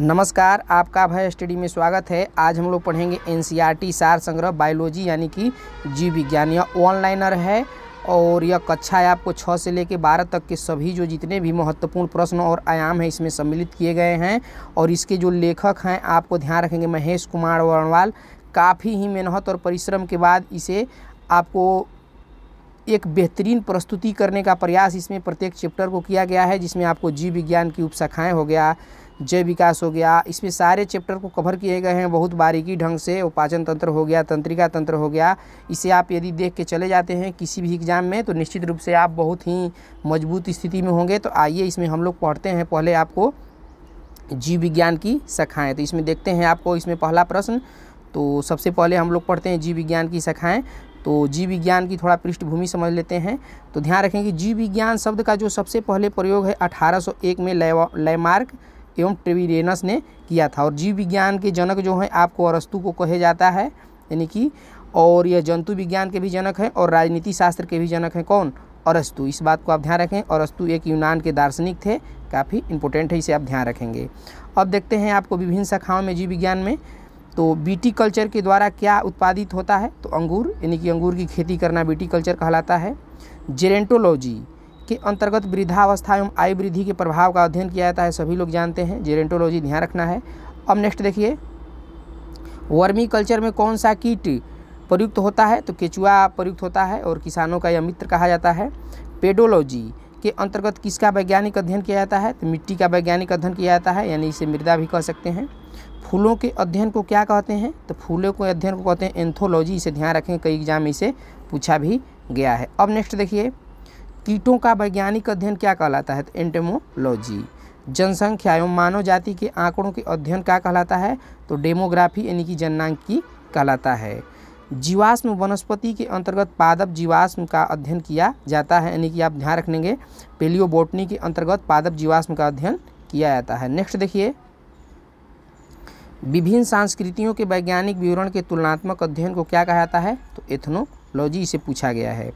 नमस्कार आपका भय स्टडी में स्वागत है आज हम लोग पढ़ेंगे एन e सार संग्रह बायोलॉजी यानी कि जीव विज्ञान यह ऑनलाइनर है और यह कक्षा आपको छः से लेकर बारह तक के सभी जो जितने भी महत्वपूर्ण प्रश्न और आयाम हैं इसमें सम्मिलित किए गए हैं और इसके जो लेखक हैं आपको ध्यान रखेंगे महेश कुमार वर्णवाल काफ़ी ही मेहनत और परिश्रम के बाद इसे आपको एक बेहतरीन प्रस्तुति करने का प्रयास इसमें प्रत्येक चैप्टर को किया गया है जिसमें आपको जीव विज्ञान की उपशाखाएँ हो गया जय विकास हो गया इसमें सारे चैप्टर को कवर किए गए हैं बहुत बारीकी ढंग से वो पाचन तंत्र हो गया तंत्रिका तंत्र हो गया इसे आप यदि देख के चले जाते हैं किसी भी एग्ज़ाम में तो निश्चित रूप से आप बहुत ही मजबूत स्थिति में होंगे तो आइए इसमें हम लोग पढ़ते हैं पहले आपको जीव विज्ञान की शाखाएँ तो इसमें देखते हैं आपको इसमें पहला प्रश्न तो सबसे पहले हम लोग पढ़ते हैं जीव विज्ञान की शाखाएँ तो जीव विज्ञान की थोड़ा पृष्ठभूमि समझ लेते हैं तो ध्यान रखें कि जीव विज्ञान शब्द का जो सबसे पहले प्रयोग है 1801 में लैमार्क लेव, एवं ट्रेविडेनस ने किया था और जीव विज्ञान के जनक जो हैं आपको अरस्तु को कहे जाता है यानी कि और यह जंतु विज्ञान के भी जनक हैं और राजनीति शास्त्र के भी जनक हैं कौन अरस्तु इस बात को आप ध्यान रखें अरस्तु एक यूनान के दार्शनिक थे काफ़ी इंपॉर्टेंट है इसे आप ध्यान रखेंगे अब देखते हैं आपको विभिन्न शाखाओं में जीव विज्ञान में तो बीटी कल्चर के द्वारा क्या उत्पादित होता है तो अंगूर यानी कि अंगूर की खेती करना बीटी कल्चर कहलाता है जेरेंटोलॉजी के अंतर्गत वृद्धावस्था एवं आयु वृद्धि के प्रभाव का अध्ययन किया जाता है सभी लोग जानते हैं जेरेंटोलॉजी ध्यान रखना है अब नेक्स्ट देखिए वर्मी कल्चर में कौन सा कीट प्रयुक्त होता है तो केचुआ प्रयुक्त होता है और किसानों का यह मित्र कहा जाता है पेडोलॉजी के अंतर्गत किसका वैज्ञानिक अध्ययन किया जाता है तो मिट्टी का वैज्ञानिक अध्ययन किया जाता है यानी इसे मृदा भी कह सकते हैं फूलों के अध्ययन को क्या कहते हैं तो फूलों के अध्ययन को कहते हैं एंथोलॉजी इसे ध्यान रखें कई एग्जाम में इसे पूछा भी गया है अब नेक्स्ट देखिए कीटों का वैज्ञानिक अध्ययन क्या कहलाता है तो एंटेमोलॉजी जनसंख्या एवं मानव जाति के आंकड़ों के अध्ययन क्या कहलाता है तो डेमोग्राफी यानी कि जननांग की कहलाता है जीवाश्म वनस्पति के अंतर्गत पादप जीवाश्म का अध्ययन किया जाता है यानी कि आप ध्यान रख पेलियोबोटनी के अंतर्गत पादप जीवाश्म का अध्ययन किया जाता है नेक्स्ट देखिए विभिन्न संस्कृतियों के वैज्ञानिक विवरण के तुलनात्मक अध्ययन को क्या कहा जाता है तो एथनो लॉजी इसे पूछा गया है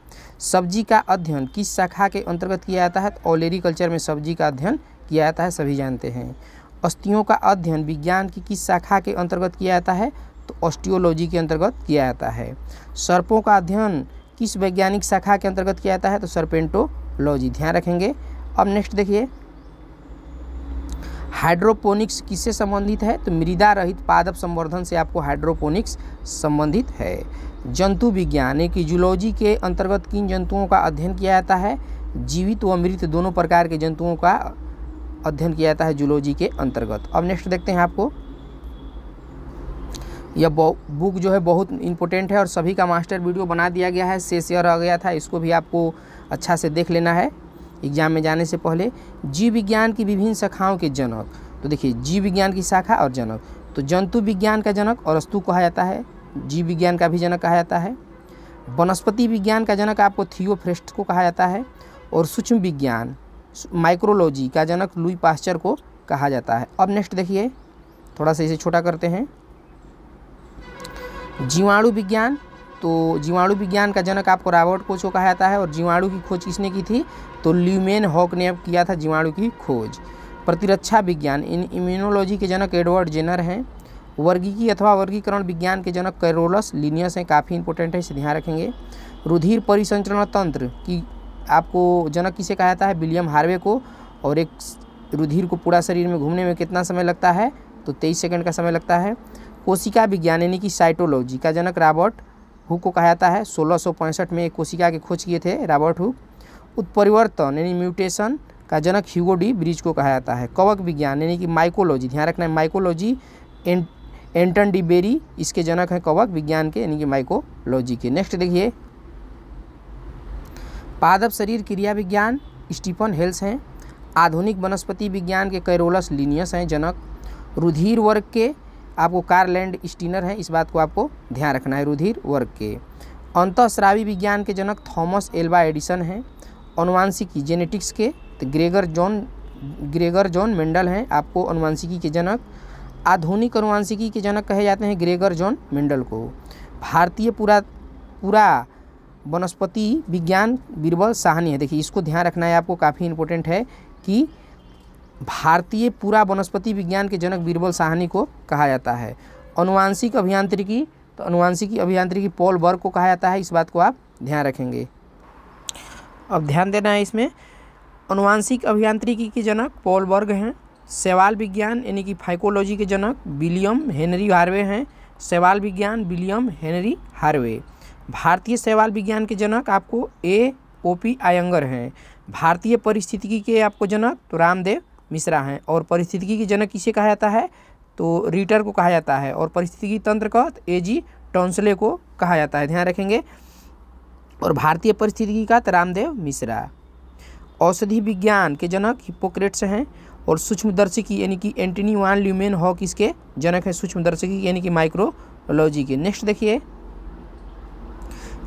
सब्जी का अध्ययन किस शाखा के अंतर्गत किया जाता है तो ऑलेरी कल्चर में सब्जी का अध्ययन किया जाता है सभी जानते हैं अस्थियों का अध्ययन विज्ञान की किस शाखा के अंतर्गत किया जाता है तो ऑस्टियोलॉजी के अंतर्गत किया जाता है सर्पों का अध्ययन किस वैज्ञानिक शाखा के अंतर्गत किया जाता है तो सर्पेंटोलॉजी ध्यान रखेंगे अब नेक्स्ट देखिए हाइड्रोपोनिक्स किससे संबंधित है तो मृदा रहित पादप संवर्धन से आपको हाइड्रोपोनिक्स संबंधित है जंतु विज्ञान कि जूलॉजी के अंतर्गत किन जंतुओं का अध्ययन किया जाता है जीवित व मृत दोनों प्रकार के जंतुओं का अध्ययन किया जाता है जूलॉजी के अंतर्गत अब नेक्स्ट देखते हैं आपको यह बुक जो है बहुत इंपॉर्टेंट है और सभी का मास्टर वीडियो बना दिया गया है से शेयर आ गया था इसको भी आपको अच्छा से देख लेना है एग्जाम में जाने से पहले जीव विज्ञान की विभिन्न शाखाओं के जनक तो देखिए जीव विज्ञान की शाखा और जनक तो जंतु विज्ञान का जनक और अस्तु कहा जाता है जीव विज्ञान का भी जनक कहा जाता है वनस्पति विज्ञान का जनक आपको थियोफ्रेस्ट को कहा जाता है और सूक्ष्म विज्ञान माइक्रोलॉजी का जनक लुई पास्चर को कहा जाता है अब नेक्स्ट देखिए थोड़ा सा इसे छोटा करते हैं जीवाणु विज्ञान तो जीवाणु विज्ञान का जनक आपको रॉबर्ट कोच को कहा जाता है और जीवाणु की खोज किसने की थी तो ल्यूमेन हॉक ने किया था जीवाणु की खोज प्रतिरक्षा विज्ञान इन इम्यूनोलॉजी के जनक एडवर्ड जेनर हैं वर्गीकी अथवा वर्गीकरण विज्ञान के जनक कैरोलस लिनियस हैं काफ़ी इंपोर्टेंट है इसे ध्यान रखेंगे रुधिर परिसंचरण तंत्र की आपको जनक किसे कहा जाता है विलियम हार्वे को और एक रुधिर को पूरा शरीर में घूमने में कितना समय लगता है तो तेईस सेकंड का समय लगता है कोशिका विज्ञान यानी कि साइटोलॉजी का जनक रॉबर्ट हुक को कहा जाता है सोलह में कोशिका के खोज किए थे रॉबर्ट हुक उत्परिवर्तन यानी म्यूटेशन का जनक ह्यूगोडी ब्रिज को कहा जाता है कवक विज्ञान यानी कि माइकोलॉजी ध्यान रखना है mycology and Anton de Bary इसके जनक हैं कवक विज्ञान के यानी कि माइकोलॉजी के नेक्स्ट देखिए पादप शरीर क्रिया विज्ञान स्टीफन हेल्स हैं आधुनिक वनस्पति विज्ञान के कैरोलस लिनियस हैं जनक रुधिर वर्ग के आपको कार्लैंड स्टीनर हैं इस बात को आपको ध्यान रखना है रुधिर वर्ग के श्रावी विज्ञान के जनक थॉमस एल्वा एडिसन हैं अनुवांशिकी जेनेटिक्स के तो Gregor John Gregor John Mendel हैं आपको अनुवांशिकी के जनक आधुनिक अनुवांशिकी के जनक कहे जाते हैं ग्रेगर जॉन मेंडल को भारतीय पूरा पूरा वनस्पति विज्ञान बीरबल साहनी है देखिए इसको ध्यान रखना है आपको काफ़ी इम्पोर्टेंट है कि भारतीय पूरा वनस्पति विज्ञान के जनक बीरबल साहनी को कहा जाता है अनुवांशिक अभियांत्रिकी तो अनुवांशिकी अभियांत्रिकी पॉल वर्ग को कहा जाता है इस बात को आप ध्यान रखेंगे अब ध्यान देना है इसमें अनुवांशिक अभियांत्रिकी के जनक पॉल वर्ग हैं सेवाल विज्ञान यानी कि फाइकोलॉजी के जनक विलियम हेनरी हार्वे हैं सेवाल विज्ञान विलियम हेनरी हार्वे भारतीय सेवाल विज्ञान के जनक आपको ए ओ पी आयंगर हैं भारतीय परिस्थितिकी के आपको जनक तो रामदेव मिश्रा हैं और परिस्थितिकी के जनक किसे कहा जाता है तो रीटर को कहा जाता है और परिस्थितिकी तंत्र का ए जी टॉन्सले को कहा जाता है ध्यान रखेंगे और भारतीय परिस्थितिकी का तो रामदेव मिश्रा औषधि विज्ञान के जनक हिपोक्रेट्स हैं और सूक्ष्मदर्शिकी यानी कि एंटनी वन ल्यूमेन हॉक इसके जनक है सूक्ष्मदर्शिकी यानी कि माइक्रोलॉजी के नेक्स्ट देखिए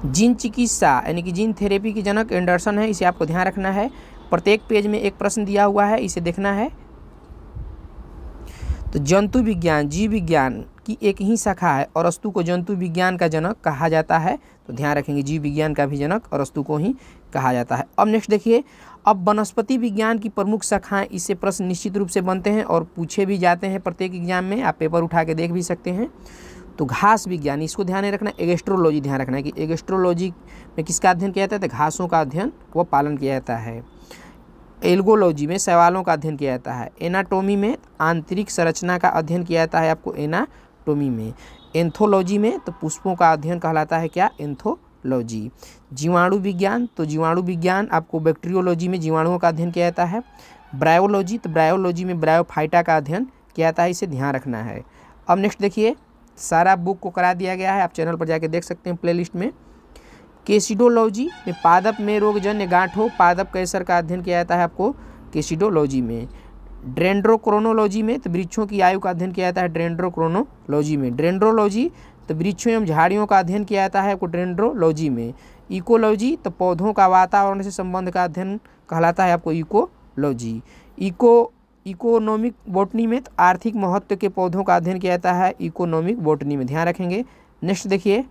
जीन चिकित्सा यानी कि जीन थेरेपी के जनक एंडरसन है इसे आपको ध्यान रखना है प्रत्येक पेज में एक प्रश्न दिया हुआ है इसे देखना है तो जंतु विज्ञान जीव विज्ञान की एक ही शाखा है और अस्तु को जंतु विज्ञान का जनक कहा जाता है तो ध्यान रखेंगे जीव विज्ञान का भी जनक और अस्तु को ही कहा जाता है अब नेक्स्ट देखिए अब वनस्पति विज्ञान की प्रमुख शाखाएं इससे प्रश्न निश्चित रूप से बनते हैं और पूछे भी जाते हैं प्रत्येक एग्जाम में आप पेपर उठा के देख भी सकते हैं तो घास विज्ञान इसको ध्यान रखना एगेस्ट्रोलॉजी ध्यान रखना है कि एगेस्ट्रोलॉजी में किसका अध्ययन किया जाता है तो घासों का अध्ययन व पालन किया जाता है एल्गोलॉजी में सवालों का अध्ययन किया जाता है एनाटोमी में आंतरिक संरचना का अध्ययन किया जाता है आपको एनाटोमी में एंथोलॉजी में तो पुष्पों का अध्ययन कहलाता है क्या एंथोलॉजी जीवाणु विज्ञान तो जीवाणु विज्ञान आपको बैक्टीरियोलॉजी में जीवाणुओं का अध्ययन किया जाता है ब्रायोलॉजी तो ब्रायोलॉजी में ब्रायोफाइटा का अध्ययन किया जाता है इसे ध्यान रखना है अब नेक्स्ट देखिए सारा बुक को करा दिया गया है आप चैनल पर जाके देख सकते हैं प्लेलिस्ट में केसिडोलॉजी में पादप में रोगजन्य गांठों पादप कैसर का अध्ययन किया जाता है आपको केसिडोलॉजी में ड्रेंड्रोक्रोनोलॉजी में तो वृक्षों की आयु का अध्ययन किया जाता है ड्रेंड्रोक्रोनोलॉजी में ड्रेंड्रोलॉजी तो वृक्षों एवं झाड़ियों का अध्ययन किया जाता है आपको ड्रेंड्रोलॉजी में इकोलॉजी तो पौधों का वातावरण से संबंध का अध्ययन कहलाता है आपको इकोलॉजी इको इकोनॉमिक बोटनी में तो आर्थिक महत्व के पौधों का अध्ययन किया जाता है इकोनॉमिक बोटनी में ध्यान रखेंगे नेक्स्ट देखिए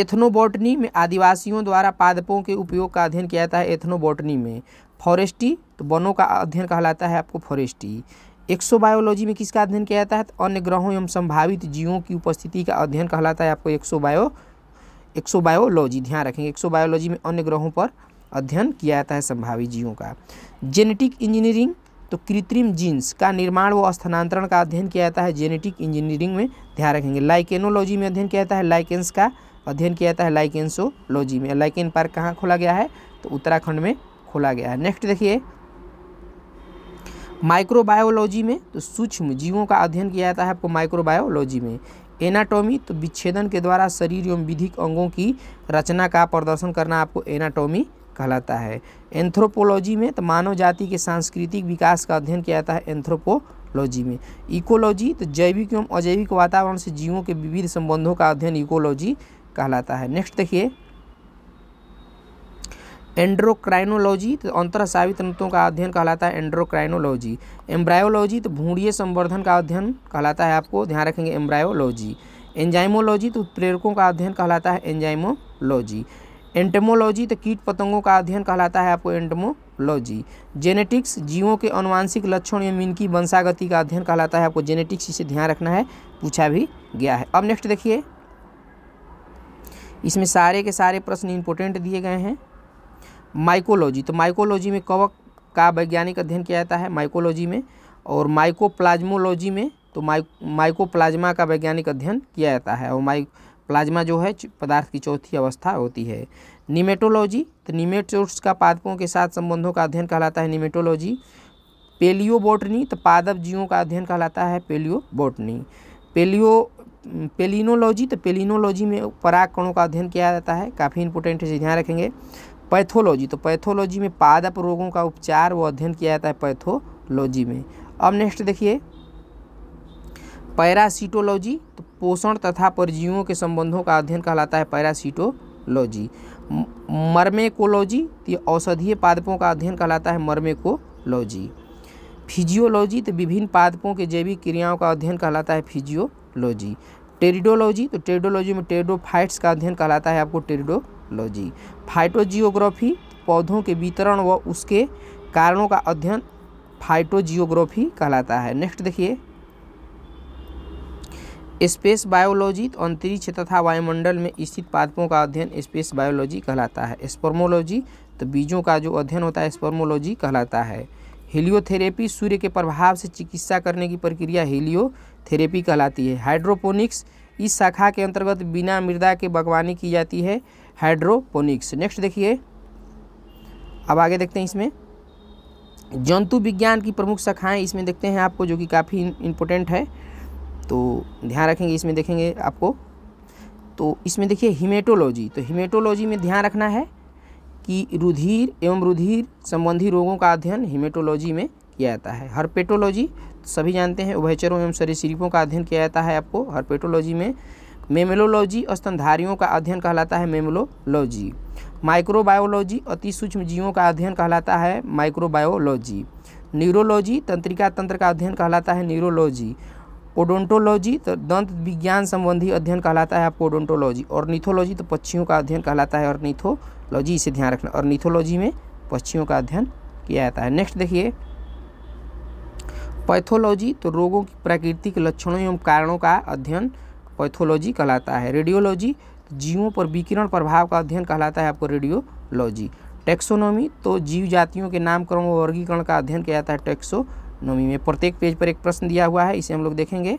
एथनोबोटनी में आदिवासियों द्वारा पादपों के उपयोग का अध्ययन किया जाता है एथनोबोटनी में फॉरेस्टी तो वनों का अध्ययन कहलाता है आपको फॉरेस्टी एक्सोबायोलॉजी में किसका अध्ययन किया जाता है तो अन्य ग्रहों एवं संभावित जीवों की उपस्थिति का अध्ययन कहलाता है आपको एक्सोबायो एक्सोबायोलॉजी ध्यान रखेंगे एक्सोबायोलॉजी में अन्य ग्रहों पर अध्ययन किया जाता है संभावित जीवों का जेनेटिक इंजीनियरिंग तो कृत्रिम जीन्स का निर्माण व स्थानांतरण का अध्ययन किया जाता है जेनेटिक इंजीनियरिंग में ध्यान रखेंगे लाइकेनोलॉजी में अध्ययन किया जाता है लाइकेंस का अध्ययन किया जाता है लाइकेंसोलॉजी में लाइकेन पार्क कहाँ खोला गया है तो उत्तराखंड में खोला गया है नेक्स्ट देखिए माइक्रोबायोलॉजी में तो सूक्ष्म जीवों का अध्ययन किया जाता है आपको माइक्रोबायोलॉजी में एनाटॉमी तो विच्छेदन के द्वारा शरीर एवं विधिक अंगों की रचना का प्रदर्शन करना आपको एनाटॉमी कहलाता है एंथ्रोपोलॉजी में तो मानव जाति के सांस्कृतिक विकास का अध्ययन किया जाता है एंथ्रोपोलॉजी में इकोलॉजी तो जैविक एवं अजैविक वातावरण से जीवों के विविध संबंधों का अध्ययन इकोलॉजी कहलाता है नेक्स्ट देखिए एंड्रोक्राइनोलॉजी तो अंतरसावी तंत्रों का अध्ययन कहलाता है एंड्रोक्राइनोलॉजी एम्ब्रायोलॉजी तो भूड़िए संवर्धन का अध्ययन कहलाता है आपको ध्यान रखेंगे एम्ब्रायोलॉजी एंजाइमोलॉजी तो उत्प्रेरकों का अध्ययन कहलाता है एंजाइमोलॉजी एंटमोलॉजी तो कीट पतंगों का अध्ययन कहलाता है आपको एंटमोलॉजी जेनेटिक्स जीवों के अनुवांशिक लक्षण एवं इनकी वंशागति का अध्ययन कहलाता है आपको जेनेटिक्स इसे ध्यान रखना है पूछा भी गया है अब नेक्स्ट देखिए इसमें सारे के सारे प्रश्न इंपोर्टेंट दिए गए हैं माइकोलॉजी तो माइकोलॉजी में कवक का वैज्ञानिक अध्ययन किया जाता है माइकोलॉजी में और माइकोप्लाज्मोलॉजी में तो माइ माइकोप्लाज्मा का वैज्ञानिक अध्ययन किया जाता है और माइक प्लाज्मा जो है पदार्थ की चौथी अवस्था होती है निमेटोलॉजी तो निमेटोड्स का पादपों के साथ संबंधों का अध्ययन कहलाता है निमेटोलॉजी पेलियोबोटनी तो पादप जीवों का अध्ययन कहलाता है पेलियोबोटनी पेलियो पेलिनोलॉजी तो पेलिनोलॉजी में पराग कणों का अध्ययन किया जाता है काफ़ी इंपोर्टेंट है ध्यान रखेंगे पैथोलॉजी तो पैथोलॉजी में पादप रोगों का उपचार व अध्ययन किया जाता है पैथोलॉजी में अब नेक्स्ट देखिए पैरासीटोलॉजी तो पोषण तथा परजीवों के संबंधों का अध्ययन कहलाता है पैरासीटोलॉजी मर्मेकोलॉजी तो औषधीय पादपों का अध्ययन कहलाता है मर्मेकोलॉजी फिजियोलॉजी तो विभिन्न पादपों के जैविक क्रियाओं का अध्ययन कहलाता है फिजियोलॉजी टेरिडोलॉजी तो टेरिडोलॉजी में टेरिडोफाइट्स का अध्ययन कहलाता है आपको टेरिडो फाइटोलॉजी फाइटोजियोग्राफी पौधों के वितरण व उसके कारणों का अध्ययन फाइटोजियोग्राफी कहलाता है नेक्स्ट देखिए स्पेस बायोलॉजी तो अंतरिक्ष तथा वायुमंडल में स्थित पादपों का अध्ययन स्पेस बायोलॉजी कहलाता है स्पर्मोलॉजी तो बीजों का जो अध्ययन होता है स्पर्मोलॉजी कहलाता है हीलियोथेरेपी सूर्य के प्रभाव से चिकित्सा करने की प्रक्रिया हीलियोथेरेपी कहलाती है हाइड्रोपोनिक्स इस शाखा के अंतर्गत बिना मृदा के बागवानी की जाती है हाइड्रोपोनिक्स नेक्स्ट देखिए अब आगे देखते हैं इसमें जंतु विज्ञान की प्रमुख शाखाएं इसमें देखते हैं आपको जो कि काफ़ी इम्पोर्टेंट है तो ध्यान रखेंगे इसमें देखेंगे आपको तो इसमें देखिए हिमेटोलॉजी तो हिमेटोलॉजी में ध्यान रखना है कि रुधिर एवं रुधिर संबंधी रोगों का अध्ययन हिमेटोलॉजी में किया जाता है हरपेटोलॉजी सभी जानते हैं उभयचरों एवं सरीसृपों का अध्ययन किया जाता है आपको हरपेटोलॉजी में मेमोलोलॉजी स्तनधारियों का अध्ययन कहलाता है मेमोलोलॉजी माइक्रोबायोलॉजी अति सूक्ष्म जीवों का अध्ययन कहलाता है माइक्रोबायोलॉजी न्यूरोलॉजी तंत्रिका तंत्र का अध्ययन कहलाता है न्यूरोलॉजी ओडोंटोलॉजी तो दंत विज्ञान संबंधी अध्ययन कहलाता है आपको ओडोंटोलॉजी और निथोलॉजी तो पक्षियों का अध्ययन कहलाता है और नीथोलॉजी इसे ध्यान रखना और नीथोलॉजी में पक्षियों का अध्ययन किया जाता है नेक्स्ट देखिए पैथोलॉजी तो रोगों की प्राकृतिक लक्षणों एवं कारणों का अध्ययन पैथोलॉजी कहलाता है रेडियोलॉजी जीवों पर विकिरण प्रभाव का अध्ययन कहलाता है आपको रेडियोलॉजी टेक्सोनॉमी तो जीव जातियों के नामकरण व वर्गीकरण का अध्ययन किया जाता है टेक्सोनॉमी में प्रत्येक पेज पर एक प्रश्न दिया हुआ है इसे हम लोग देखेंगे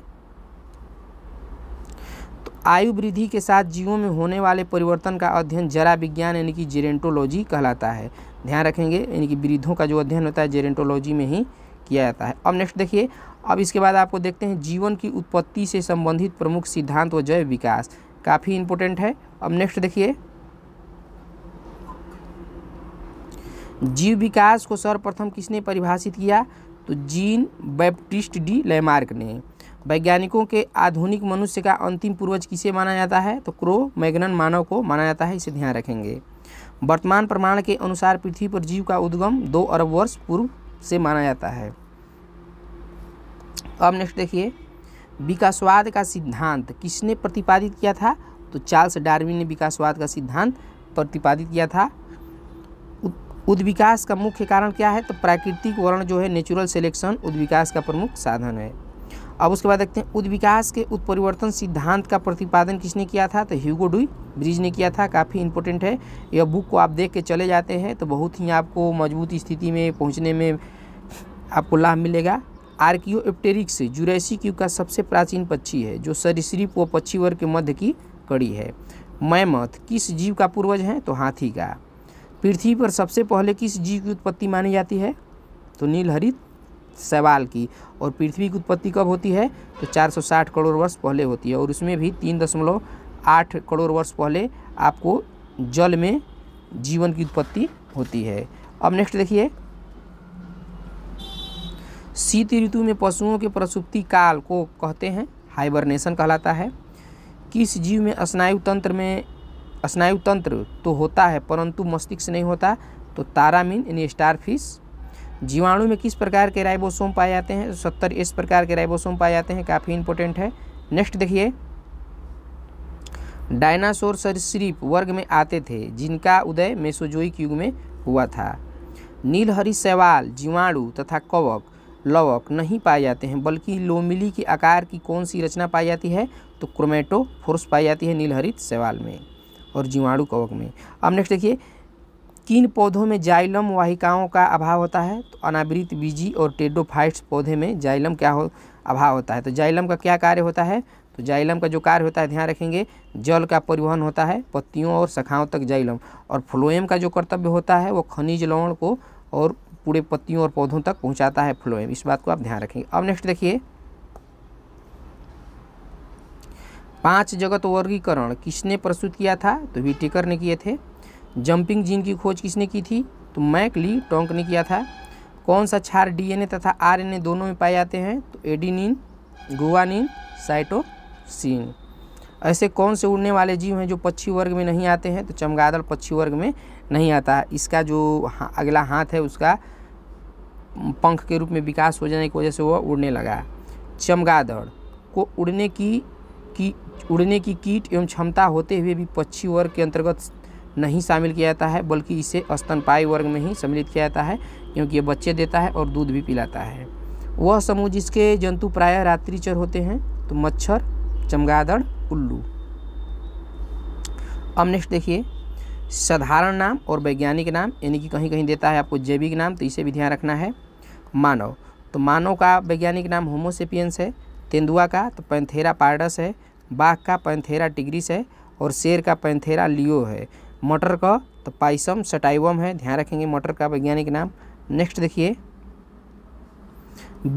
तो आयु वृद्धि के साथ जीवों में होने वाले परिवर्तन का अध्ययन जरा विज्ञान यानी कि जेरेंटोलॉजी कहलाता है ध्यान रखेंगे यानी कि वृद्धों का जो अध्ययन होता है जेरेंटोलॉजी में ही किया जाता है अब नेक्स्ट देखिए अब इसके बाद आपको देखते हैं जीवन की उत्पत्ति से संबंधित प्रमुख सिद्धांत व जैव विकास काफ़ी इंपोर्टेंट है अब नेक्स्ट देखिए जीव विकास को सर्वप्रथम किसने परिभाषित किया तो जीन बैप्टिस्ट डी लेमार्क ने वैज्ञानिकों के आधुनिक मनुष्य का अंतिम पूर्वज किसे माना जाता है तो क्रो मैगनन मानव को माना जाता है इसे ध्यान रखेंगे वर्तमान प्रमाण के अनुसार पृथ्वी पर जीव का उद्गम दो अरब वर्ष पूर्व से माना जाता है अब तो नेक्स्ट देखिए विकासवाद का सिद्धांत किसने प्रतिपादित किया था तो चार्ल्स डार्विन ने विकासवाद का सिद्धांत प्रतिपादित किया था उद्विकास का मुख्य कारण क्या है तो प्राकृतिक वर्ण जो है नेचुरल सिलेक्शन उद्विकास का प्रमुख साधन है अब उसके बाद देखते हैं उद्विकास के उत्परिवर्तन सिद्धांत का प्रतिपादन किसने किया था तो ह्यूगो डुई ब्रिज ने किया था काफ़ी इंपॉर्टेंट है यह बुक को आप देख के चले जाते हैं तो बहुत ही आपको मजबूत स्थिति में पहुंचने में आपको लाभ मिलेगा आर्कियोप्टेरिक से जुरैसिक युग का सबसे प्राचीन पक्षी है जो सरीसृप व पक्षी वर्ग के मध्य की कड़ी है मैमथ किस जीव का पूर्वज है तो हाथी का पृथ्वी पर सबसे पहले किस जीव की उत्पत्ति मानी जाती है तो नीलहरित सवाल की और पृथ्वी की उत्पत्ति कब होती है तो 460 करोड़ वर्ष पहले होती है और उसमें भी तीन दशमलव आठ करोड़ वर्ष पहले आपको जल में जीवन की उत्पत्ति होती है अब नेक्स्ट देखिए शीत ऋतु में पशुओं के प्रसुप्ति काल को कहते हैं हाइबरनेशन कहलाता है किस जीव में स्नायु तंत्र में स्नायु तंत्र तो होता है परंतु मस्तिष्क नहीं होता तो तारामीन यानी स्टार फिश जीवाणु में किस प्रकार के राइबोसोम पाए जाते हैं सत्तर इस प्रकार के राइबोसोम पाए जाते हैं काफ़ी इंपॉर्टेंट है नेक्स्ट देखिए डायनासोर सरीसृप वर्ग में आते थे जिनका उदय मेसोजोइक युग में हुआ था नीलहरी सवाल जीवाणु तथा कवक लवक नहीं पाए जाते हैं बल्कि लोमिली के आकार की कौन सी रचना पाई जाती है तो क्रोमेटो फोर्स पाई जाती है नीलहरित सेवाल में और जीवाणु कवक में अब नेक्स्ट देखिए किन पौधों में जाइलम वाहिकाओं का अभाव होता है तो अनावृत बीजी और टेडोफाइट्स पौधे में जाइलम क्या हो अभाव होता है तो जाइलम का क्या कार्य होता है तो जाइलम का जो कार्य होता है ध्यान रखेंगे जल का परिवहन होता है पत्तियों और शाखाओं तक जाइलम और फ्लोएम का जो कर्तव्य होता है वो खनिज लवण को और पूरे पत्तियों और पौधों तक पहुंचाता है फ्लोएम इस बात को आप ध्यान रखेंगे अब नेक्स्ट देखिए पांच जगत वर्गीकरण किसने प्रस्तुत किया था तो विटेकर ने किए थे जंपिंग जीन की खोज किसने की थी तो मैक ली टोंक ने किया था कौन सा क्षार डीएनए तथा आरएनए दोनों में पाए जाते हैं तो एडिनिन गुआनिन साइटोसिन ऐसे कौन से उड़ने वाले जीव हैं जो पक्षी वर्ग में नहीं आते हैं तो चमगादड़ पक्षी वर्ग में नहीं आता है इसका जो हा, अगला हाथ है उसका पंख के रूप में विकास हो जाने की वजह से वह उड़ने लगा चमगादड़ को उड़ने की की उड़ने की कीट एवं क्षमता होते हुए भी पक्षी वर्ग के अंतर्गत नहीं शामिल किया जाता है बल्कि इसे स्तनपाई वर्ग में ही सम्मिलित किया जाता है क्योंकि ये बच्चे देता है और दूध भी पिलाता है वह समूह जिसके जंतु प्रायः रात्रिचर होते हैं तो मच्छर चमगादड़ उल्लू अब नेक्स्ट देखिए साधारण नाम और वैज्ञानिक नाम यानी कि कहीं कहीं देता है आपको जैविक नाम तो इसे भी ध्यान रखना है मानव तो मानव का वैज्ञानिक नाम होमोसेपियंस है तेंदुआ का तो पैंथेरा पार्डस है बाघ का पैंथेरा टिग्रिस है और शेर का पैंथेरा लियो है मटर का तो पाइसम सटाइवम है ध्यान रखेंगे मटर का वैज्ञानिक नाम नेक्स्ट देखिए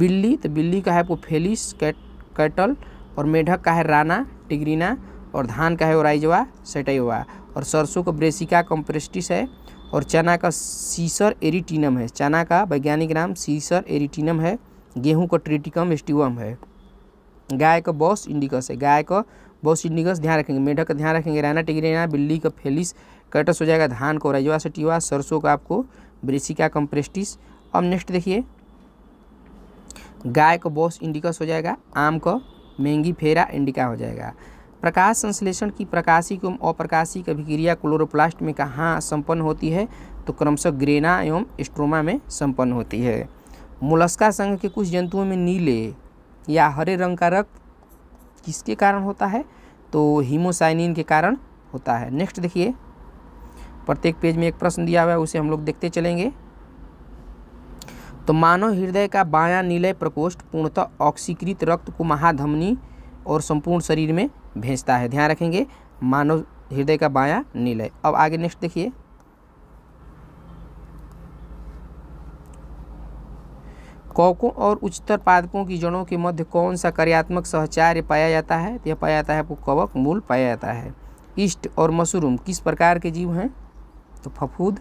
बिल्ली तो बिल्ली का है आपको फेलिस कैट कैटल और मेढक का है राना टिग्रीना और धान का है ओराइजवा सेटाइवा और सरसों का ब्रेसिका कॉम्प्रेस्टिस है और चना का सीसर एरिटिनम है चना का वैज्ञानिक नाम सीसर एरिटिनम है गेहूं का ट्रिटिकम एस्टिवम है गाय का बॉस इंडिकस है गाय का बॉस इंडिकस ध्यान रखेंगे मेढक का ध्यान रखेंगे रैना टिग्रीना बिल्ली का फेलिस कैटस हो जाएगा धान का ओराइजवा सेटिवा सरसों का आपको ब्रेसिका कम्प्रेस्टिस अब नेक्स्ट देखिए गाय का बॉस इंडिकस हो जाएगा आम का महंगी फेरा इंडिका हो जाएगा प्रकाश संश्लेषण की प्रकाशिक एवं अप्रकाशिक अभिक्रिया क्लोरोप्लास्ट में कहाँ संपन्न होती है तो क्रमशः ग्रेना एवं स्ट्रोमा में संपन्न होती है मुलस्का संघ के कुछ जंतुओं में नीले या हरे रंग का रक्त किसके कारण होता है तो हीमोसाइनिन के कारण होता है नेक्स्ट देखिए प्रत्येक पेज में एक प्रश्न दिया हुआ है उसे हम लोग देखते चलेंगे तो मानव हृदय का बायां नीले प्रकोष्ठ पूर्णतः ऑक्सीकृत रक्त को महाधमनी और संपूर्ण शरीर में भेजता है ध्यान रखेंगे मानव हृदय का बायां नीलय अब आगे नेक्स्ट देखिए कौकों और उच्चतर पादपों की जड़ों के मध्य कौन सा कार्यात्मक सहचार्य पाया जाता है तो यह पाया जाता है आपको कवक मूल पाया जाता है ईस्ट और मशरूम किस प्रकार के जीव हैं तो फफूद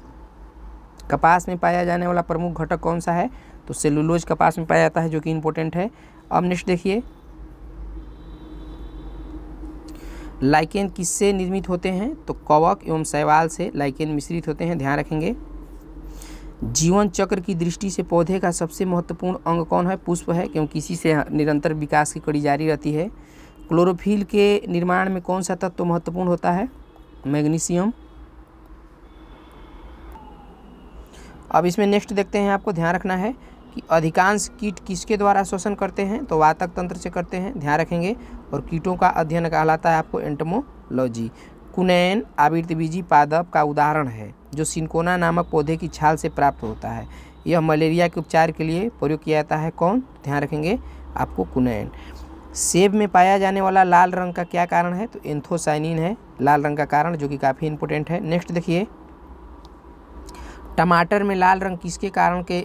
कपास में पाया जाने वाला प्रमुख घटक कौन सा है तो सेलुलोज कपास में पाया जाता है जो कि इम्पोर्टेंट है अब नेक्स्ट देखिए लाइकेन किससे निर्मित होते हैं तो कवक एवं शैवाल से लाइकेन मिश्रित होते हैं ध्यान रखेंगे जीवन चक्र की दृष्टि से पौधे का सबसे महत्वपूर्ण अंग कौन है पुष्प है क्योंकि इसी से निरंतर विकास की कड़ी जारी रहती है क्लोरोफिल के निर्माण में कौन सा तत्व तो महत्वपूर्ण होता है मैग्नीशियम अब इसमें नेक्स्ट देखते हैं आपको ध्यान रखना है कि अधिकांश कीट किसके द्वारा शोषण करते हैं तो वातक तंत्र से करते हैं ध्यान रखेंगे और कीटों का अध्ययन कहलाता है आपको एंटमोलॉजी कुनैन आवृतबीजी पादप का उदाहरण है जो सिंकोना नामक पौधे की छाल से प्राप्त होता है यह मलेरिया के उपचार के लिए प्रयोग किया जाता है कौन ध्यान रखेंगे आपको कुनैन सेब में पाया जाने वाला लाल रंग का क्या कारण है तो एंथोसाइनिन है लाल रंग का कारण जो कि काफ़ी इंपोर्टेंट है नेक्स्ट देखिए टमाटर में लाल रंग किसके कारण के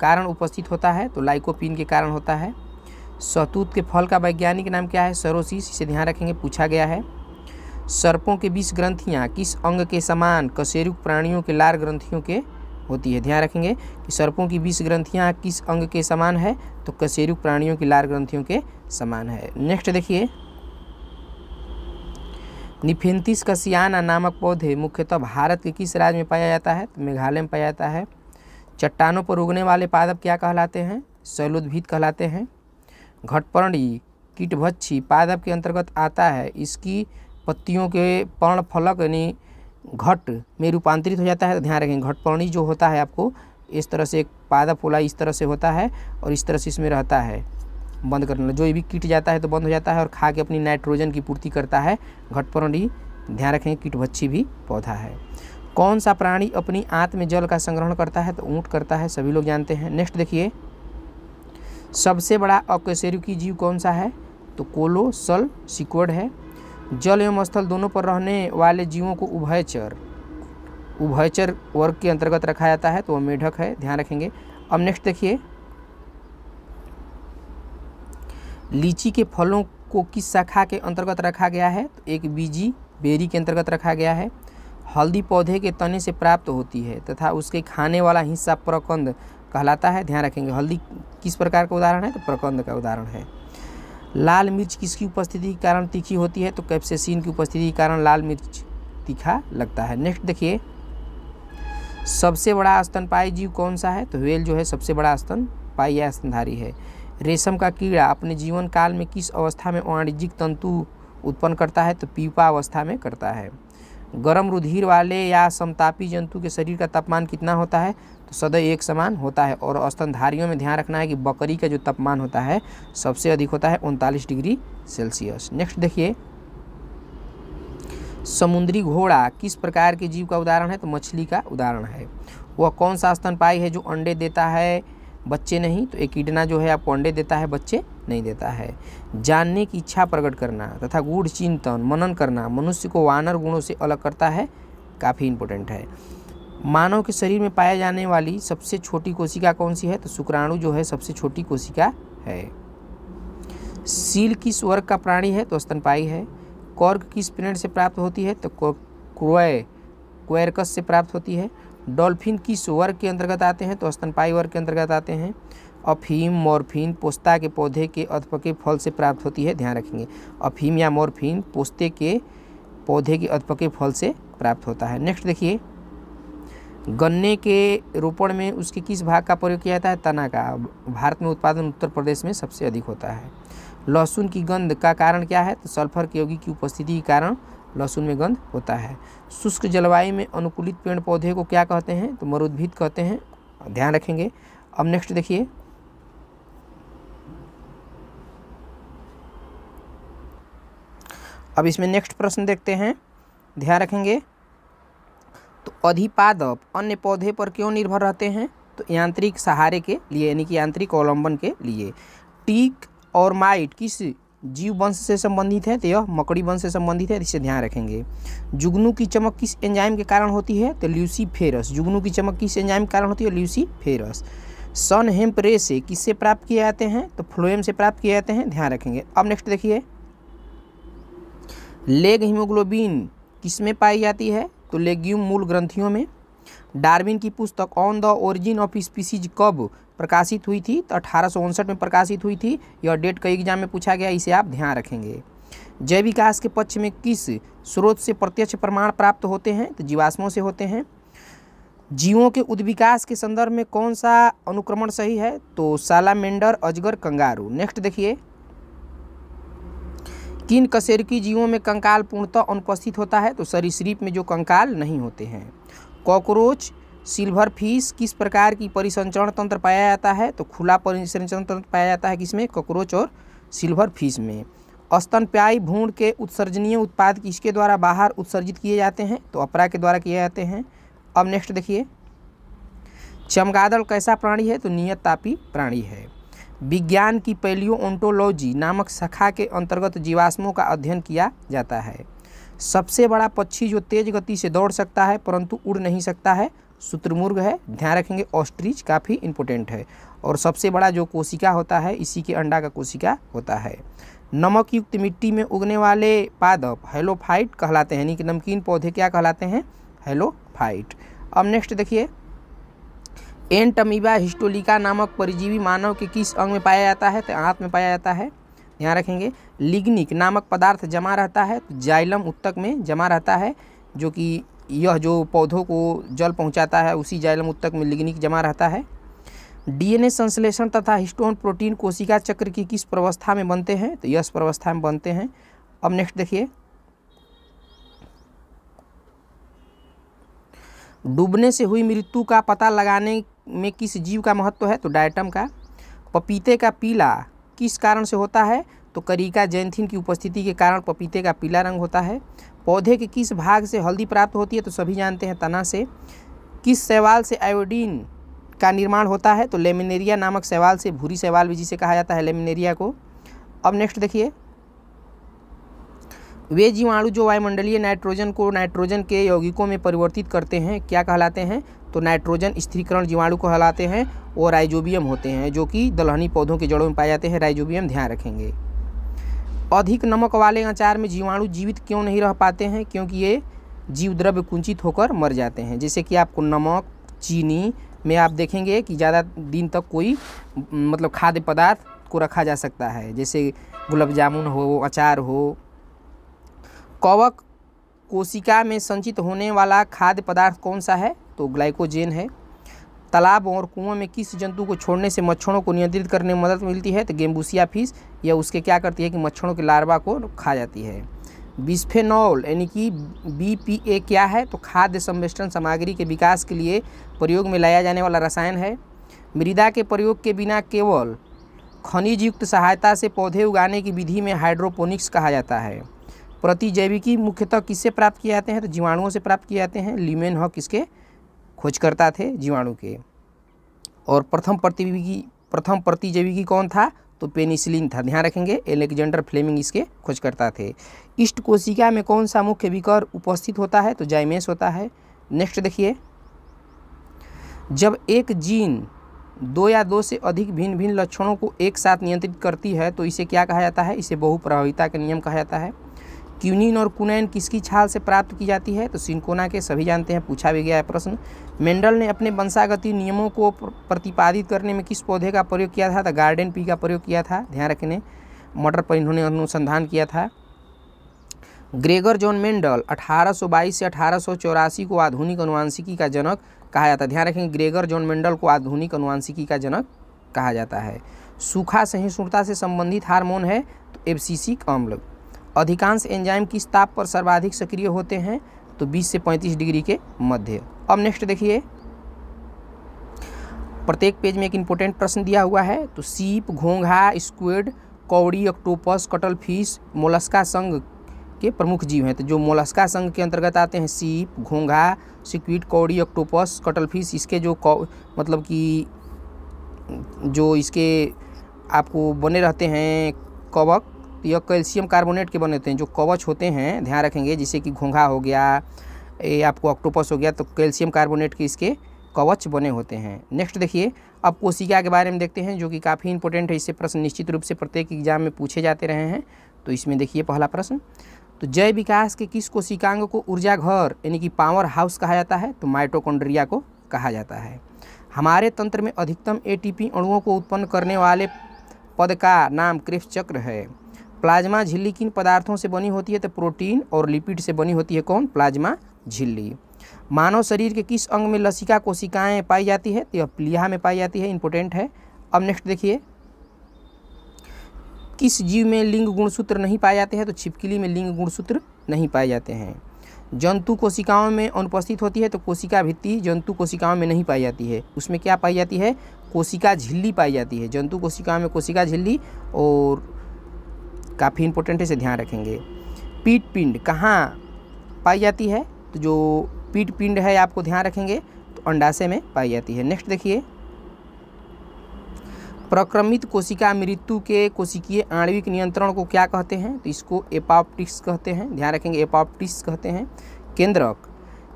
कारण उपस्थित होता है तो लाइकोपिन के कारण होता है सतूत के फल का वैज्ञानिक नाम क्या है सरोसिस इसे ध्यान रखेंगे पूछा गया है सर्पों के बीस ग्रंथियाँ किस अंग के समान कशेरुक प्राणियों के लार ग्रंथियों के होती है ध्यान रखेंगे कि सर्पों की बीस ग्रंथियाँ किस अंग के समान है तो कशेरुक प्राणियों की लार ग्रंथियों के समान है नेक्स्ट देखिए निफेंतिस कसियाना नामक पौधे मुख्यतः भारत के किस राज्य में पाया जाता है तो मेघालय में पाया जाता है चट्टानों पर उगने वाले पादप क्या कहलाते हैं शैलोद्भीत कहलाते हैं घटपर्णी कीटभच्छी पादप के अंतर्गत आता है इसकी पत्तियों के पर्ण फलक यानी घट में रूपांतरित हो जाता है तो ध्यान रखें घटपर्णी जो होता है आपको इस तरह से एक पादप होला इस तरह से होता है और इस तरह से इसमें रहता है बंद कर लगा जो भी कीट जाता है तो बंद हो जाता है और खा के अपनी नाइट्रोजन की पूर्ति करता है घटपरणी ध्यान रखेंगे कीटभच्छी भी पौधा है कौन सा प्राणी अपनी आंत में जल का संग्रहण करता है तो ऊँट करता है सभी लोग जानते हैं नेक्स्ट देखिए सबसे बड़ा अकशेरुकी जीव कौन सा है तो कोलो सल सिकोड है जल एवं स्थल दोनों पर रहने वाले जीवों को उभयचर उभयचर वर्ग के अंतर्गत रखा जाता है तो वह मेढक है ध्यान रखेंगे अब नेक्स्ट देखिए लीची के फलों को किस शाखा के अंतर्गत रखा गया है तो एक बीजी बेरी के अंतर्गत रखा गया है हल्दी पौधे के तने से प्राप्त होती है तथा उसके खाने वाला हिस्सा प्रकंद कहलाता है ध्यान रखेंगे हल्दी किस प्रकार का उदाहरण है तो प्रकंद का उदाहरण है लाल मिर्च किसकी उपस्थिति के कारण तीखी होती है तो कैप्सेसिन की उपस्थिति के कारण लाल मिर्च तीखा लगता है नेक्स्ट देखिए सबसे बड़ा स्तनपायी जीव कौन सा है तो व्हेल जो है सबसे बड़ा स्तनपायी या स्तनधारी है रेशम का कीड़ा अपने जीवन काल में किस अवस्था में वाणिज्यिक तंतु उत्पन्न करता है तो पीपा अवस्था में करता है गर्म रुधिर वाले या समतापी जंतु के शरीर का तापमान कितना होता है तो सदैव एक समान होता है और स्तनधारियों में ध्यान रखना है कि बकरी का जो तापमान होता है सबसे अधिक होता है उनतालीस डिग्री सेल्सियस नेक्स्ट देखिए समुद्री घोड़ा किस प्रकार के जीव का उदाहरण है तो मछली का उदाहरण है वह कौन सा स्तनपाई है जो अंडे देता है बच्चे नहीं तो एक कीटना जो है आपको अंडे देता है बच्चे नहीं देता है जानने की इच्छा प्रकट करना तथा गूढ़ चिंतन मनन करना मनुष्य को वानर गुणों से अलग करता है काफ़ी इंपॉर्टेंट है मानव के शरीर में पाया जाने वाली सबसे छोटी कोशिका कौन सी है तो शुक्राणु जो है सबसे छोटी कोशिका है सील किस वर्ग का प्राणी है तो स्तनपाई है कॉर्क किस प्लेनेट से प्राप्त होती है तो क्रय क्वेरकस से प्राप्त होती है डॉल्फिन किस वर्ग के अंतर्गत आते हैं तो स्तनपाई वर्ग के अंतर्गत आते हैं अफीम मॉर्फिन पोस्ता के पौधे के अधपके फल से प्राप्त होती है ध्यान रखेंगे अफीम या मॉर्फिन पोस्ते के पौधे के अधपके फल से प्राप्त होता है नेक्स्ट देखिए गन्ने के रोपण में उसके किस भाग का प्रयोग किया जाता है तना का भारत में उत्पादन उत्तर प्रदेश में सबसे अधिक होता है लहसुन की गंध का कारण क्या है तो सल्फर के यौगिक की उपस्थिति के कारण लहसुन में गंध होता है शुष्क जलवायु में अनुकूलित पेड़ पौधे को क्या कहते हैं तो मरुद्भिद कहते हैं ध्यान रखेंगे अब नेक्स्ट देखिए अब इसमें नेक्स्ट प्रश्न देखते हैं ध्यान रखेंगे तो अधिपादप अन्य पौधे पर क्यों निर्भर रहते हैं तो यांत्रिक सहारे के लिए यानी कि यांत्रिक अवलंबन के लिए टीक और माइट किस जीव वंश से संबंधित है तो यह मकड़ी वंश से संबंधित है इसे ध्यान रखेंगे जुगनू की चमक किस एंजाइम के कारण होती है तो ल्यूसी फेरस जुगनू की चमक किस एंजाइम के कारण होती है ल्यूसी फेरस सन हेम्प रे से किससे प्राप्त किए जाते हैं तो फ्लोएम से प्राप्त किए जाते हैं ध्यान रखेंगे अब नेक्स्ट देखिए लेग हीमोग्लोबिन किस में पाई जाती है तो लेग्यूम मूल ग्रंथियों में डार्विन की पुस्तक on the origin of species कब प्रकाशित हुई थी तो अठारह में प्रकाशित हुई थी यह डेट कई एग्जाम में पूछा गया इसे आप ध्यान रखेंगे जैव विकास के पक्ष में किस स्रोत से प्रत्यक्ष प्रमाण प्राप्त होते हैं तो जीवाश्मों से होते हैं जीवों के उद्विकास के संदर्भ में कौन सा अनुक्रमण सही है तो सालामेंडर अजगर कंगारू नेक्स्ट देखिए किन कसेरकी जीवों में कंकाल पूर्णतः अनुपस्थित होता है तो सरीसृप में जो कंकाल नहीं होते हैं कॉकरोच सिल्वर फिश किस प्रकार की परिसंचरण तंत्र पाया जाता है तो खुला परिसंचरण तंत्र पाया जाता है किसमें कॉकरोच और सिल्वर फिश में अस्तनप्यायी भूण के उत्सर्जनीय उत्पाद किसके द्वारा बाहर उत्सर्जित किए जाते हैं तो अपरा के द्वारा किए जाते हैं अब नेक्स्ट देखिए चमगादड़ कैसा प्राणी है तो नियत तापी प्राणी है विज्ञान की पैलियो ओंटोलॉजी नामक शाखा के अंतर्गत जीवाश्मों का अध्ययन किया जाता है सबसे बड़ा पक्षी जो तेज गति से दौड़ सकता है परंतु उड़ नहीं सकता है सूत्रमुर्ग है ध्यान रखेंगे ऑस्ट्रिच काफ़ी इंपोर्टेंट है और सबसे बड़ा जो कोशिका होता है इसी के अंडा का कोशिका होता है नमक युक्त मिट्टी में उगने वाले पादप हेलोफाइट कहलाते हैं यानी कि नमकीन पौधे क्या कहलाते हैं हेलोफाइट अब नेक्स्ट देखिए एंटमीबा हिस्टोलिका नामक परिजीवी मानव के किस अंग में पाया जाता है तो आँत में पाया जाता है यहाँ रखेंगे लिग्निक नामक पदार्थ जमा रहता है तो जाइलम उत्तक में जमा रहता है जो कि यह जो पौधों को जल पहुँचाता है उसी जाइलम उत्तक में लिग्निक जमा रहता है डीएनए संश्लेषण तथा हिस्टोन प्रोटीन कोशिका चक्र की किस प्रवस्था में बनते हैं तो यश प्रवस्था में बनते हैं अब नेक्स्ट देखिए डूबने से हुई मृत्यु का पता लगाने में किस जीव का महत्व है तो डायटम का पपीते का पीला किस कारण से होता है तो करीका जैंथिन की उपस्थिति के कारण पपीते का पीला रंग होता है पौधे के किस भाग से हल्दी प्राप्त होती है तो सभी जानते हैं तना से किस सवाल से आयोडीन का निर्माण होता है तो लेमिनेरिया नामक सवाल से भूरी सवाल भी जिसे कहा जाता है लेमिनेरिया को अब नेक्स्ट देखिए वे जीवाणु जो वायुमंडलीय नाइट्रोजन को नाइट्रोजन के यौगिकों में परिवर्तित करते हैं क्या कहलाते हैं तो नाइट्रोजन स्थिरीकरण जीवाणु को हलाते हैं और राइजोबियम होते हैं जो कि दलहनी पौधों के जड़ों में पाए जाते हैं राइजोबियम ध्यान रखेंगे अधिक नमक वाले अचार में जीवाणु जीवित क्यों नहीं रह पाते हैं क्योंकि ये जीव द्रव्य कुंचित होकर मर जाते हैं जैसे कि आपको नमक चीनी में आप देखेंगे कि ज़्यादा दिन तक कोई मतलब खाद्य पदार्थ को रखा जा सकता है जैसे गुलाब जामुन हो अचार हो कवक कोशिका में संचित होने वाला खाद्य पदार्थ कौन सा है तो ग्लाइकोजेन है तालाब और कुओं में किस जंतु को छोड़ने से मच्छरों को नियंत्रित करने में मदद मिलती है तो गेम्बूसिया फिश या उसके क्या करती है कि मच्छरों के लार्वा को खा जाती है बिस्फेनॉल यानी कि बी क्या है तो खाद्य संवेष्टन सामग्री के विकास के लिए प्रयोग में लाया जाने वाला रसायन है मृदा के प्रयोग के बिना केवल खनिज युक्त सहायता से पौधे उगाने की विधि में हाइड्रोपोनिक्स कहा जाता है प्रतिजैविकी मुख्यतः किससे प्राप्त किए जाते हैं तो जीवाणुओं से प्राप्त किए जाते हैं लिमेन हॉक इसके खोजकर्ता थे जीवाणु के और प्रथम प्रतियोगी प्रथम प्रतिजीवी कौन था तो पेनिसिलिन था ध्यान रखेंगे एलेक्जेंडर फ्लेमिंग इसके खोजकर्ता थे इष्ट कोशिका में कौन सा मुख्य विकार उपस्थित होता है तो जाइमेस होता है नेक्स्ट देखिए जब एक जीन दो या दो से अधिक भिन्न भिन्न लक्षणों को एक साथ नियंत्रित करती है तो इसे क्या कहा जाता है इसे बहुप्रभाविता का नियम कहा जाता है क्यूनिन और कुनैन किसकी छाल से प्राप्त की जाती है तो सिंकोना के सभी जानते हैं पूछा भी गया है प्रश्न मेंडल ने अपने वंशागति नियमों को प्रतिपादित करने में किस पौधे का प्रयोग किया था तो गार्डन पी का प्रयोग किया था ध्यान रखने मटर पर इन्होंने अनुसंधान किया था ग्रेगर जॉन मेंडल 1822 से अठारह को आधुनिक अनुवांशिकी का जनक कहा जाता है ध्यान रखेंगे ग्रेगर जॉन मेंडल को आधुनिक अनुवांशिकी का जनक कहा जाता है सूखा सहिष्णुता से संबंधित हार्मोन है तो एबसीसिक अम्ल अधिकांश एंजाइम किस ताप पर सर्वाधिक सक्रिय होते हैं तो 20 से 35 डिग्री के मध्य अब नेक्स्ट देखिए प्रत्येक पेज में एक इम्पोर्टेंट प्रश्न दिया हुआ है तो सीप घोंघा स्क्वेड कौड़ी ऑक्टोपस कटल फिश मोलस्का संघ के प्रमुख जीव हैं तो जो मोलस्का संघ के अंतर्गत आते हैं सीप घोंघा सिक्विड कौड़ी ऑक्टोपस फिश इसके जो मतलब कि जो इसके आपको बने रहते हैं कवक तो यह कैल्शियम कार्बोनेट के बने होते हैं जो कवच होते हैं ध्यान रखेंगे जैसे कि घोंघा हो गया ये आपको ऑक्टोपस हो गया तो कैल्शियम कार्बोनेट के इसके कवच बने होते हैं नेक्स्ट देखिए अब कोशिका के बारे में देखते हैं जो कि काफ़ी इंपॉर्टेंट है इससे प्रश्न निश्चित रूप से प्रत्येक एग्जाम में पूछे जाते रहे हैं तो इसमें देखिए पहला प्रश्न तो जय विकास के किस कोशिकांग को ऊर्जा घर यानी कि पावर हाउस कहा जाता है तो माइटोकॉन्ड्रिया को कहा जाता है हमारे तंत्र में अधिकतम एटीपी अणुओं को उत्पन्न करने वाले पद का नाम कृष चक्र है प्लाज्मा झिल्ली किन पदार्थों से बनी होती है तो प्रोटीन और लिपिड से बनी होती है कौन प्लाज्मा झिल्ली मानव शरीर के किस अंग में लसिका कोशिकाएं पाई जाती है तो यह प्लीहा में पाई जाती है इंपोर्टेंट है अब नेक्स्ट देखिए किस जीव में लिंग गुणसूत्र नहीं पाए जाते हैं तो छिपकली में लिंग गुणसूत्र नहीं पाए जाते हैं जंतु कोशिकाओं में अनुपस्थित होती है तो कोशिका भित्ति जंतु कोशिकाओं में नहीं पाई जाती है उसमें क्या पाई जाती है कोशिका झिल्ली पाई जाती है जंतु कोशिकाओं में कोशिका झिल्ली और काफ़ी इंपॉर्टेंट है इसे ध्यान रखेंगे पीट पिंड कहाँ पाई जाती है तो जो पीट पिंड है आपको ध्यान रखेंगे तो अंडाशय में पाई जाती है नेक्स्ट देखिए प्रक्रमित कोशिका मृत्यु के कोशिकीय आणविक नियंत्रण को क्या कहते हैं तो इसको एपॉप्टिक्स कहते हैं ध्यान रखेंगे एपॉप्टिक्स कहते हैं केंद्रक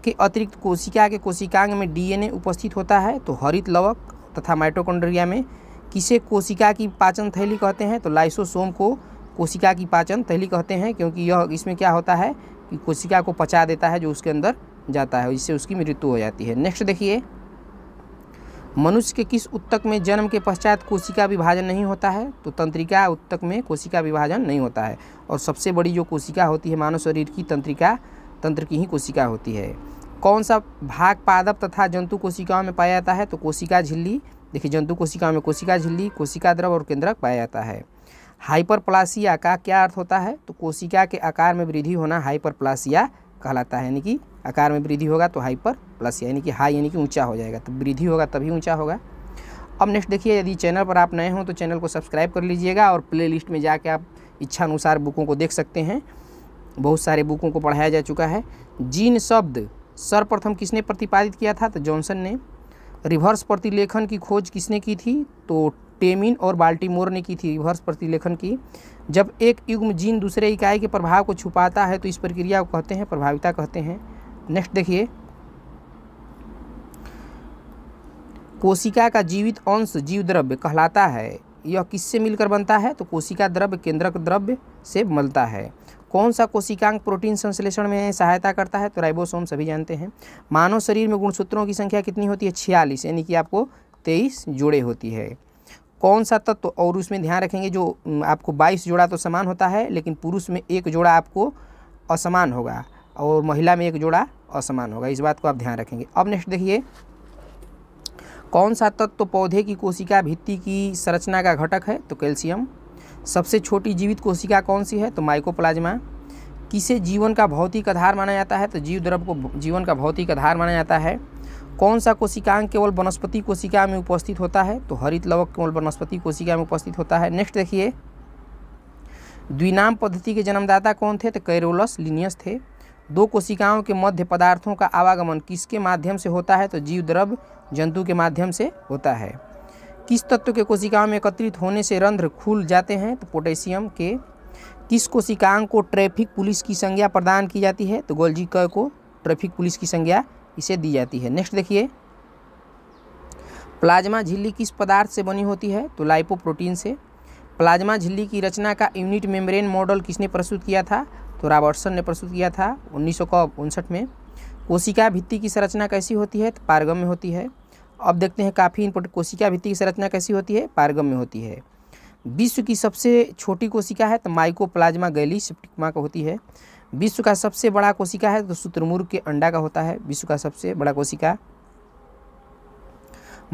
के अतिरिक्त कोशिका के कोशिकांग में डीएनए उपस्थित होता है तो हरित लवक तथा माइटोकॉन्ड्रिया में किसे कोशिका की पाचन थैली कहते हैं तो लाइसोसोम को कोशिका की पाचन तैली कहते हैं क्योंकि यह इसमें क्या होता है कि कोशिका को पचा देता है जो उसके अंदर जाता है इससे उसकी मृत्यु हो जाती है नेक्स्ट देखिए मनुष्य के किस उत्तक में जन्म के पश्चात कोशिका विभाजन नहीं होता है तो तंत्रिका उत्तक में कोशिका विभाजन नहीं होता है और सबसे बड़ी जो कोशिका होती है मानव शरीर की तंत्रिका तंत्र की ही कोशिका होती है कौन सा भाग पादप तथा जंतु कोशिकाओं में पाया जाता है तो कोशिका झिल्ली देखिए जंतु कोशिकाओं में कोशिका झिल्ली कोशिका द्रव और केंद्रक पाया जाता है हाइपरप्लासिया का क्या अर्थ होता है तो कोशिका के आकार में वृद्धि होना हाइपरप्लासिया कहलाता है यानी कि आकार में वृद्धि होगा तो हाइपर प्लासिया यानी कि हाई यानी कि ऊंचा हो जाएगा तो वृद्धि होगा तभी ऊंचा होगा अब नेक्स्ट देखिए यदि चैनल पर आप नए हों तो चैनल को सब्सक्राइब कर लीजिएगा और प्ले लिस्ट में जाके आप इच्छा अनुसार बुकों को देख सकते हैं बहुत सारे बुकों को पढ़ाया जा चुका है जीन शब्द सर्वप्रथम किसने प्रतिपादित किया था तो जॉनसन ने रिवर्स प्रतिलेखन की खोज किसने की थी तो टेमिन और बाल्टीमोर ने की थी रिवर्स प्रतिलेखन की जब एक युग्म जीन दूसरे इकाई के प्रभाव को छुपाता है तो इस प्रक्रिया को कहते हैं प्रभाविता कहते हैं नेक्स्ट देखिए कोशिका का जीवित अंश जीव द्रव्य कहलाता है यह किससे मिलकर बनता है तो कोशिका द्रव्य केंद्रक द्रव्य से मलता है कौन सा कोशिकांग प्रोटीन संश्लेषण में सहायता करता है तो राइबोसोम सभी जानते हैं मानव शरीर में गुणसूत्रों की संख्या कितनी होती है छियालीस यानी कि आपको तेईस जोड़े होती है कौन सा तत्व तो और उसमें ध्यान रखेंगे जो आपको बाईस जोड़ा तो समान होता है लेकिन पुरुष में एक जोड़ा आपको असमान होगा और महिला में एक जोड़ा असमान होगा इस बात को आप ध्यान रखेंगे अब नेक्स्ट देखिए कौन सा तत्व तो पौधे की कोशिका भित्ति की संरचना का घटक है तो कैल्शियम सबसे छोटी जीवित कोशिका कौन सी है तो माइकोप्लाज्मा किसे जीवन का भौतिक आधार माना जाता है तो जीव द्रव को जीवन का भौतिक आधार माना जाता है कौन सा कोशिकांग केवल वनस्पति कोशिका में उपस्थित होता है तो हरित लवक केवल वनस्पति कोशिका में उपस्थित होता है नेक्स्ट देखिए द्विनाम पद्धति के जन्मदाता कौन थे तो कैरोलस लिनियस थे दो कोशिकाओं के मध्य पदार्थों का आवागमन किसके माध्यम से होता है तो जीव द्रव जंतु के माध्यम से होता है किस तत्व के कोशिकाओं में एकत्रित होने से रंध्र खुल जाते हैं तो पोटेशियम के किस कोशिकांग को ट्रैफिक पुलिस की संज्ञा प्रदान की जाती है तो गोलजी क को ट्रैफिक पुलिस की संज्ञा इसे दी जाती है नेक्स्ट देखिए प्लाज्मा झिल्ली किस पदार्थ से बनी होती है तो लाइपोप्रोटीन से प्लाज्मा झिल्ली की रचना का यूनिट मेम्ब्रेन मॉडल किसने प्रस्तुत किया था तो रॉबर्टसन ने प्रस्तुत किया था उन्नीस में कोशिका भित्ति की संरचना कैसी होती है तो पारगम में होती है अब देखते हैं काफ़ी इंपोर्टेंट कोशिका भित्ति की संरचना कैसी होती है पारगम में होती है विश्व की सबसे छोटी कोशिका है तो माइको प्लाज्मा गैली सेप्टिकमा का होती है विश्व का सबसे बड़ा कोशिका है तो सूत्रमुर्ग के अंडा का होता है विश्व का सबसे बड़ा कोशिका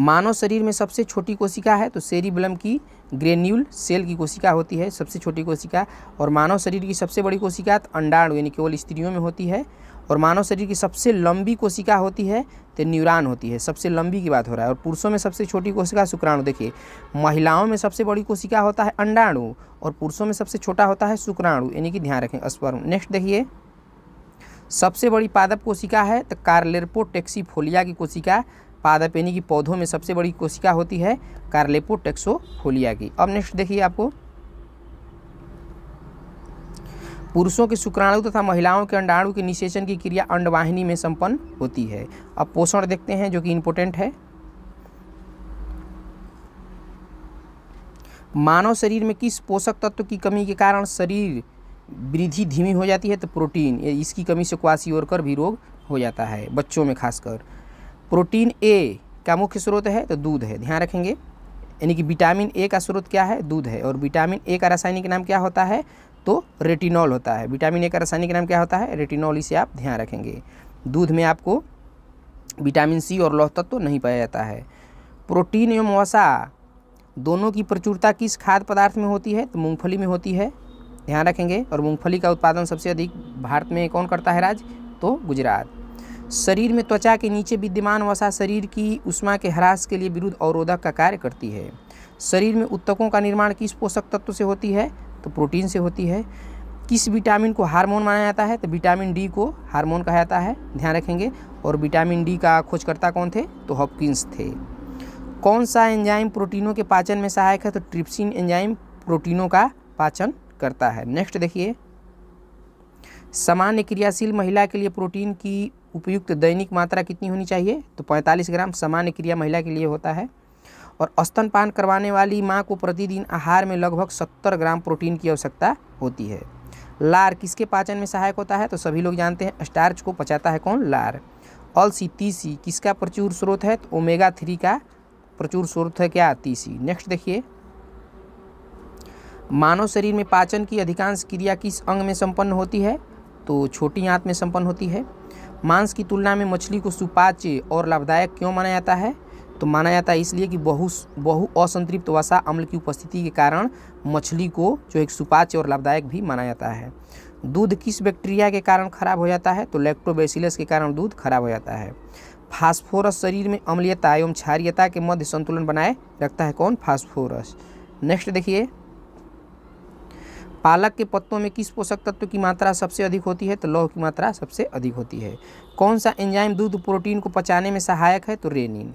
मानव शरीर में सबसे छोटी कोशिका है तो सेरिबलम की ग्रेन्यूल सेल की कोशिका होती है सबसे छोटी कोशिका और मानव शरीर की सबसे बड़ी कोशिका तो अंडाणु यानी केवल स्त्रियों में होती है और मानव शरीर की सबसे लंबी कोशिका होती है तो न्यूरान होती है सबसे लंबी की बात हो रहा है और पुरुषों में सबसे छोटी कोशिका शुक्राणु देखिए महिलाओं में सबसे बड़ी कोशिका होता है अंडाणु और पुरुषों में सबसे छोटा होता है शुक्राणु यानी कि ध्यान रखें स्पर्म नेक्स्ट देखिए सबसे बड़ी पादप कोशिका है तो फोलिया की कोशिका पादप यानी कि पौधों में सबसे बड़ी कोशिका होती है कार्लेपो फोलिया की अब नेक्स्ट देखिए आपको पुरुषों के शुक्राणु तथा महिलाओं के अंडाणु के निषेचन की क्रिया अंडवाहिनी में संपन्न होती है अब पोषण देखते हैं जो कि इम्पोर्टेंट है मानव शरीर में किस पोषक तत्व की कमी के कारण शरीर वृद्धि धीमी हो जाती है तो प्रोटीन इसकी कमी से क्वासी और कर भी रोग हो जाता है बच्चों में खासकर प्रोटीन ए का मुख्य स्रोत है तो दूध है ध्यान रखेंगे यानी कि विटामिन ए का स्रोत क्या है दूध है और विटामिन ए का रासायनिक नाम क्या होता है तो रेटिनॉल होता है विटामिन ए का रासायनिक नाम क्या होता है रेटिनॉल इसे आप ध्यान रखेंगे दूध में आपको विटामिन सी और लौह तत्व तो नहीं पाया जाता है प्रोटीन एवं वसा दोनों की प्रचुरता किस खाद्य पदार्थ में होती है तो मूँगफली में होती है ध्यान रखेंगे और मूँगफली का उत्पादन सबसे अधिक भारत में कौन करता है राज्य तो गुजरात शरीर में त्वचा के नीचे विद्यमान वसा शरीर की उष्मा के ह्रास के लिए विरुद्ध अवरोधक का कार्य करती है शरीर में उत्तकों का निर्माण किस पोषक तत्व से होती है तो प्रोटीन से होती है किस विटामिन को हार्मोन माना जाता है तो विटामिन डी को हार्मोन कहा जाता है ध्यान रखेंगे और विटामिन डी का खोजकर्ता कौन थे तो हॉपकिंस थे कौन सा एंजाइम प्रोटीनों के पाचन में सहायक है तो ट्रिप्सिन एंजाइम प्रोटीनों का पाचन करता है नेक्स्ट देखिए सामान्य क्रियाशील महिला के लिए प्रोटीन की उपयुक्त दैनिक मात्रा कितनी होनी चाहिए तो 45 ग्राम सामान्य क्रिया महिला के लिए होता है और स्तनपान करवाने वाली माँ को प्रतिदिन आहार में लगभग सत्तर ग्राम प्रोटीन की आवश्यकता होती है लार किसके पाचन में सहायक होता है तो सभी लोग जानते हैं स्टार्च को पचाता है कौन लार अलसी तीसी किसका प्रचुर स्रोत है तो ओमेगा थ्री का प्रचुर स्रोत है क्या तीसी नेक्स्ट देखिए मानव शरीर में पाचन की अधिकांश क्रिया किस अंग में संपन्न होती है तो छोटी आंत में संपन्न होती है मांस की तुलना में मछली को सुपाच्य और लाभदायक क्यों माना जाता है तो माना जाता है इसलिए कि बहु बहु असंतृप्त वसा अम्ल की उपस्थिति के कारण मछली को जो एक सुपाच्य और लाभदायक भी माना जाता है दूध किस बैक्टीरिया के कारण खराब हो जाता है तो लैक्टोबेसिलस के कारण दूध खराब हो जाता है फास्फोरस शरीर में अम्लीयता एवं क्षारियता के मध्य संतुलन बनाए रखता है कौन फास्फोरस नेक्स्ट देखिए पालक के पत्तों में किस पोषक तत्व की मात्रा सबसे अधिक होती है तो लौह की मात्रा सबसे अधिक होती है कौन सा एंजाइम दूध प्रोटीन को पचाने में सहायक है तो रेनिन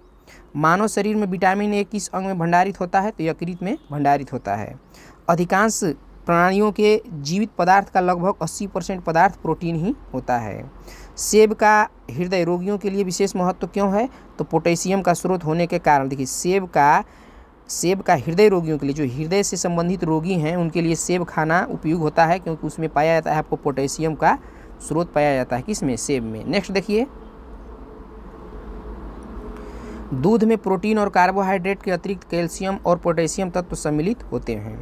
मानव शरीर में विटामिन ए किस अंग में भंडारित होता है तो यकृत में भंडारित होता है अधिकांश प्राणियों के जीवित पदार्थ का लगभग 80 परसेंट पदार्थ प्रोटीन ही होता है सेब का हृदय रोगियों के लिए विशेष महत्व क्यों है तो पोटेशियम का स्रोत होने के कारण देखिए सेब का सेब का हृदय रोगियों के लिए जो हृदय से संबंधित रोगी हैं उनके लिए सेब खाना उपयोग होता है क्योंकि उसमें पाया जाता है आपको पोटेशियम का स्रोत पाया जाता है किसमें सेब में नेक्स्ट देखिए दूध में प्रोटीन और कार्बोहाइड्रेट के अतिरिक्त कैल्शियम और पोटेशियम तत्व सम्मिलित होते हैं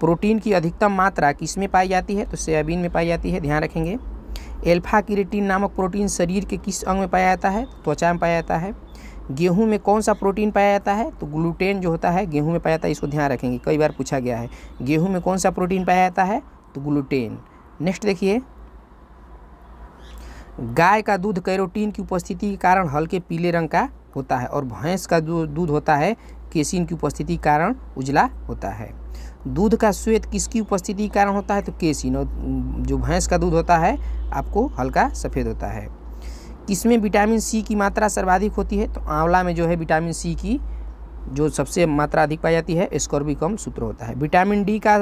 प्रोटीन की अधिकतम मात्रा किस में पाई जाती है तो सोयाबीन में पाई जाती है ध्यान रखेंगे एल्फा किरेटिन नामक प्रोटीन शरीर के किस अंग में पाया जाता है तो त्वचा में पाया जाता है गेहूं में कौन सा प्रोटीन पाया जाता है तो ग्लूटेन जो होता है गेहूं में पाया जाता है इसको ध्यान रखेंगे कई बार पूछा गया है गेहूं में कौन सा प्रोटीन पाया जाता है तो ग्लूटेन नेक्स्ट देखिए गाय का दूध कैरोटीन की उपस्थिति के कारण हल्के पीले रंग का होता है और भैंस का जो दूध होता है केसिन की उपस्थिति के कारण उजला होता है दूध का श्वेत किसकी उपस्थिति के कारण होता है तो केसिन और जो भैंस का दूध होता है आपको हल्का सफ़ेद होता है किसमें विटामिन सी की मात्रा सर्वाधिक होती है तो आंवला में जो है विटामिन सी की जो सबसे मात्रा अधिक पाई जाती है स्कॉर्बिकम सूत्र होता है विटामिन डी का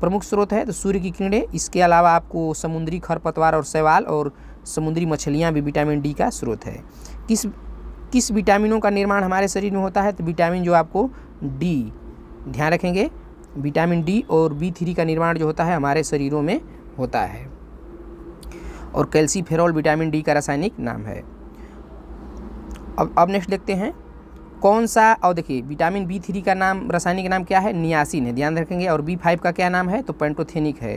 प्रमुख स्रोत है तो सूर्य की किरणें इसके अलावा आपको समुद्री खरपतवार और शैवाल और समुद्री मछलियाँ भी विटामिन डी का स्रोत है किस किस विटामिनों का निर्माण हमारे शरीर में होता है तो विटामिन जो आपको डी ध्यान रखेंगे विटामिन डी और बी थ्री का निर्माण जो होता है हमारे शरीरों में होता है और कैल्सीफेरॉल विटामिन डी का रासायनिक नाम है अब अब नेक्स्ट देखते हैं कौन सा और देखिए विटामिन बी थ्री का नाम रासायनिक नाम क्या है नियासिन है ध्यान रखेंगे और बी फाइव का क्या नाम है तो पेंटोथेनिक है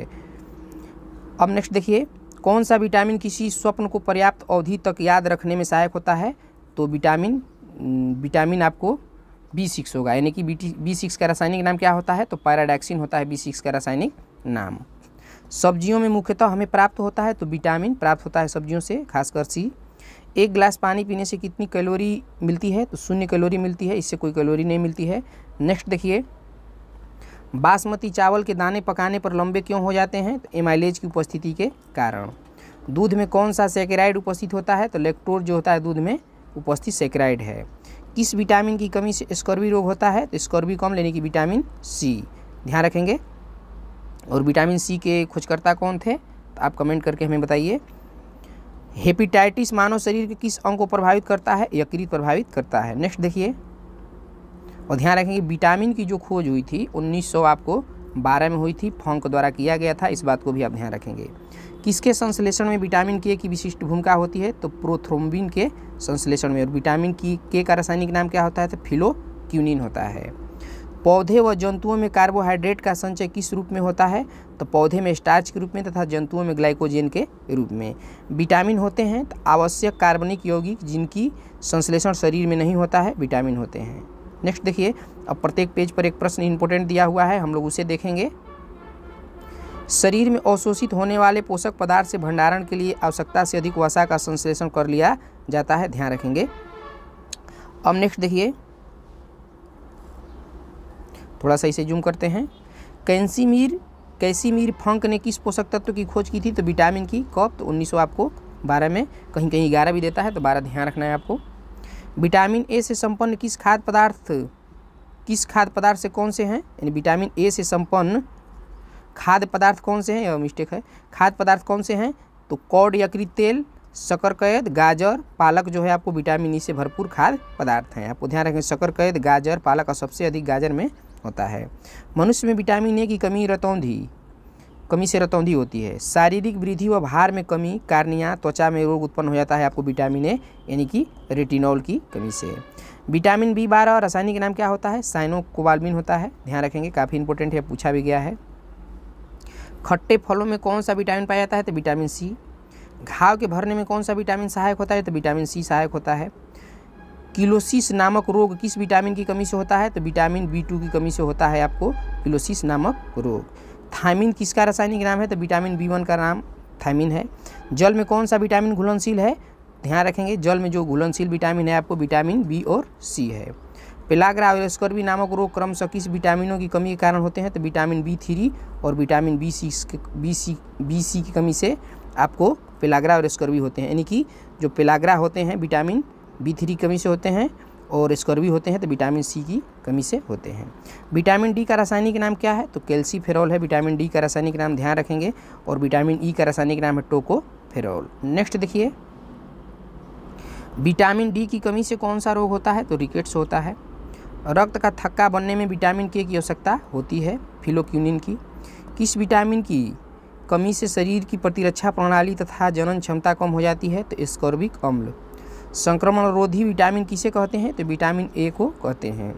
अब नेक्स्ट देखिए कौन सा विटामिन किसी स्वप्न को पर्याप्त अवधि तक याद रखने में सहायक होता है तो विटामिन विटामिन आपको बी सिक्स होगा यानी कि बी बी सिक्स का रासायनिक नाम क्या होता है तो पैराडैक्सिन होता है बी सिक्स का रासायनिक नाम सब्जियों में मुख्यतः हमें प्राप्त होता है तो विटामिन प्राप्त होता है सब्जियों से खासकर सी एक ग्लास पानी पीने से कितनी कैलोरी मिलती है तो शून्य कैलोरी मिलती है इससे कोई कैलोरी नहीं मिलती है नेक्स्ट देखिए बासमती चावल के दाने पकाने पर लंबे क्यों हो जाते हैं तो एमाइलेज की उपस्थिति के कारण दूध में कौन सा सेक्राइड उपस्थित होता है तो लेक्टोर जो होता है दूध में उपस्थित सेक्राइड है किस विटामिन की कमी से स्कॉर्बी रोग होता है तो स्कॉर्बी कम लेने की विटामिन सी ध्यान रखेंगे और विटामिन सी के खोजकर्ता कौन थे तो आप कमेंट करके हमें बताइए हेपेटाइटिस मानव शरीर के किस अंग को प्रभावित करता है यकृत प्रभावित करता है नेक्स्ट देखिए और ध्यान रखेंगे विटामिन की जो खोज हुई थी 1900 आपको बारह में हुई थी फॉन्क द्वारा किया गया था इस बात को भी आप ध्यान रखेंगे किसके संश्लेषण में विटामिन के की विशिष्ट भूमिका होती है तो प्रोथ्रोम्बिन के संश्लेषण में और विटामिन की के का रासायनिक नाम क्या होता है तो फिलोक्यूनिन होता है पौधे व जंतुओं में कार्बोहाइड्रेट का संचय किस रूप में होता है तो पौधे में स्टार्च के रूप में तथा जंतुओं में ग्लाइकोजेन के रूप में विटामिन होते हैं तो आवश्यक कार्बनिक यौगिक जिनकी संश्लेषण शरीर में नहीं होता है विटामिन होते हैं नेक्स्ट देखिए अब प्रत्येक पेज पर एक प्रश्न इंपोर्टेंट दिया हुआ है हम लोग उसे देखेंगे शरीर में अवशोषित होने वाले पोषक पदार्थ से भंडारण के लिए आवश्यकता से अधिक वसा का संश्लेषण कर लिया जाता है ध्यान रखेंगे अब नेक्स्ट देखिए थोड़ा सा इसे जूम करते हैं कैंसीमीर कैसीमीर फंक ने किस पोषक तत्व की खोज की थी तो विटामिन की कब तो उन्नीस आपको बारह में कहीं कहीं ग्यारह भी देता है तो बारह ध्यान रखना है आपको विटामिन ए से संपन्न किस खाद्य पदार्थ किस खाद्य पदार्थ से कौन से हैं यानी विटामिन ए से संपन्न खाद्य पदार्थ कौन से हैं यह मिस्टेक है खाद्य पदार्थ कौन से हैं तो कौड यकृत तेल शकरकैद गाजर पालक जो है आपको विटामिन ई से भरपूर खाद्य पदार्थ हैं आपको ध्यान रखें शकरकैद गाजर पालक और सबसे अधिक गाजर में होता है मनुष्य में विटामिन ए की कमी रतौंधी कमी से रतौंधी होती है शारीरिक वृद्धि व भार में कमी कार्निया त्वचा में रोग उत्पन्न हो जाता है आपको विटामिन ए यानी कि रेटिनॉल की कमी से विटामिन बी बारह रासायनिक नाम क्या होता है साइनोकोबालमिन होता है ध्यान रखेंगे काफ़ी इंपॉर्टेंट है पूछा भी गया है खट्टे फलों में कौन सा विटामिन पाया जाता है तो विटामिन सी घाव के भरने में कौन सा विटामिन सहायक होता है तो विटामिन सी सहायक होता है किलोसिस नामक रोग किस विटामिन की कमी से होता है तो विटामिन बी टू की कमी से होता है आपको किलोसिस नामक रोग थायमिन किसका रासायनिक नाम है तो विटामिन बी वन का नाम थायमिन है जल में कौन सा विटामिन घुलनशील है ध्यान रखेंगे जल में जो घुलनशील विटामिन है आपको विटामिन बी और सी है पेलाग्रा और स्कर्वी नामक रोग से किस विटामिनों की कमी के कारण होते हैं तो विटामिन बी थ्री और vitamin B six B C B C की कमी से आपको पेलाग्रा और स्कर्वी होते हैं यानी कि जो पेलाग्रा होते हैं विटामिन बी थ्री कमी से होते हैं और स्कर्वी होते हैं तो विटामिन सी की कमी से होते हैं विटामिन डी का रासायनिक नाम क्या है तो कैल्सीफेरॉल है विटामिन डी का रासायनिक नाम ध्यान रखेंगे और विटामिन ई e का रासायनिक नाम है फेरोल नेक्स्ट देखिए विटामिन डी की कमी से कौन सा रोग होता है तो रिकेट्स होता है रक्त का थक्का बनने में विटामिन के की आवश्यकता होती है फिलोक्यूनिन की किस विटामिन की कमी से शरीर की प्रतिरक्षा प्रणाली तथा जनन क्षमता कम हो जाती है तो स्कॉर्बिक अम्ल संक्रमण रोधी विटामिन किसे कहते हैं तो विटामिन ए को कहते हैं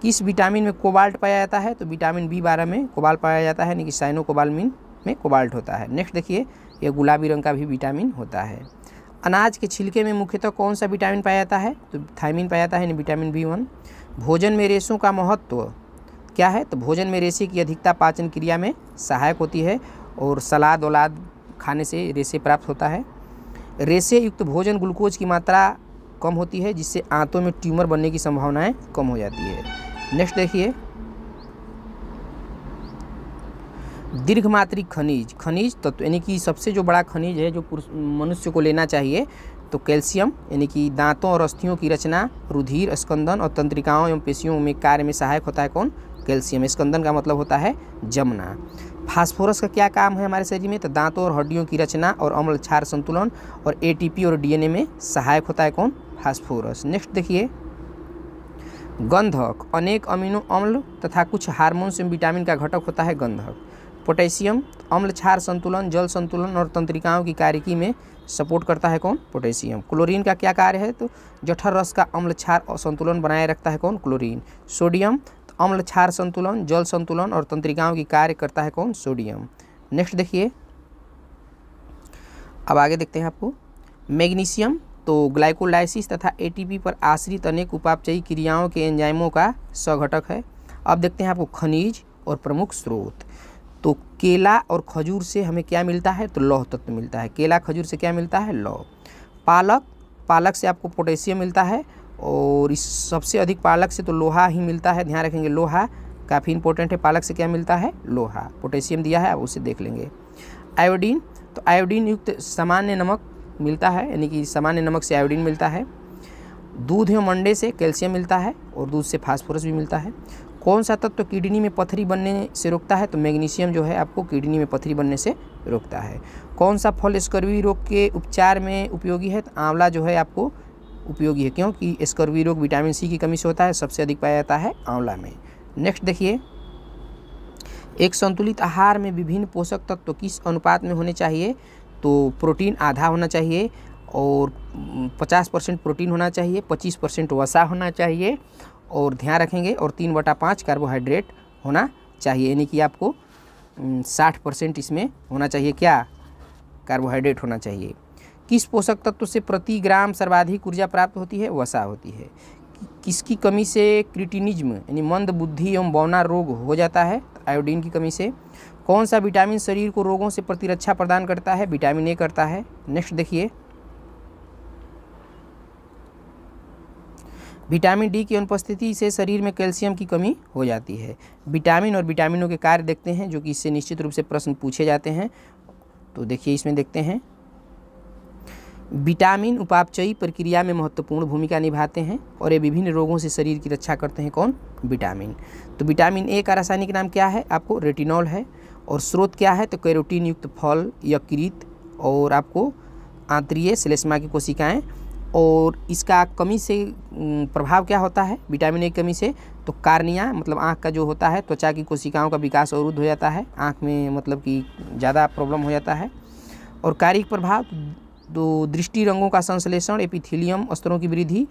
किस विटामिन में कोबाल्ट पाया जाता है तो विटामिन बी बारह में कोबाल्ट पाया जाता है यानी कि साइनो कोबालमिन में कोबाल्ट होता है नेक्स्ट देखिए यह गुलाबी रंग का भी विटामिन होता है अनाज के छिलके में मुख्यतः तो कौन सा विटामिन पाया जाता है तो थायमिन पाया जाता है यानी विटामिन बी वन भोजन में रेशों का महत्व क्या है तो भोजन में रेशे की अधिकता पाचन क्रिया में सहायक होती है और सलाद वलाद खाने से रेशे प्राप्त होता है रेसे युक्त भोजन ग्लूकोज की मात्रा कम होती है जिससे आंतों में ट्यूमर बनने की संभावनाएं कम हो जाती है नेक्स्ट देखिए दीर्घमात्रिक खनिज खनिज तत्व तो, यानी कि सबसे जो बड़ा खनिज है जो मनुष्य को लेना चाहिए तो कैल्शियम यानी कि दांतों और अस्थियों की रचना रुधिर स्कंदन और तंत्रिकाओं एवं पेशियों में कार्य में सहायक होता है कौन कैल्शियम स्कंदन का मतलब होता है जमना फास्फोरस का क्या काम है हमारे शरीर में तो दांतों और हड्डियों की रचना और अम्ल क्षार संतुलन और एटीपी और डीएनए में सहायक होता है कौन फास्फोरस नेक्स्ट देखिए गंधक अनेक अमीनो अम्ल तथा कुछ हार्मोन से विटामिन का घटक होता है गंधक पोटेशियम अम्ल क्षार संतुलन जल संतुलन और तंत्रिकाओं की कार्यकी में सपोर्ट करता है कौन पोटेशियम क्लोरीन का क्या कार्य है तो जठर रस का अम्ल क्षार संतुलन बनाए रखता है कौन क्लोरीन सोडियम अम्ल क्षार संतुलन जल संतुलन और तंत्रिकाओं की कार्य करता है कौन सोडियम नेक्स्ट देखिए अब आगे देखते हैं आपको मैग्नीशियम तो ग्लाइकोलाइसिस तथा एटीपी पर आश्रित अनेक उपापचयी क्रियाओं के एंजाइमों का सघटक है अब देखते हैं आपको खनिज और प्रमुख स्रोत तो केला और खजूर से हमें क्या मिलता है तो लौह तत्व मिलता है केला खजूर से क्या मिलता है लौह पालक पालक से आपको पोटेशियम मिलता है और इस सबसे अधिक पालक से तो लोहा ही मिलता है ध्यान रखेंगे लोहा काफ़ी इंपॉर्टेंट है पालक से क्या मिलता है लोहा पोटेशियम दिया है आप उसे देख लेंगे आयोडीन तो आयोडीन युक्त सामान्य नमक मिलता है यानी कि सामान्य नमक से आयोडीन मिलता है दूध एवं अंडे से कैल्शियम मिलता है और दूध से फास्फोरस भी मिलता है कौन सा तत्व तो किडनी में पथरी बनने से रोकता है तो मैग्नीशियम जो है आपको किडनी में पथरी बनने से रोकता है कौन सा फल स्कर्वी रोग के उपचार में उपयोगी है तो आंवला जो है आपको उपयोगी है क्योंकि स्कर्वी रोग विटामिन सी की कमी से होता है सबसे अधिक पाया जाता है आंवला में नेक्स्ट देखिए एक संतुलित आहार में विभिन्न पोषक तत्व तो किस अनुपात में होने चाहिए तो प्रोटीन आधा होना चाहिए और 50 परसेंट प्रोटीन होना चाहिए 25 परसेंट वसा होना चाहिए और ध्यान रखेंगे और तीन बटा पाँच कार्बोहाइड्रेट होना चाहिए यानी कि आपको 60 परसेंट इसमें होना चाहिए क्या कार्बोहाइड्रेट होना चाहिए किस पोषक तत्व से प्रति ग्राम सर्वाधिक ऊर्जा प्राप्त होती है वसा होती है किसकी कमी से क्रिटिनिज्म यानी मंद बुद्धि एवं बौना रोग हो जाता है आयोडीन की कमी से कौन सा विटामिन शरीर को रोगों से प्रतिरक्षा प्रदान करता है विटामिन ए करता है नेक्स्ट देखिए विटामिन डी की अनुपस्थिति से शरीर में कैल्शियम की कमी हो जाती है विटामिन और विटामिनों के कार्य देखते हैं जो कि इससे निश्चित रूप से प्रश्न पूछे जाते हैं तो देखिए इसमें देखते हैं विटामिन उपापचयी प्रक्रिया में महत्वपूर्ण भूमिका निभाते हैं और ये विभिन्न रोगों से शरीर की रक्षा करते हैं कौन विटामिन तो विटामिन ए का रासायनिक नाम क्या है आपको रेटिनॉल है और स्रोत क्या है तो कैरोटीन युक्त फल यकृत और आपको आंतरीय सिलेस्मा की कोशिकाएं और इसका कमी से प्रभाव क्या होता है विटामिन ए की कमी से तो कार्निया मतलब आँख का जो होता है त्वचा की कोशिकाओं का विकास अवरुद्ध हो जाता है आँख में मतलब कि ज़्यादा प्रॉब्लम हो जाता है और कारिक प्रभाव तो दृष्टि रंगों का संश्लेषण एपिथीलियम स्तरों की वृद्धि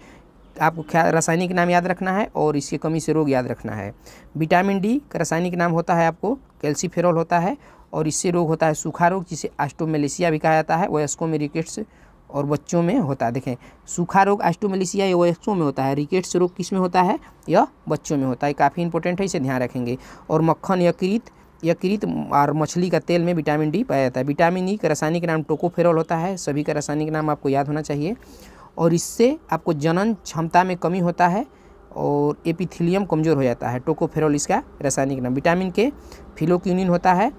आपको रासायनिक नाम याद रखना है और इसके कमी से रोग याद रखना है विटामिन डी का रासायनिक नाम होता है आपको कैल्सीफेरॉल होता है और इससे रोग होता है सूखा रोग जिसे आस्टोमेलेसिया भी कहा जाता है वयस्कों में रिकेट्स और बच्चों में होता है देखें सूखा रोग आस्टोमेलिसिया या वयस्कों में होता है रिकेट्स रोग किस में होता है यह बच्चों में होता है काफ़ी इंपॉर्टेंट है इसे ध्यान रखेंगे और मक्खन यकृत यकृत और मछली का तेल में विटामिन डी पाया जाता है विटामिन ई e का रासायनिक नाम टोकोफेरॉल होता है सभी का रासायनिक नाम आपको याद होना चाहिए और इससे आपको जनन क्षमता में कमी होता है और एपिथिलियम कमज़ोर हो जाता है टोकोफेरॉल इसका रासायनिक नाम विटामिन के फिलोक्यूनिन होता है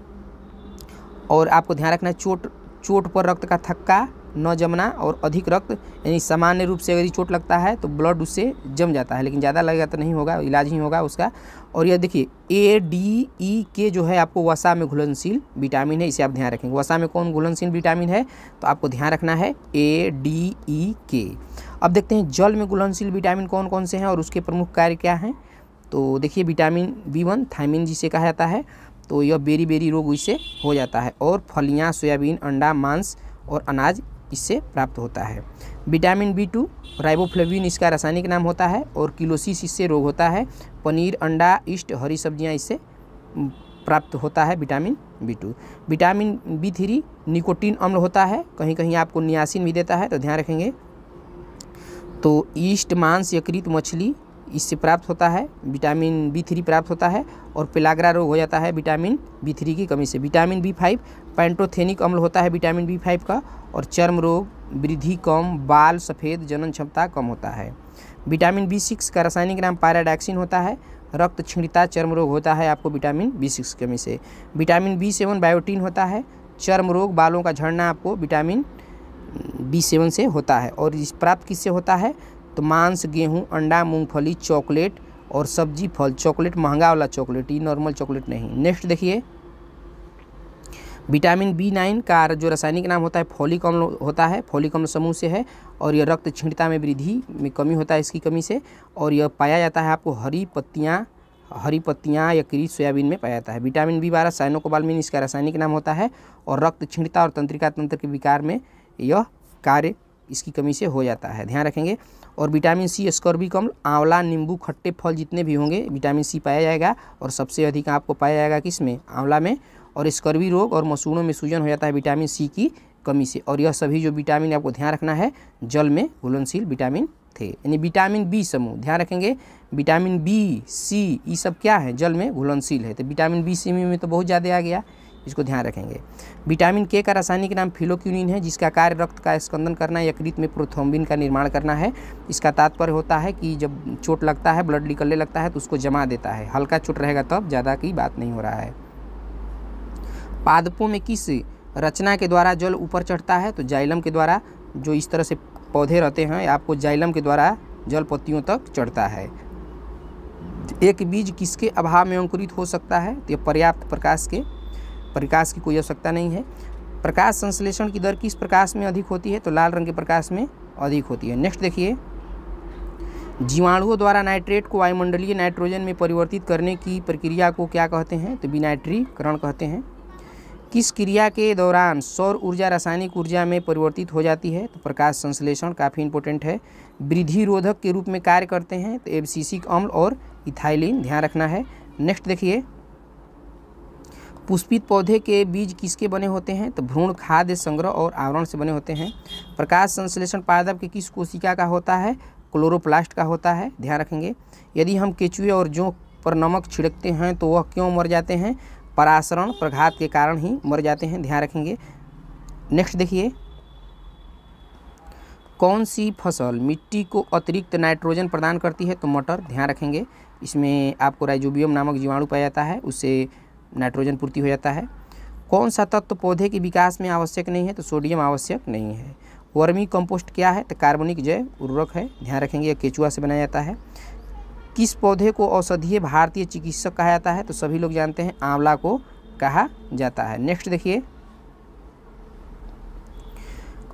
और आपको ध्यान रखना है चोट चोट पर रक्त का थक्का न जमना और अधिक रक्त यानी सामान्य रूप से अगर चोट लगता है तो ब्लड उससे जम जाता है लेकिन ज़्यादा लगेगा तो नहीं होगा इलाज ही होगा उसका और यह देखिए ए डी ई के जो है आपको वसा में घुलनशील विटामिन है इसे आप ध्यान रखेंगे वसा में कौन घुलनशील विटामिन है तो आपको ध्यान रखना है ए डी ई के अब देखते हैं जल में घुलनशील विटामिन कौन कौन से हैं और उसके प्रमुख कार्य क्या हैं तो देखिए विटामिन बी वन थाइमिन जिसे कहा जाता है तो यह बेरी बेरी रोग इससे हो जाता है और फलियाँ सोयाबीन अंडा मांस और अनाज इससे प्राप्त होता है विटामिन बी टू राइबोफ्लेविन इसका रासायनिक नाम होता है और किलोसिस इससे रोग होता है पनीर अंडा ईस्ट हरी सब्जियां इससे प्राप्त होता है vitamin B two vitamin B three nicotine अम्ल होता है कहीं कहीं आपको नियासिन भी देता है तो ध्यान रखेंगे तो ईस्ट मांस यकृत मछली इससे प्राप्त होता है विटामिन बी थ्री प्राप्त होता है और पिलागरा रोग हो जाता है विटामिन बी थ्री की कमी से विटामिन बी फाइव पैंटोथेनिक अम्ल होता है विटामिन बी फाइव का और चर्म रोग वृद्धि कम बाल सफ़ेद जनन क्षमता कम होता है विटामिन बी सिक्स का रासायनिक नाम पैराडाक्सिन होता है रक्त छिणता चर्म रोग होता है आपको विटामिन बी सिक्स कमी से विटामिन बी सेवन बायोटीन होता है चर्म रोग बालों का झड़ना आपको विटामिन बी सेवन से होता है और इस प्राप्त किससे होता है तो मांस गेहूँ अंडा मूंगफली चॉकलेट और सब्जी फल चॉकलेट महंगा वाला चॉकलेट ये नॉर्मल चॉकलेट नहीं नेक्स्ट देखिए विटामिन बी नाइन का जो रासायनिक नाम होता है फॉलिक अम्ल होता है फॉलिक अम्ल समूह से है और यह रक्त छिणता में वृद्धि में कमी होता है इसकी कमी से और यह पाया जाता है आपको हरी पत्तियाँ हरी पत्तियाँ या क्री सोयाबीन में पाया जाता है विटामिन बी बारह साइनोकोबालमिन इसका रासायनिक नाम होता है और रक्त छिणता और तंत्रिका तंत्र के विकार में यह कार्य इसकी कमी से हो जाता है ध्यान रखेंगे और विटामिन सी स्कोर कम आंवला नींबू खट्टे फल जितने भी होंगे विटामिन सी पाया जाएगा और सबसे अधिक आपको पाया जाएगा किसमें आंवला में और स्कर्वी रोग और मसूड़ों में सूजन हो जाता है विटामिन सी की कमी से और यह सभी जो विटामिन आपको ध्यान रखना है जल में घुलनशील विटामिन थे यानी विटामिन बी समूह ध्यान रखेंगे विटामिन बी सी ये सब क्या है जल में घुलनशील है तो विटामिन बी सी में तो बहुत ज़्यादा आ गया इसको ध्यान रखेंगे विटामिन के का रासायनिक नाम फिलोक्यूनिन है जिसका कार्य रक्त का स्कंदन करना यकृत में प्रोथोम्बिन का निर्माण करना है इसका तात्पर्य होता है कि जब चोट लगता है ब्लड निकलने लगता है तो उसको जमा देता है हल्का चोट रहेगा तब ज़्यादा की बात नहीं हो रहा है पादपों में किस रचना के द्वारा जल ऊपर चढ़ता है तो जाइलम के द्वारा जो इस तरह से पौधे रहते हैं आपको जाइलम के द्वारा जल पत्तियों तक चढ़ता है एक बीज किसके अभाव में अंकुरित हो सकता है तो पर्याप्त प्रकाश के प्रकाश की कोई आवश्यकता नहीं है प्रकाश संश्लेषण की दर किस प्रकाश में अधिक होती है तो लाल रंग के प्रकाश में अधिक होती है नेक्स्ट देखिए जीवाणुओं द्वारा नाइट्रेट को वायुमंडलीय नाइट्रोजन में परिवर्तित करने की प्रक्रिया को क्या कहते हैं तो विनाइट्रीकरण कहते हैं किस क्रिया के दौरान सौर ऊर्जा रासायनिक ऊर्जा में परिवर्तित हो जाती है तो प्रकाश संश्लेषण काफ़ी इंपॉर्टेंट है वृद्धि रोधक के रूप में कार्य करते हैं तो एबसीसिक अम्ल और इथाइलिन ध्यान रखना है नेक्स्ट देखिए पुष्पित पौधे के बीज किसके बने होते हैं तो भ्रूण खाद्य संग्रह और आवरण से बने होते हैं प्रकाश संश्लेषण पादप के किस कोशिका का होता है क्लोरोप्लास्ट का होता है ध्यान रखेंगे यदि हम केचुए और जोंक पर नमक छिड़कते हैं तो वह क्यों मर जाते हैं परासरण प्रघात के कारण ही मर जाते हैं ध्यान रखेंगे नेक्स्ट देखिए कौन सी फसल मिट्टी को अतिरिक्त नाइट्रोजन प्रदान करती है तो मटर ध्यान रखेंगे इसमें आपको राइजोबियम नामक जीवाणु पाया जाता है उससे नाइट्रोजन पूर्ति हो जाता है कौन सा तत्व तो पौधे के विकास में आवश्यक नहीं है तो सोडियम आवश्यक नहीं है वर्मी कंपोस्ट क्या है तो कार्बनिक जैव उर्वरक है ध्यान रखेंगे यह केचुआ से बनाया जाता है किस पौधे को औषधीय भारतीय चिकित्सक कहा जाता है तो सभी लोग जानते हैं आंवला को कहा जाता है नेक्स्ट देखिए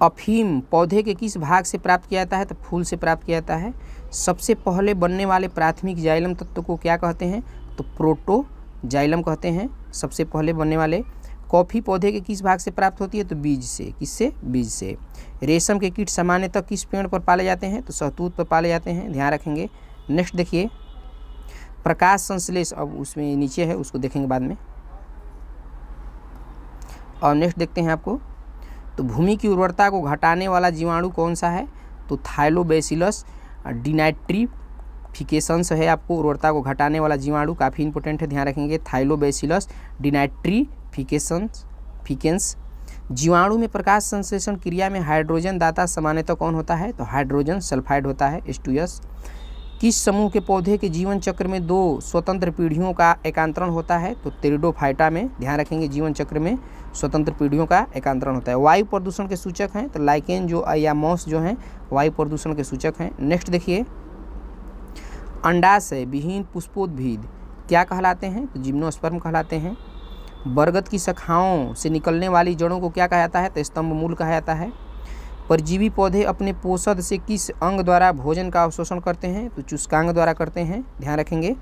अफीम पौधे के किस भाग से प्राप्त किया जाता है तो फूल से प्राप्त किया जाता है सबसे पहले बनने वाले प्राथमिक जाइलम तत्व को क्या कहते हैं तो प्रोटो जाइलम कहते हैं सबसे पहले बनने वाले कॉफ़ी पौधे के किस भाग से प्राप्त होती है तो बीज से किससे बीज से रेशम के कीट सामान्यतः किस पेड़ पर पाले जाते हैं तो सहतूत पर पाले जाते हैं ध्यान रखेंगे नेक्स्ट देखिए प्रकाश संश्लेष अब उसमें नीचे है उसको देखेंगे बाद में और नेक्स्ट देखते हैं आपको तो भूमि की उर्वरता को घटाने वाला जीवाणु कौन सा है तो थाइलोबेसिलस डिनाइट्री फिकेशंस है आपको उर्वरता को घटाने वाला जीवाणु काफ़ी इंपोर्टेंट है ध्यान रखेंगे थाइलोबेसिलस डिनाइट्री फिकेशंस फिकेंस जीवाणु में प्रकाश संश्लेषण क्रिया में हाइड्रोजन दाता सामान्यतः तो कौन होता है तो हाइड्रोजन सल्फाइड होता है एस किस समूह के पौधे के जीवन चक्र में दो स्वतंत्र पीढ़ियों का एकांतरण होता है तो तेरिडोफाइटा में ध्यान रखेंगे जीवन चक्र में स्वतंत्र पीढ़ियों का एकांतरण होता है वायु प्रदूषण के सूचक हैं तो लाइकेन जो या मॉस जो हैं वायु प्रदूषण के सूचक हैं नेक्स्ट देखिए अंडाशय विहीन पुष्पोद्भिद क्या कहलाते हैं तो जिम्नोस्पर्म कहलाते हैं बरगद की शाखाओं से निकलने वाली जड़ों को क्या कहा जाता है तो स्तंभ मूल कहा जाता है परजीवी पौधे अपने पोषद से किस अंग द्वारा भोजन का अवशोषण करते हैं तो चुस्कांग द्वारा करते हैं ध्यान रखेंगे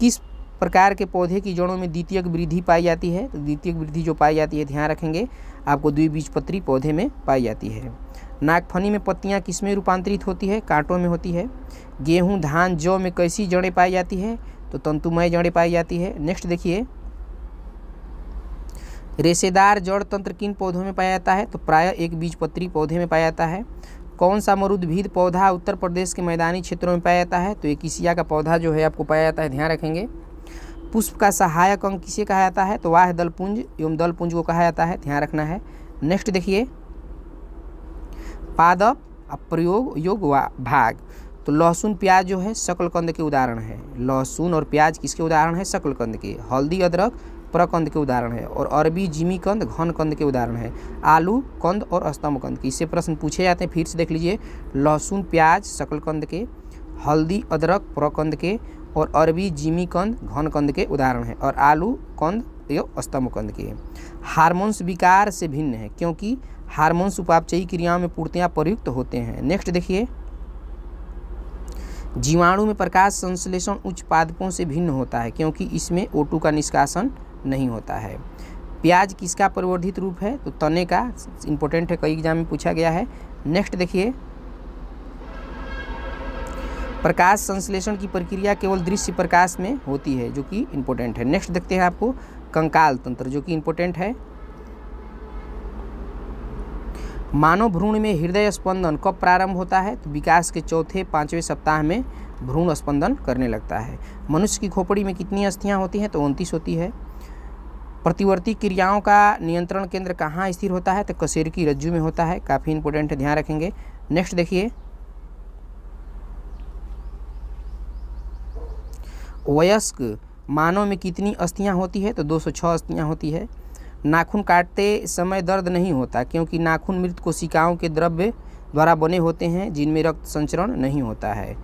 किस प्रकार के पौधे की जड़ों में द्वितीयक वृद्धि पाई जाती है तो द्वितीयक वृद्धि जो पाई जाती है ध्यान रखेंगे आपको द्विबीजपत्री पौधे में पाई जाती है नागफनी में पत्तियाँ किस में रूपांतरित होती है कांटों में होती है गेहूँ धान जौ में कैसी जड़ें पाई जाती है तो तंतुमय जड़ें पाई जाती है नेक्स्ट देखिए रेशेदार जड़ तंत्र किन पौधों में पाया जाता है तो प्राय एक बीजपत्री पौधे में पाया जाता है कौन सा मरुद्भिद पौधा उत्तर प्रदेश के मैदानी क्षेत्रों में पाया जाता है तो एक ईसिया का पौधा जो है आपको पाया जाता है ध्यान रखेंगे पुष्प का सहायक अंग किसे कहा जाता है तो वाह दलपुंज एवं दलपुंज को कहा जाता है ध्यान रखना है नेक्स्ट देखिए पादप प्रयोग योग व भाग तो लहसुन प्याज जो है शकलकंद के उदाहरण है लहसुन और प्याज किसके उदाहरण है शकलकंद के हल्दी अदरक प्रकंद के उदाहरण है और अरबी जिमी कंद घन कंद के उदाहरण है आलू कंद और स्तंभ कंद के इससे प्रश्न पूछे जाते हैं फिर से देख लीजिए लहसुन प्याज शकलकंद के हल्दी अदरक प्रकंद के और अरबी जिमी कंद घन कंद के उदाहरण है और आलू कंद एवं स्तंभ कंद के हारमोन्स विकार से भिन्न है क्योंकि हार्मोन्स उपापचयी क्रियाओं में पूर्तियाँ प्रयुक्त होते हैं नेक्स्ट देखिए जीवाणु में प्रकाश संश्लेषण उच्च पादपों से भिन्न होता है क्योंकि इसमें ओ का निष्कासन नहीं होता है प्याज किसका प्रवर्धित रूप है तो तने का इंपॉर्टेंट है कई एग्जाम में पूछा गया है नेक्स्ट देखिए प्रकाश संश्लेषण की प्रक्रिया केवल दृश्य प्रकाश में होती है जो कि इंपोर्टेंट है नेक्स्ट देखते हैं आपको कंकाल तंत्र जो कि इंपोर्टेंट है मानव भ्रूण में हृदय स्पंदन कब प्रारंभ होता है तो विकास के चौथे पाँचवें सप्ताह में भ्रूण स्पंदन करने लगता है मनुष्य की खोपड़ी में कितनी अस्थियाँ होती हैं तो उनतीस होती है प्रतिवर्ती क्रियाओं का नियंत्रण केंद्र कहाँ स्थिर होता है तो कसेर की रज्जु में होता है काफ़ी इंपोर्टेंट ध्यान रखेंगे नेक्स्ट देखिए वयस्क मानव में कितनी अस्थियाँ होती है तो 206 अस्थियाँ होती है नाखून काटते समय दर्द नहीं होता क्योंकि नाखून मृत कोशिकाओं के द्रव्य द्वारा बने होते हैं जिनमें रक्त संचरण नहीं होता है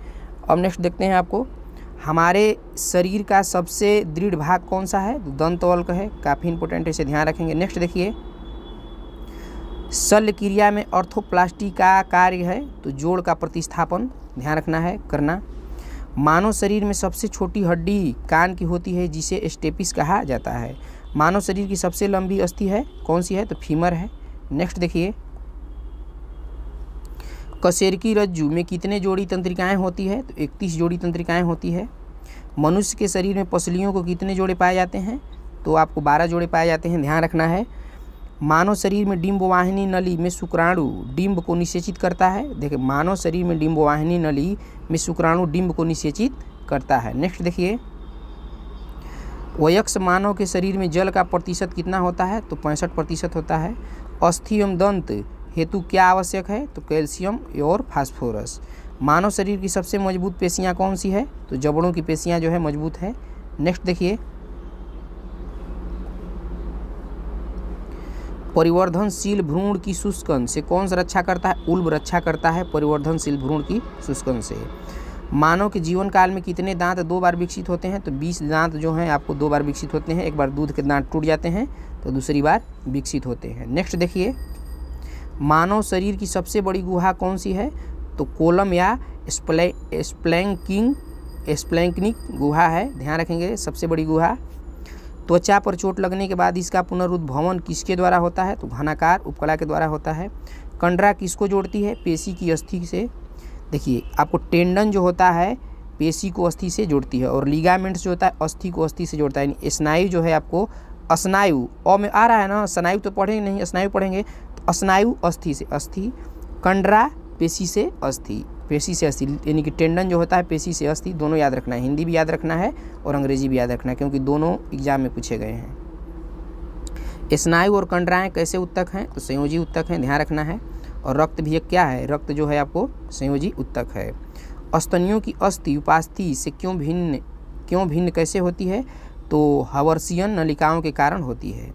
अब नेक्स्ट देखते हैं आपको हमारे शरीर का सबसे दृढ़ भाग कौन सा है तो दंत वल्क है काफ़ी इंपोर्टेंट है इसे ध्यान रखेंगे नेक्स्ट देखिए शल्य क्रिया में ऑर्थोप्लास्टी का कार्य है तो जोड़ का प्रतिस्थापन ध्यान रखना है करना मानव शरीर में सबसे छोटी हड्डी कान की होती है जिसे स्टेपिस कहा जाता है मानव शरीर की सबसे लंबी अस्थि है कौन सी है तो फीमर है नेक्स्ट देखिए कशेरकी रज्जु में कितने जोड़ी तंत्रिकाएं होती है तो इकतीस जोड़ी तंत्रिकाएं होती है मनुष्य के शरीर में पसलियों को कितने जोड़े पाए जाते हैं तो आपको बारह जोड़े पाए जाते हैं ध्यान रखना है मानव शरीर में डिम्बवाहिनी नली में शुक्राणु डिम्ब को निषेचित करता है देखिए मानव शरीर में डिम्बवाहिनी नली में शुक्राणु डिम्ब को निषेचित करता है नेक्स्ट देखिए वयक्स मानव के शरीर में जल का प्रतिशत कितना होता है तो पैंसठ प्रतिशत होता है अस्थि एवं दंत हेतु क्या आवश्यक है तो कैल्शियम और फास्फोरस मानव शरीर की सबसे मजबूत पेशियाँ कौन सी है तो जबड़ों की पेशियाँ जो है मजबूत है नेक्स्ट देखिए परिवर्धनशील भ्रूण की शुष्कन से कौन सा रक्षा करता है उल्ब रक्षा करता है परिवर्धनशील भ्रूण की शुष्कन से मानव के जीवन काल में कितने दांत दो बार विकसित होते हैं तो 20 दांत जो हैं आपको दो बार विकसित होते हैं एक बार दूध के दांत टूट जाते हैं तो दूसरी बार विकसित होते हैं नेक्स्ट देखिए मानव शरीर की सबसे बड़ी गुहा कौन सी है तो कोलम या स्प्ले स्प्लैंकिंग स्प्लैंकनिक गुहा है ध्यान रखेंगे सबसे बड़ी गुहा त्वचा पर चोट लगने के बाद इसका पुनरुद्भवन किसके द्वारा होता है तो घनाकार उपकला के द्वारा होता है कंडरा किसको जोड़ती है पेशी की अस्थि से देखिए आपको टेंडन जो होता है पेशी को अस्थि से जोड़ती है और लिगामेंट्स जो होता है अस्थि को अस्थि से जोड़ता है यानी स्नायु जो है आपको स्नायु और में आ रहा है ना स्नायु तो पढ़ेंगे नहीं स्नायु पढ़ेंगे तो स्नायु अस्थि से अस्थि कंडरा पेशी से अस्थि पेशी से अस्थि यानी कि टेंडन जो होता है पेशी से अस्थि दोनों याद रखना है हिंदी भी याद रखना है और अंग्रेजी भी याद रखना है क्योंकि दोनों एग्जाम में पूछे गए हैं स्नायु और कंडराएँ कैसे उत्तक हैं तो संयोजी उत्तक हैं ध्यान रखना है और रक्त भी एक क्या है रक्त जो है आपको संयोजी उत्तक है अस्तनियों की अस्थि उपास्थि से क्यों भिन्न क्यों भिन्न कैसे होती है तो हवर्सियन नलिकाओं के कारण होती है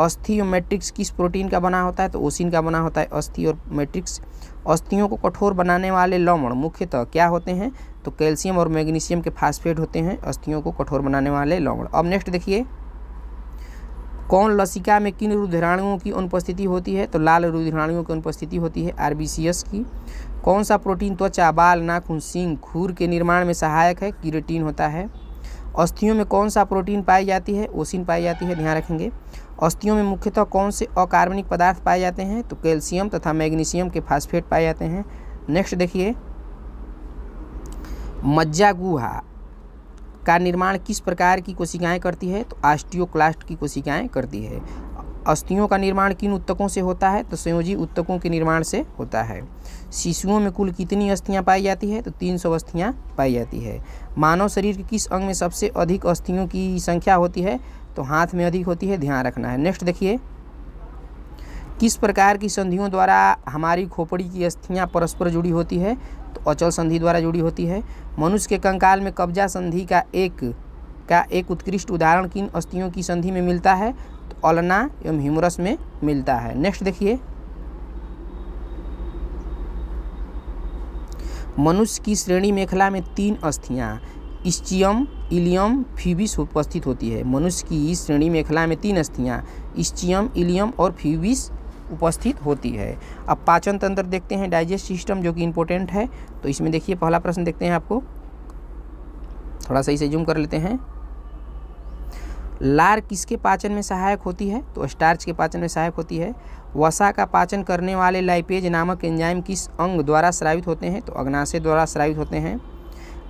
अस्थि और मैट्रिक्स किस प्रोटीन का बना होता है तो ओसिन का बना होता है अस्थि और मैट्रिक्स अस्थियों को कठोर बनाने वाले लवण मुख्यतः क्या होते हैं तो कैल्शियम और मैग्नीशियम के फास्फेट होते हैं अस्थियों को कठोर बनाने वाले लवण अब नेक्स्ट देखिए कौन लसिका में किन रुधिराणुओं की अनुपस्थिति होती है तो लाल रुधिराणुओं की अनुपस्थिति होती है आरबीसीएस की कौन सा प्रोटीन त्वचा बाल नाखून सींग खूर के निर्माण में सहायक है कीरेटीन होता है अस्थियों में कौन सा प्रोटीन पाई जाती है ओसिन पाई जाती है ध्यान रखेंगे अस्थियों में मुख्यतः कौन से अकार्बनिक पदार्थ पाए जाते हैं तो कैल्शियम तथा मैग्नीशियम के फास्फेट पाए जाते हैं नेक्स्ट देखिए मज्जा गुहा का निर्माण किस प्रकार की कोशिकाएं करती है तो आस्टियोक्लास्ट की कोशिकाएं करती है अस्थियों का निर्माण किन उत्तकों से होता है तो संयोजी उत्तकों के निर्माण से होता है शिशुओं में कुल कितनी अस्थियाँ पाई जाती है तो 300 अस्थियाँ पाई जाती है मानव शरीर के किस अंग में सबसे अधिक अस्थियों की संख्या होती है तो हाथ में अधिक होती है ध्यान रखना है नेक्स्ट देखिए किस प्रकार की संधियों द्वारा हमारी खोपड़ी की अस्थियाँ परस्पर जुड़ी होती है तो अचल संधि द्वारा जुड़ी होती है मनुष्य के कंकाल में कब्जा संधि का एक का एक उत्कृष्ट उदाहरण किन अस्थियों की संधि में मिलता है तो अलना एवं ह्यूमरस में मिलता है नेक्स्ट देखिए मनुष्य की श्रेणी मेखला में तीन अस्थियाँ इश्चियम इलियम फीबिस उपस्थित होती है मनुष्य की श्रेणी मेखला में तीन अस्थियाँ इश्चियम इलियम और फीबिस उपस्थित होती है अब पाचन तंत्र देखते हैं डाइजेस्ट सिस्टम जो कि इम्पोर्टेंट है तो इसमें देखिए पहला प्रश्न देखते हैं आपको थोड़ा सा इसे जूम कर लेते हैं लार किसके पाचन में सहायक होती है तो स्टार्च के पाचन में सहायक होती है वसा का पाचन करने वाले लाइपेज नामक एंजाइम किस अंग द्वारा स्रावित होते हैं तो अग्नाशय द्वारा स्रावित होते हैं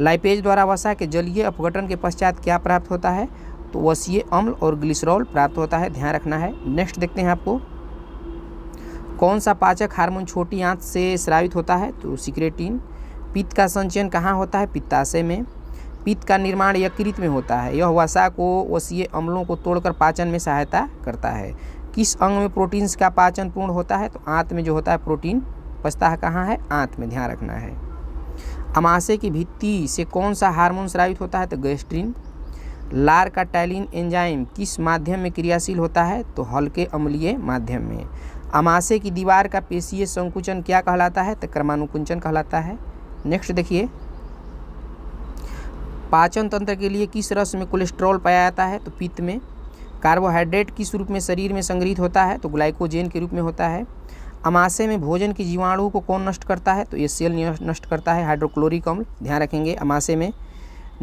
लाइपेज द्वारा वसा के जलीय अपघटन के पश्चात क्या प्राप्त होता है तो वसीय अम्ल और ग्लिसरॉल प्राप्त होता है ध्यान रखना है नेक्स्ट देखते हैं आपको कौन सा पाचक हार्मोन छोटी आंत से स्रावित होता है तो सिक्रेटिन पित्त का संचयन कहाँ होता है पित्ताशय में पित्त का निर्माण यकृत में होता है यह वसा को वसीय अम्लों को तोड़कर पाचन में सहायता करता है किस अंग में प्रोटीन्स का पाचन पूर्ण होता है तो आंत में जो होता है प्रोटीन पचता है कहाँ है आंत में ध्यान रखना है अमाशय की भित्ति से कौन सा हार्मोन स्रावित होता है तो गेस्ट्रीन लार का टैलिन एंजाइम किस माध्यम में क्रियाशील होता है तो हल्के अम्लीय माध्यम में अमाशे की दीवार का पेशीय संकुचन क्या कहलाता है तो क्रमानुकुंचन कहलाता है नेक्स्ट देखिए पाचन तंत्र के लिए किस रस में कोलेस्ट्रॉल पाया जाता है तो पित्त में कार्बोहाइड्रेट किस रूप में शरीर में संग्रहित होता है तो ग्लाइकोजेन के रूप में होता है अमाशे में भोजन की जीवाणु को कौन नष्ट करता है तो ये सेल नष्ट करता है हाइड्रोक्लोरिक अम्ल ध्यान रखेंगे अमाशे में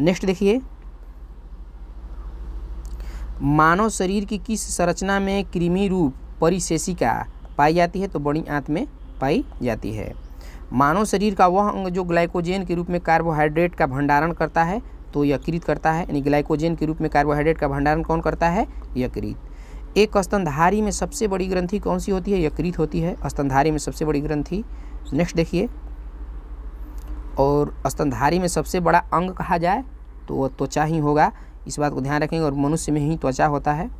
नेक्स्ट देखिए मानव शरीर की किस संरचना में कृमि रूप परिशेषिका पाई जाती है तो बड़ी आंत में पाई जाती है मानव शरीर का वह अंग जो ग्लाइकोजेन के रूप में कार्बोहाइड्रेट का भंडारण करता है तो यकृत करता है यानी ग्लाइकोजेन के रूप में कार्बोहाइड्रेट का भंडारण कौन करता है यकृत एक स्तनधारी में सबसे बड़ी ग्रंथि कौन सी होती है यकृत होती है स्तनधारी में सबसे बड़ी ग्रंथि नेक्स्ट देखिए और स्तनधारी में सबसे बड़ा अंग कहा जाए तो वह त्वचा ही होगा इस बात को ध्यान रखेंगे और मनुष्य में ही त्वचा होता है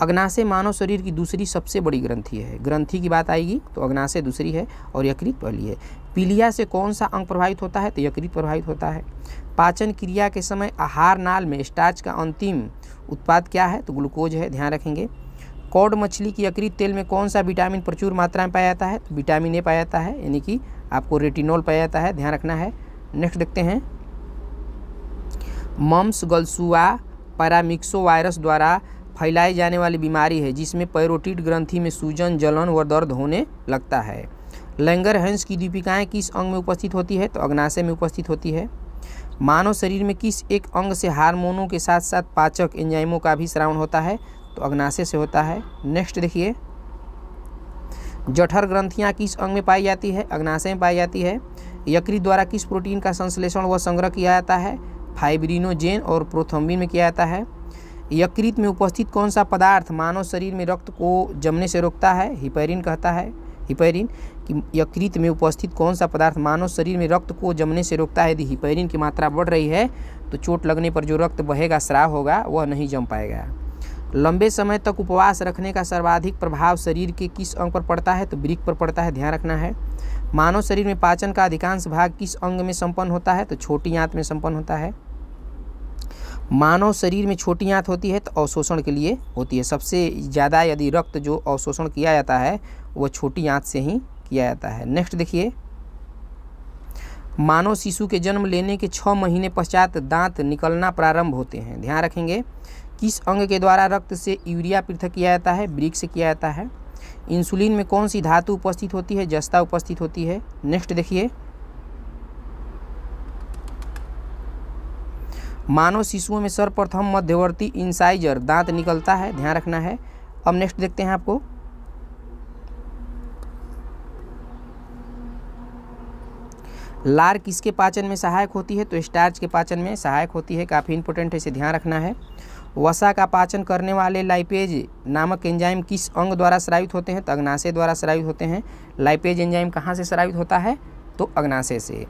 अग्नाशय मानव शरीर की दूसरी सबसे बड़ी ग्रंथि है ग्रंथि की बात आएगी तो अग्नाशय दूसरी है और यकृत पहली है पीलिया से कौन सा अंग प्रभावित होता है तो यकृत प्रभावित होता है पाचन क्रिया के समय आहार नाल में स्टार्च का अंतिम उत्पाद क्या है तो ग्लूकोज है ध्यान रखेंगे कौड मछली की यकृत तेल में कौन सा विटामिन प्रचुर मात्रा में पाया जाता है तो विटामिन ए पाया जाता है यानी कि आपको रेटिनोल पाया जाता है ध्यान रखना है नेक्स्ट देखते हैं मम्स गलसुआ पैरामिक्सो वायरस द्वारा फैलाई जाने वाली बीमारी है जिसमें पैरोटिड ग्रंथि में सूजन जलन व दर्द होने लगता है लैंगर हंस की दीपिकाएँ किस अंग में उपस्थित होती है तो अग्नाशय में उपस्थित होती है मानव शरीर में किस एक अंग से हार्मोनों के साथ साथ पाचक एंजाइमों का भी श्रावण होता है तो अग्नाशय से होता है नेक्स्ट देखिए जठर ग्रंथियाँ किस अंग में पाई जाती है अग्नाशय में पाई जाती है यकृत द्वारा किस प्रोटीन का संश्लेषण व संग्रह किया जाता है फाइब्रिनोजेन और प्रोथम्बिन में किया जाता है यकृत में उपस्थित कौन सा पदार्थ मानव शरीर में रक्त को जमने से रोकता है हिपेरिन कहता है हिपेरिन कि यकृत में उपस्थित कौन सा पदार्थ मानव शरीर में रक्त को जमने से रोकता है यदि हिपेरिन की मात्रा बढ़ रही है तो चोट लगने पर जो रक्त बहेगा श्राव होगा वह नहीं जम पाएगा लंबे समय तक उपवास रखने का सर्वाधिक प्रभाव शरीर के किस अंग पर पड़ता है तो ब्रिक पर पड़ता है ध्यान रखना है मानव शरीर में पाचन का अधिकांश भाग किस अंग में संपन्न होता है तो छोटी आंत में संपन्न होता है मानव शरीर में छोटी आँत होती है तो अवशोषण के लिए होती है सबसे ज़्यादा यदि रक्त जो अवशोषण किया जाता है वह छोटी आँत से ही किया जाता है नेक्स्ट देखिए मानव शिशु के जन्म लेने के छः महीने पश्चात दांत निकलना प्रारंभ होते हैं ध्यान रखेंगे किस अंग के द्वारा रक्त से यूरिया पृथक किया जाता है ब्रिक से किया जाता है इंसुलिन में कौन सी धातु उपस्थित होती है जस्ता उपस्थित होती है नेक्स्ट देखिए मानव शिशुओं में सर्वप्रथम मध्यवर्ती इंसाइजर दांत निकलता है ध्यान रखना है अब नेक्स्ट देखते हैं आपको लार किसके पाचन में सहायक होती है तो स्टार्च के पाचन में सहायक होती है काफ़ी इंपोर्टेंट है इसे ध्यान रखना है वसा का पाचन करने वाले लाइपेज नामक एंजाइम किस अंग द्वारा स्रावित होते हैं तो अग्नाशय द्वारा स्रावित होते हैं लाइपेज एंजाइम कहाँ से स्रावित होता है तो अग्नाशय से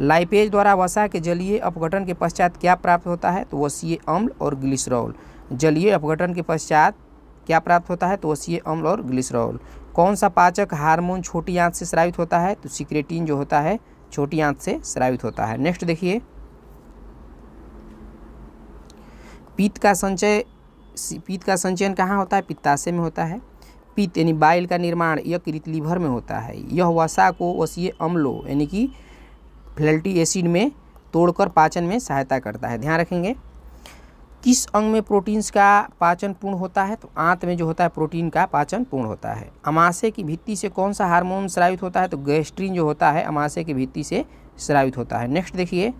लाइपेज द्वारा वसा के जलीय अपघटन के पश्चात क्या प्राप्त होता है तो वसीय अम्ल और ग्लिसरॉल जलीय अपघटन के पश्चात क्या प्राप्त होता है तो वसीय अम्ल और ग्लिसरॉल कौन सा पाचक हार्मोन छोटी आंत से स्रावित होता है तो सिक्रेटिन जो होता है छोटी आंत से स्रावित होता है नेक्स्ट देखिए पीत का संचय पीत का संचयन कहाँ होता है पित्ताशय में होता है पीत यानी बाइल का निर्माण यकृत लीवर में होता है यह वसा को वसीय अम्लों यानी कि फ्लैल्टी एसिड में तोड़कर पाचन में सहायता करता है ध्यान रखेंगे किस अंग में प्रोटीन्स का पाचन पूर्ण होता है तो आंत में जो होता है प्रोटीन का पाचन पूर्ण होता है अमाशय की भित्ति से कौन सा हार्मोन स्रावित होता है तो गैस्ट्रीन जो होता है अमाशय की भित्ति से स्रावित होता है नेक्स्ट देखिए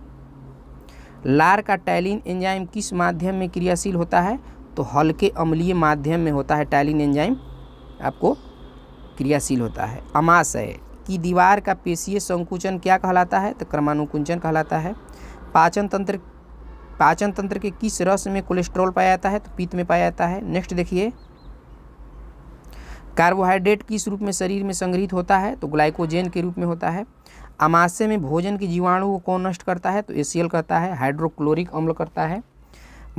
लार का टैलिन एंजाइम किस माध्यम में क्रियाशील होता है तो हल्के अम्लीय माध्यम में होता है टैलिन एंजाइम आपको क्रियाशील होता है अमाशय की दीवार का पेशीय संकुचन क्या कहलाता है तो क्रमानुकुंचन कहलाता है पाचन तंत्र पाचन तंत्र के किस रस में कोलेस्ट्रॉल पाया जाता है तो पीत में पाया जाता है नेक्स्ट देखिए कार्बोहाइड्रेट किस रूप में शरीर में संग्रहित होता है तो ग्लाइकोजेन के रूप में होता है अमाशय में भोजन के जीवाणु को कौन नष्ट करता है तो एसीएल करता है हाइड्रोक्लोरिक अम्ल करता है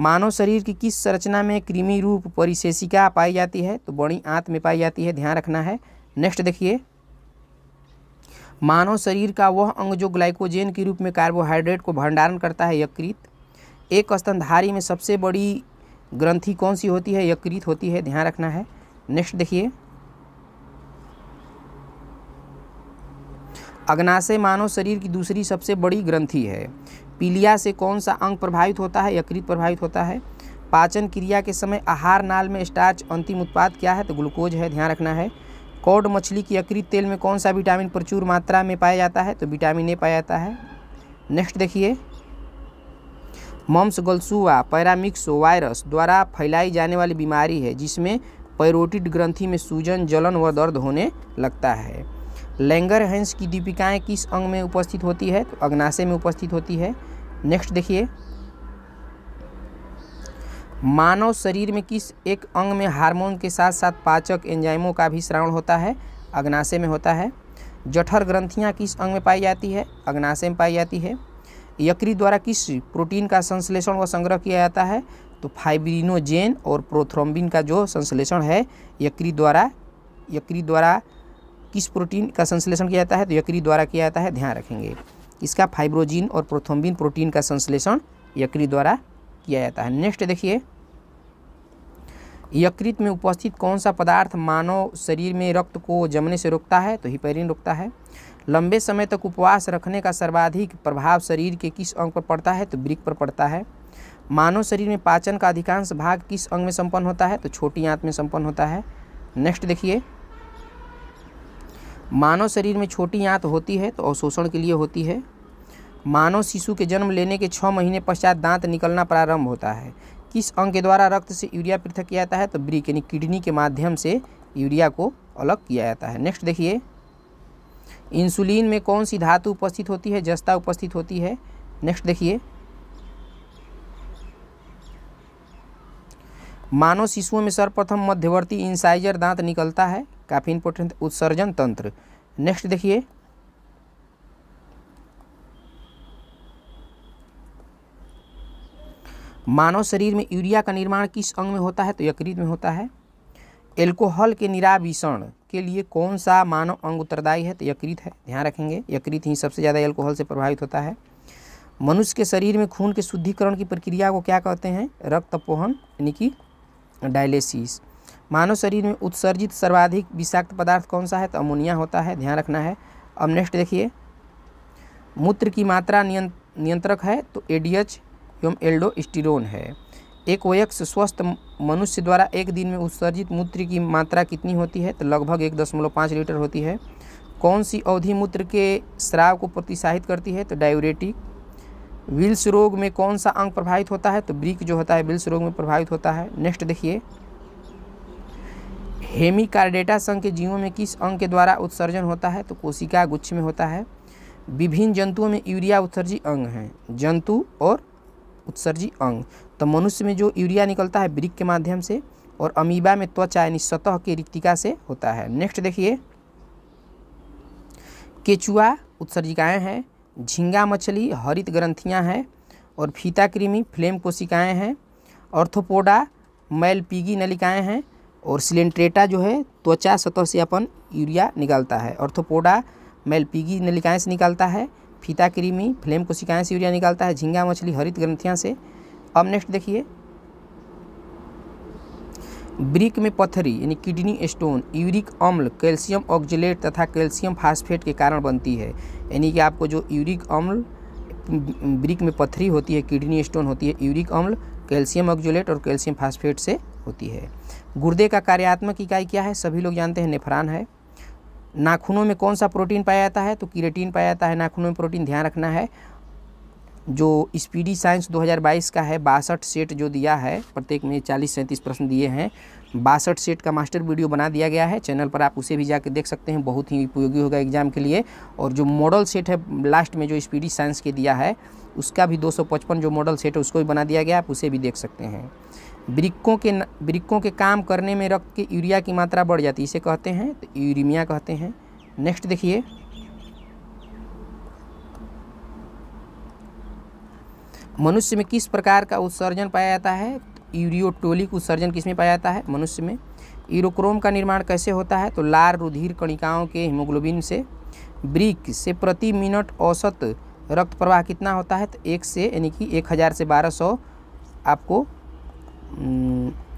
मानव शरीर की किस संरचना में कृमि रूप परिशेषिका पाई जाती है तो बड़ी आंत में पाई जाती है ध्यान रखना है नेक्स्ट देखिए मानव शरीर का वह अंग जो ग्लाइकोजेन के रूप में कार्बोहाइड्रेट को भंडारण करता है यकृत एक स्तनधारी में सबसे बड़ी ग्रंथि कौन सी होती है यकृत होती है ध्यान रखना है नेक्स्ट देखिए अग्नाशय मानव शरीर की दूसरी सबसे बड़ी ग्रंथि है पीलिया से कौन सा अंग प्रभावित होता है यकृत प्रभावित होता है पाचन क्रिया के समय आहार नाल में स्टार्च अंतिम उत्पाद क्या है तो ग्लूकोज है ध्यान रखना है कॉड मछली की अकृत तेल में कौन सा विटामिन प्रचुर मात्रा में पाया जाता है तो विटामिन ए पाया जाता है नेक्स्ट देखिए मम्स गलसुआ पैरामिक्स वायरस द्वारा फैलाई जाने वाली बीमारी है जिसमें पैरोटिड ग्रंथि में सूजन जलन व दर्द होने लगता है लैंगर हैंस की दीपिकाएँ किस अंग में उपस्थित होती है तो अग्नाशय में उपस्थित होती है नेक्स्ट देखिए मानव शरीर में किस एक अंग में हार्मोन के साथ साथ पाचक एंजाइमों का भी श्रवण होता है अग्नाशय में होता है जठर ग्रंथियाँ किस अंग में पाई जाती है अग्नाशय में पाई जाती है यकृत द्वारा किस प्रोटीन का संश्लेषण व संग्रह किया जाता है तो फाइब्रिनोजेन और प्रोथ्रोम्बिन का जो संश्लेषण है यकृत द्वारा यकृत द्वारा किस प्रोटीन का संश्लेषण किया जाता है तो यकृत द्वारा किया जाता है ध्यान रखेंगे इसका फाइब्रोजिन और प्रोथोम्बिन प्रोटीन का संश्लेषण यकृत द्वारा किया जाता है नेक्स्ट देखिए यकृत में उपस्थित कौन सा पदार्थ मानव शरीर में रक्त को जमने से रोकता है तो हिपेरिन रोकता है लंबे समय तक उपवास रखने का सर्वाधिक प्रभाव शरीर के किस अंग पर पड़ता है तो ब्रिक पर पड़ता है मानव शरीर में पाचन का अधिकांश भाग किस अंग में संपन्न होता है तो छोटी आंत में संपन्न होता है नेक्स्ट देखिए मानव शरीर में छोटी आंत होती है तो अवशोषण के लिए होती है मानव शिशु के जन्म लेने के छः महीने पश्चात दांत निकलना प्रारंभ होता है किस अंग के द्वारा रक्त से यूरिया पृथक किया जाता है तो ब्रिक यानी किडनी के माध्यम से यूरिया को अलग किया जाता है नेक्स्ट देखिए इंसुलिन में कौन सी धातु उपस्थित होती है जस्ता उपस्थित होती है नेक्स्ट देखिए मानव शिशुओं में सर्वप्रथम मध्यवर्ती इंसाइजर दांत निकलता है काफ़ी इंपोर्टेंट उत्सर्जन तंत्र नेक्स्ट देखिए मानव शरीर में यूरिया का निर्माण किस अंग में होता है तो यकृत में होता है एल्कोहल के निराभिषण के लिए कौन सा मानव अंग उत्तरदायी है तो यकृत है ध्यान रखेंगे यकृत ही सबसे ज़्यादा एल्कोहल से प्रभावित होता है मनुष्य के शरीर में खून के शुद्धिकरण की प्रक्रिया को क्या कहते हैं रक्तपोहन यानी कि डायलिसिस मानव शरीर में उत्सर्जित सर्वाधिक विषाक्त पदार्थ कौन सा है तो अमोनिया होता है ध्यान रखना है अब नेक्स्ट देखिए मूत्र की मात्रा नियंत्रक है तो एडीएच एवं एल्डोस्टिरोन है एक वयस्क स्वस्थ मनुष्य द्वारा एक दिन में उत्सर्जित मूत्र की मात्रा कितनी होती है तो लगभग एक दशमलव पाँच लीटर होती है कौन सी अवधि मूत्र के श्राव को प्रोत्साहित करती है तो डायोरेटिक विल्स रोग में कौन सा अंग प्रभावित होता है तो ब्रिक जो होता है विल्स रोग में प्रभावित होता है नेक्स्ट देखिए हेमिकार्डेटा संघ के जीवों में किस अंग के द्वारा उत्सर्जन होता है तो कोशिका गुच्छ में होता है विभिन्न जंतुओं में यूरिया उत्सर्जी अंग हैं जंतु और उत्सर्जी अंग तो मनुष्य में जो यूरिया निकलता है ब्रिक के माध्यम से और अमीबा में त्वचा यानी सतह की रिक्तिका से होता है नेक्स्ट देखिए केचुआ उत्सर्जिकाएँ हैं झींगा मछली हरित ग्रंथियाँ हैं और फीता कृमि फ्लेम कोशिकाएँ हैं ऑर्थोपोडा मैलपीगी नलिकाएँ हैं और सिलेंट्रेटा जो है त्वचा सतह से अपन यूरिया निकालता है ऑर्थोपोडा मैलपीगी नलिकाएँ से निकालता है फीता क्रीमी फ्लेम को कोशिकाएं से यूरिया निकालता है झींगा मछली हरित ग्रंथियाँ से अब नेक्स्ट देखिए ब्रिक में पत्थरी यानी किडनी स्टोन यूरिक अम्ल कैल्शियम ऑक्जिलेट तथा कैल्शियम फास्फेट के कारण बनती है यानी कि आपको जो यूरिक अम्ल ब्रिक में पत्थरी होती है किडनी स्टोन होती है यूरिक अम्ल कैल्शियम ऑक्जिलेट और कैल्शियम फास्फेट से होती है गुर्दे का कार्यात्मक इकाई क्या है सभी लोग जानते हैं नेफरान है नाखूनों में कौन सा प्रोटीन पाया जाता है तो किरेटीन पाया जाता है नाखूनों में प्रोटीन ध्यान रखना है जो स्पीडी साइंस 2022 का है बासठ सेट जो दिया है प्रत्येक में चालीस सैंतीस प्रश्न दिए हैं बासठ सेट का मास्टर वीडियो बना दिया गया है चैनल पर आप उसे भी जाके देख सकते हैं बहुत ही उपयोगी होगा एग्जाम के लिए और जो मॉडल सेट है लास्ट में जो स्पीडी साइंस के दिया है उसका भी 255 जो मॉडल सेट है उसको भी बना दिया गया आप उसे भी देख सकते हैं वृक्कों के वृक्कों के काम करने में रक्त के यूरिया की मात्रा बढ़ जाती है इसे कहते हैं तो यूरिमिया कहते हैं नेक्स्ट देखिए मनुष्य में किस प्रकार का उत्सर्जन पाया जाता है तो यूरियोटोलिक उत्सर्जन किस में पाया जाता है मनुष्य में यूरोक्रोम का निर्माण कैसे होता है तो लार रुधिर कणिकाओं के हीमोग्लोबिन से ब्रिक से प्रति मिनट औसत रक्त प्रवाह कितना होता है तो एक से यानी कि एक हज़ार से बारह सौ आपको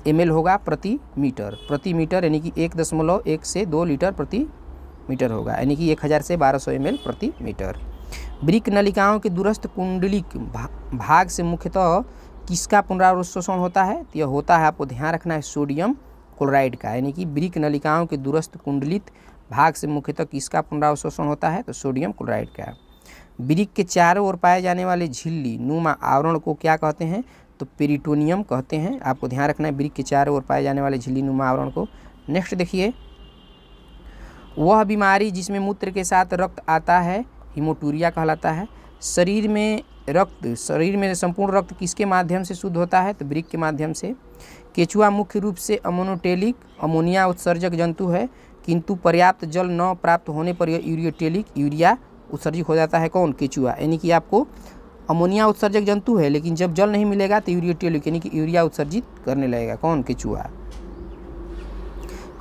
एम होगा प्रति मीटर प्रति मीटर यानी कि एक दशमलव एक से दो लीटर प्रति मीटर होगा यानी कि एक हज़ार से बारह सौ एम प्रति मीटर ब्रिक नलिकाओं के दूरस्थ कुंडलिक भा, भाग से मुख्यतः किसका पुनरावशोषण होता है तो यह होता है आपको ध्यान रखना है सोडियम क्लोराइड का यानी कि ब्रिक नलिकाओं के दूरस्थ कुंडलित भाग से मुख्यतः किसका पुनरावशोषण होता है तो सोडियम क्लोराइड का ब्रिक के चारों ओर पाए जाने वाले झिल्ली नुमा आवरण को क्या कहते हैं तो पेरिटोनियम कहते हैं आपको ध्यान रखना है ब्रिक के चारों ओर पाए जाने वाले झिल्ली नुमा आवरण को नेक्स्ट देखिए वह बीमारी जिसमें मूत्र के साथ रक्त आता है हिमोटूरिया कहलाता है शरीर में रक्त शरीर में संपूर्ण रक्त किसके माध्यम से शुद्ध होता है तो ब्रिक के माध्यम से केचुआ मुख्य रूप से अमोनोटेलिक अमोनिया उत्सर्जक जंतु है किंतु पर्याप्त जल न प्राप्त होने पर यूरियोटेलिक यूरिया उत्सर्जित हो जाता है कौन केचुआ यानी कि आपको अमोनिया उत्सर्जक जंतु है लेकिन जब जल नहीं मिलेगा तो यूरिया टेल्यूक यानी कि यूरिया उत्सर्जित करने लगेगा कौन केचुआ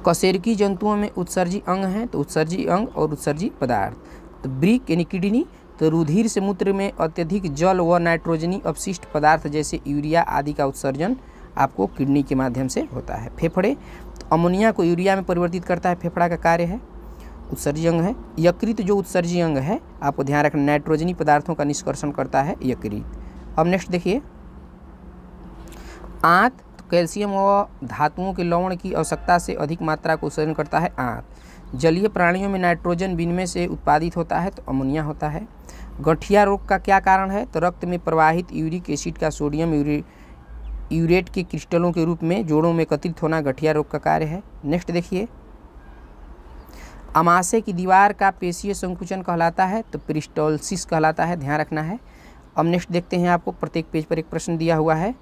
कसेरकी जंतुओं में उत्सर्जी अंग हैं तो उत्सर्जी अंग और उत्सर्जी पदार्थ तो ब्रिक यानी किडनी तो रुधिर से मूत्र में अत्यधिक जल व नाइट्रोजनी अपशिष्ट पदार्थ जैसे यूरिया आदि का उत्सर्जन आपको किडनी के माध्यम से होता है फेफड़े तो अमोनिया को यूरिया में परिवर्तित करता है फेफड़ा का कार्य है उत्सर्जी अंग है यकृत जो उत्सर्जी अंग है आपको ध्यान रखना नाइट्रोजनी पदार्थों का निष्कर्षण करता है यकृत अब नेक्स्ट देखिए आंत तो कैल्शियम व धातुओं के लवण की आवश्यकता से अधिक मात्रा को उत्सर्जन करता है आंत जलीय प्राणियों में नाइट्रोजन विनिमय से उत्पादित होता है तो अमोनिया होता है गठिया रोग का क्या कारण है तो रक्त में प्रवाहित यूरिक एसिड का सोडियम यूरेट के क्रिस्टलों के रूप में जोड़ों में एकत्रित होना गठिया रोग का कार्य है नेक्स्ट देखिए अमाशय की दीवार का पेशीय संकुचन कहलाता है तो प्रिस्टोलसिस कहलाता है ध्यान रखना है अब नेक्स्ट देखते हैं आपको प्रत्येक पेज पर एक प्रश्न दिया हुआ है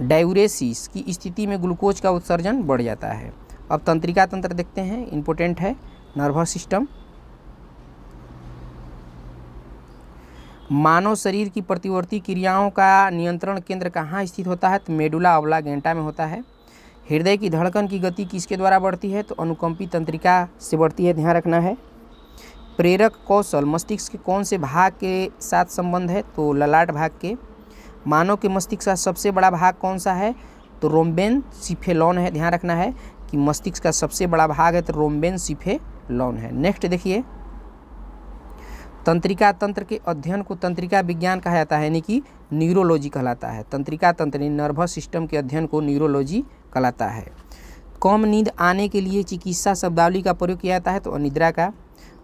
डायूरेसिस की स्थिति में ग्लूकोज का उत्सर्जन बढ़ जाता है अब तंत्रिका तंत्र देखते हैं इम्पोर्टेंट है नर्वस सिस्टम मानव शरीर की प्रतिवर्ती क्रियाओं का नियंत्रण केंद्र कहाँ स्थित होता है तो मेडुला अवला गेंटा में होता है हृदय की धड़कन की गति किसके द्वारा बढ़ती है तो अनुकंपी तंत्रिका से बढ़ती है ध्यान रखना है प्रेरक कौशल मस्तिष्क के कौन से भाग के साथ संबंध है तो ललाट भाग के मानव के मस्तिष्क का सबसे बड़ा भाग कौन सा है तो रोमबेन सिफेलॉन है ध्यान रखना है कि मस्तिष्क का सबसे बड़ा भाग है तो रोमबेन सिफेलॉन है नेक्स्ट देखिए तंत्रिका तंत्र के अध्ययन को तंत्रिका विज्ञान कहा जाता है यानी कि न्यूरोलॉजी कहलाता है तंत्रिका तंत्र नर्वस सिस्टम के अध्ययन को न्यूरोलॉजी कहलाता है कम नींद आने के लिए चिकित्सा शब्दावली का प्रयोग किया जाता है तो अनिद्रा का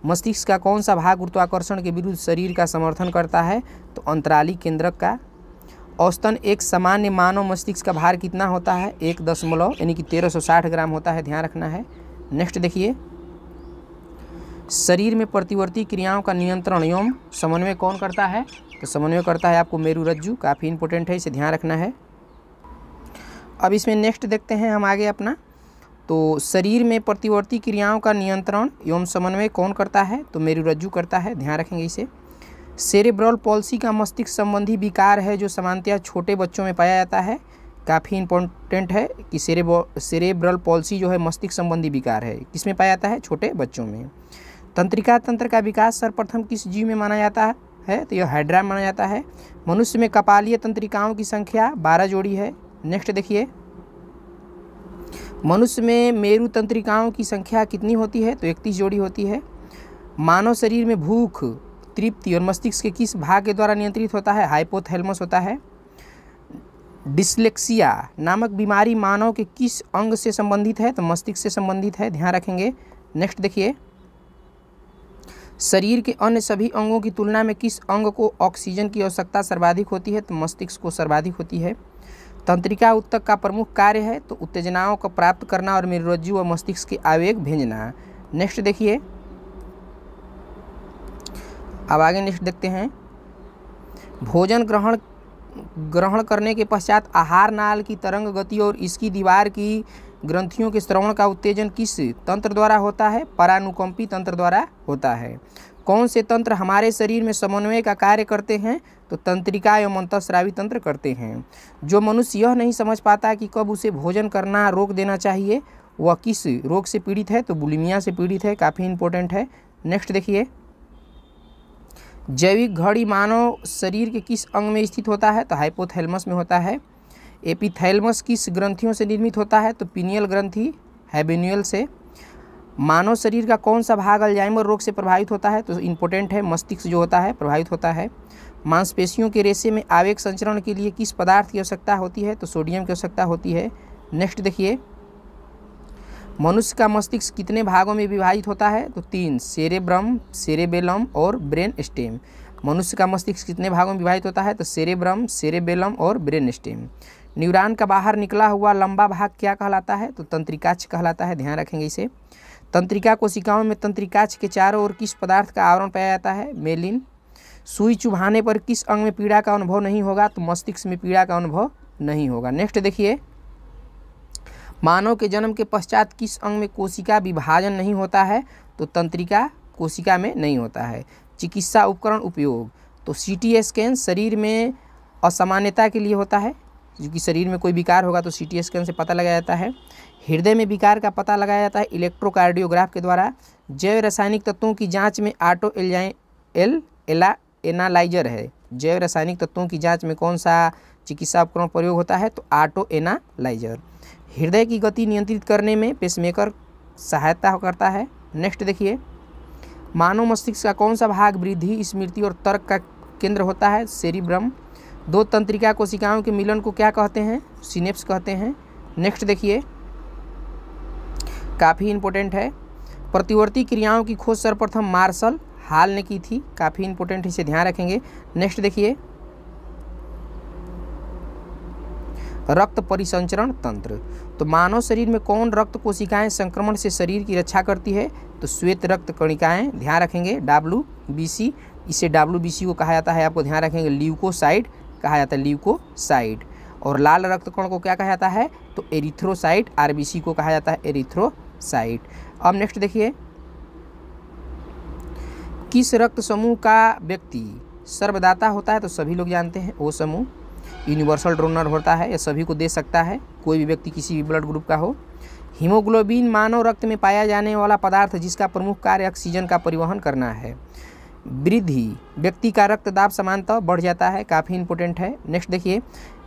मस्तिष्क का कौन सा भाग गुरुत्वाकर्षण के विरुद्ध शरीर का समर्थन करता है तो अंतराली केंद्रक का औसतन एक सामान्य मानव मस्तिष्क का भार कितना होता है एक दशमलव यानी कि तेरह सौ साठ ग्राम होता है ध्यान रखना है नेक्स्ट देखिए शरीर में प्रतिवर्ती क्रियाओं का नियंत्रण एवं समन्वय कौन करता है तो समन्वय करता है आपको मेरू रज्जु काफ़ी इंपॉर्टेंट है इसे ध्यान रखना है अब इसमें नेक्स्ट देखते हैं हम आगे अपना तो शरीर में प्रतिवर्ती क्रियाओं का नियंत्रण एवं समन्वय कौन करता है तो मेरुरज्जु करता है ध्यान रखेंगे इसे सेरेब्रल पॉलिसी का मस्तिष्क संबंधी विकार है जो सामान्यतः छोटे बच्चों में पाया जाता है काफ़ी इंपॉर्टेंट है कि सेरेब्रॉल पॉलिसी जो है मस्तिष्क संबंधी विकार है किसमें पाया जाता है छोटे बच्चों में तंत्रिका तंत्र का विकास सर्वप्रथम किस जीव में माना जाता है है तो यह हाइड्रा माना जाता है मनुष्य में कपालीय तंत्रिकाओं की संख्या बारह जोड़ी है नेक्स्ट देखिए मनुष्य में मेरु तंत्रिकाओं की संख्या कितनी होती है तो इकतीस जोड़ी होती है मानव शरीर में भूख तृप्ति और मस्तिष्क के किस भाग के द्वारा नियंत्रित होता है हाइपोथेलमस होता है डिसलेक्सिया नामक बीमारी मानव के किस अंग से संबंधित है तो मस्तिष्क से संबंधित है ध्यान रखेंगे नेक्स्ट देखिए शरीर के अन्य सभी अंगों की तुलना में किस अंग को ऑक्सीजन की आवश्यकता सर्वाधिक होती है तो मस्तिष्क को सर्वाधिक होती है तंत्रिका उत्तक का प्रमुख कार्य है तो उत्तेजनाओं को प्राप्त करना और मेरुरज्जु व मस्तिष्क के आवेग भेजना नेक्स्ट देखिए अब आगे नेक्स्ट देखते हैं भोजन ग्रहण ग्रहण करने के पश्चात आहार नाल की तरंग गति और इसकी दीवार की ग्रंथियों के श्रवण का उत्तेजन किस तंत्र द्वारा होता है परानुकंपी तंत्र द्वारा होता है कौन से तंत्र हमारे शरीर में समन्वय का कार्य करते हैं तो तंत्रिका एवं अंतस्रावी तंत्र करते हैं जो मनुष्य यह नहीं समझ पाता कि कब उसे भोजन करना रोक देना चाहिए वह किस रोग से पीड़ित है तो बुलिमिया से पीड़ित है काफ़ी इंपॉर्टेंट है नेक्स्ट देखिए जैविक घड़ी मानव शरीर के किस अंग में स्थित होता है तो हाइपोथेलमस में होता है एपिथैलमस किस ग्रंथियों से निर्मित होता है तो पिनियल ग्रंथि हैबेन्यूअल से मानव शरीर का कौन सा भाग अल्जाइमर रोग से प्रभावित होता है तो इम्पोर्टेंट है मस्तिष्क जो होता है प्रभावित होता है मांसपेशियों के रेशे में आवेग संचरण के लिए किस पदार्थ की आवश्यकता होती है तो सोडियम की आवश्यकता होती है नेक्स्ट देखिए मनुष्य का मस्तिष्क कितने भागों में विभाजित होता है तो तीन सेरेब्रम सेरेबेलम और ब्रेन स्टेम मनुष्य का मस्तिष्क कितने भागों में विभाजित होता है तो सेरेब्रम सेरेबेलम और ब्रेन स्टेम न्यूरॉन का बाहर निकला हुआ लंबा भाग क्या कहलाता है तो तंत्रिकाक्ष कहलाता है ध्यान रखेंगे इसे तंत्रिका कोशिकाओं में तंत्रिकाक्ष के चारों ओर किस पदार्थ का आवरण पाया जाता है मेलिन सुई चुभाने पर किस अंग में पीड़ा का अनुभव नहीं होगा तो मस्तिष्क में पीड़ा का अनुभव नहीं होगा नेक्स्ट देखिए मानव के जन्म के पश्चात किस अंग में कोशिका विभाजन नहीं होता है तो तंत्रिका कोशिका में नहीं होता है चिकित्सा उपकरण उपयोग तो सी टी स्कैन शरीर में असामान्यता के लिए होता है जो कि शरीर में कोई विकार होगा तो सी टी स्कैन से पता लगाया जाता है हृदय में विकार का पता लगाया जाता है इलेक्ट्रोकार्डियोग्राफ के द्वारा जैव रासायनिक तत्वों की जांच में आटो एल एल एला एनालाइजर है जैव रासायनिक तत्वों की जांच में कौन सा चिकित्सा उपकरण प्रयोग होता है तो आटो एनालाइजर हृदय की गति नियंत्रित करने में पेसमेकर सहायता करता है नेक्स्ट देखिए मानव मस्तिष्क का कौन सा भाग वृद्धि स्मृति और तर्क का केंद्र होता है सेरिब्रम दो तंत्रिका कोशिकाओं के मिलन को क्या कहते हैं सिनेप्स कहते हैं नेक्स्ट देखिए काफ़ी इम्पोर्टेंट है प्रतिवर्ती क्रियाओं की खोज सर्वप्रथम मार्शल हाल ने की थी काफ़ी इम्पोर्टेंट इसे ध्यान रखेंगे नेक्स्ट देखिए रक्त परिसंचरण तंत्र तो मानव शरीर में कौन रक्त कोशिकाएं संक्रमण से शरीर की रक्षा करती है तो श्वेत रक्त कणिकाएं ध्यान रखेंगे डब्ल्यू बी सी इसे डब्ल्यू बी सी को कहा जाता है आपको ध्यान रखेंगे ल्यूकोसाइड कहा जाता है ल्यूकोसाइड और लाल रक्त कण को क्या कहा जाता है तो एरिथ्रोसाइट आरबीसी को कहा जाता है एरिथ्रोसाइट अब नेक्स्ट देखिए किस रक्त समूह का व्यक्ति सर्वदाता होता है तो सभी लोग जानते हैं ओ समूह यूनिवर्सल डोनर होता है या सभी को दे सकता है कोई भी व्यक्ति किसी भी ब्लड ग्रुप का हो हीमोग्लोबिन मानव रक्त में पाया जाने वाला पदार्थ जिसका प्रमुख कार्य ऑक्सीजन का परिवहन करना है वृद्धि व्यक्ति का रक्तदाब समानतः बढ़ जाता है काफ़ी इंपॉर्टेंट है नेक्स्ट देखिए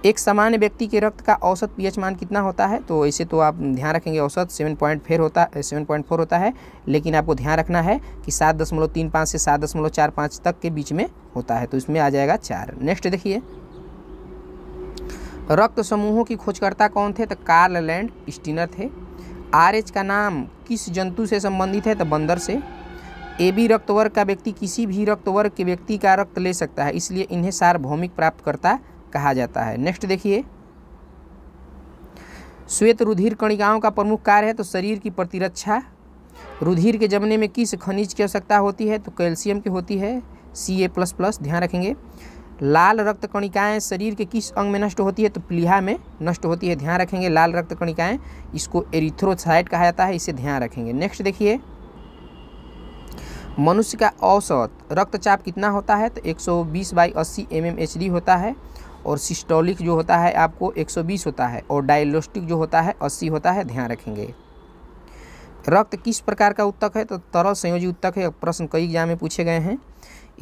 एक सामान्य व्यक्ति के रक्त का औसत पीएच मान कितना होता है तो इसे तो आप ध्यान रखेंगे औसत सेवन पॉइंट फेर होता सेवन पॉइंट फोर होता है लेकिन आपको ध्यान रखना है कि सात दशमलव तीन पाँच से सात दशमलव चार पाँच तक के बीच में होता है तो इसमें आ जाएगा चार नेक्स्ट देखिए रक्त समूहों की खोजकर्ता कौन थे तो कार्ल लैंड स्टीनर थे आर का नाम किस जंतु से संबंधित है तो बंदर से ए बी रक्त वर्ग का व्यक्ति किसी भी रक्त वर्ग के व्यक्ति का रक्त ले सकता है इसलिए इन्हें सार्वभौमिक प्राप्तकर्ता कहा जाता है नेक्स्ट देखिए श्वेत रुधिर कणिकाओं का प्रमुख कार्य है तो शरीर की प्रतिरक्षा रुधिर के जमने में किस खनिज की आवश्यकता होती है तो कैल्शियम की होती है सी ए प्लस प्लस ध्यान रखेंगे लाल रक्त कणिकाएँ शरीर के किस अंग में नष्ट होती है तो प्लीहा में नष्ट होती है ध्यान रखेंगे लाल रक्त कणिकाएँ इसको एरिथ्रोसाइट कहा जाता है इसे ध्यान रखेंगे नेक्स्ट देखिए मनुष्य का औसत रक्तचाप कितना होता है तो 120 सौ बीस बाई अस्सी एम एम एच डी होता है और सिस्टोलिक जो होता है आपको 120 होता है और डायलोस्टिक जो होता है 80 होता है ध्यान रखेंगे रक्त किस प्रकार का उत्तक है तो तरल संयोजी उत्तक है प्रश्न कई एग्जाम में पूछे गए हैं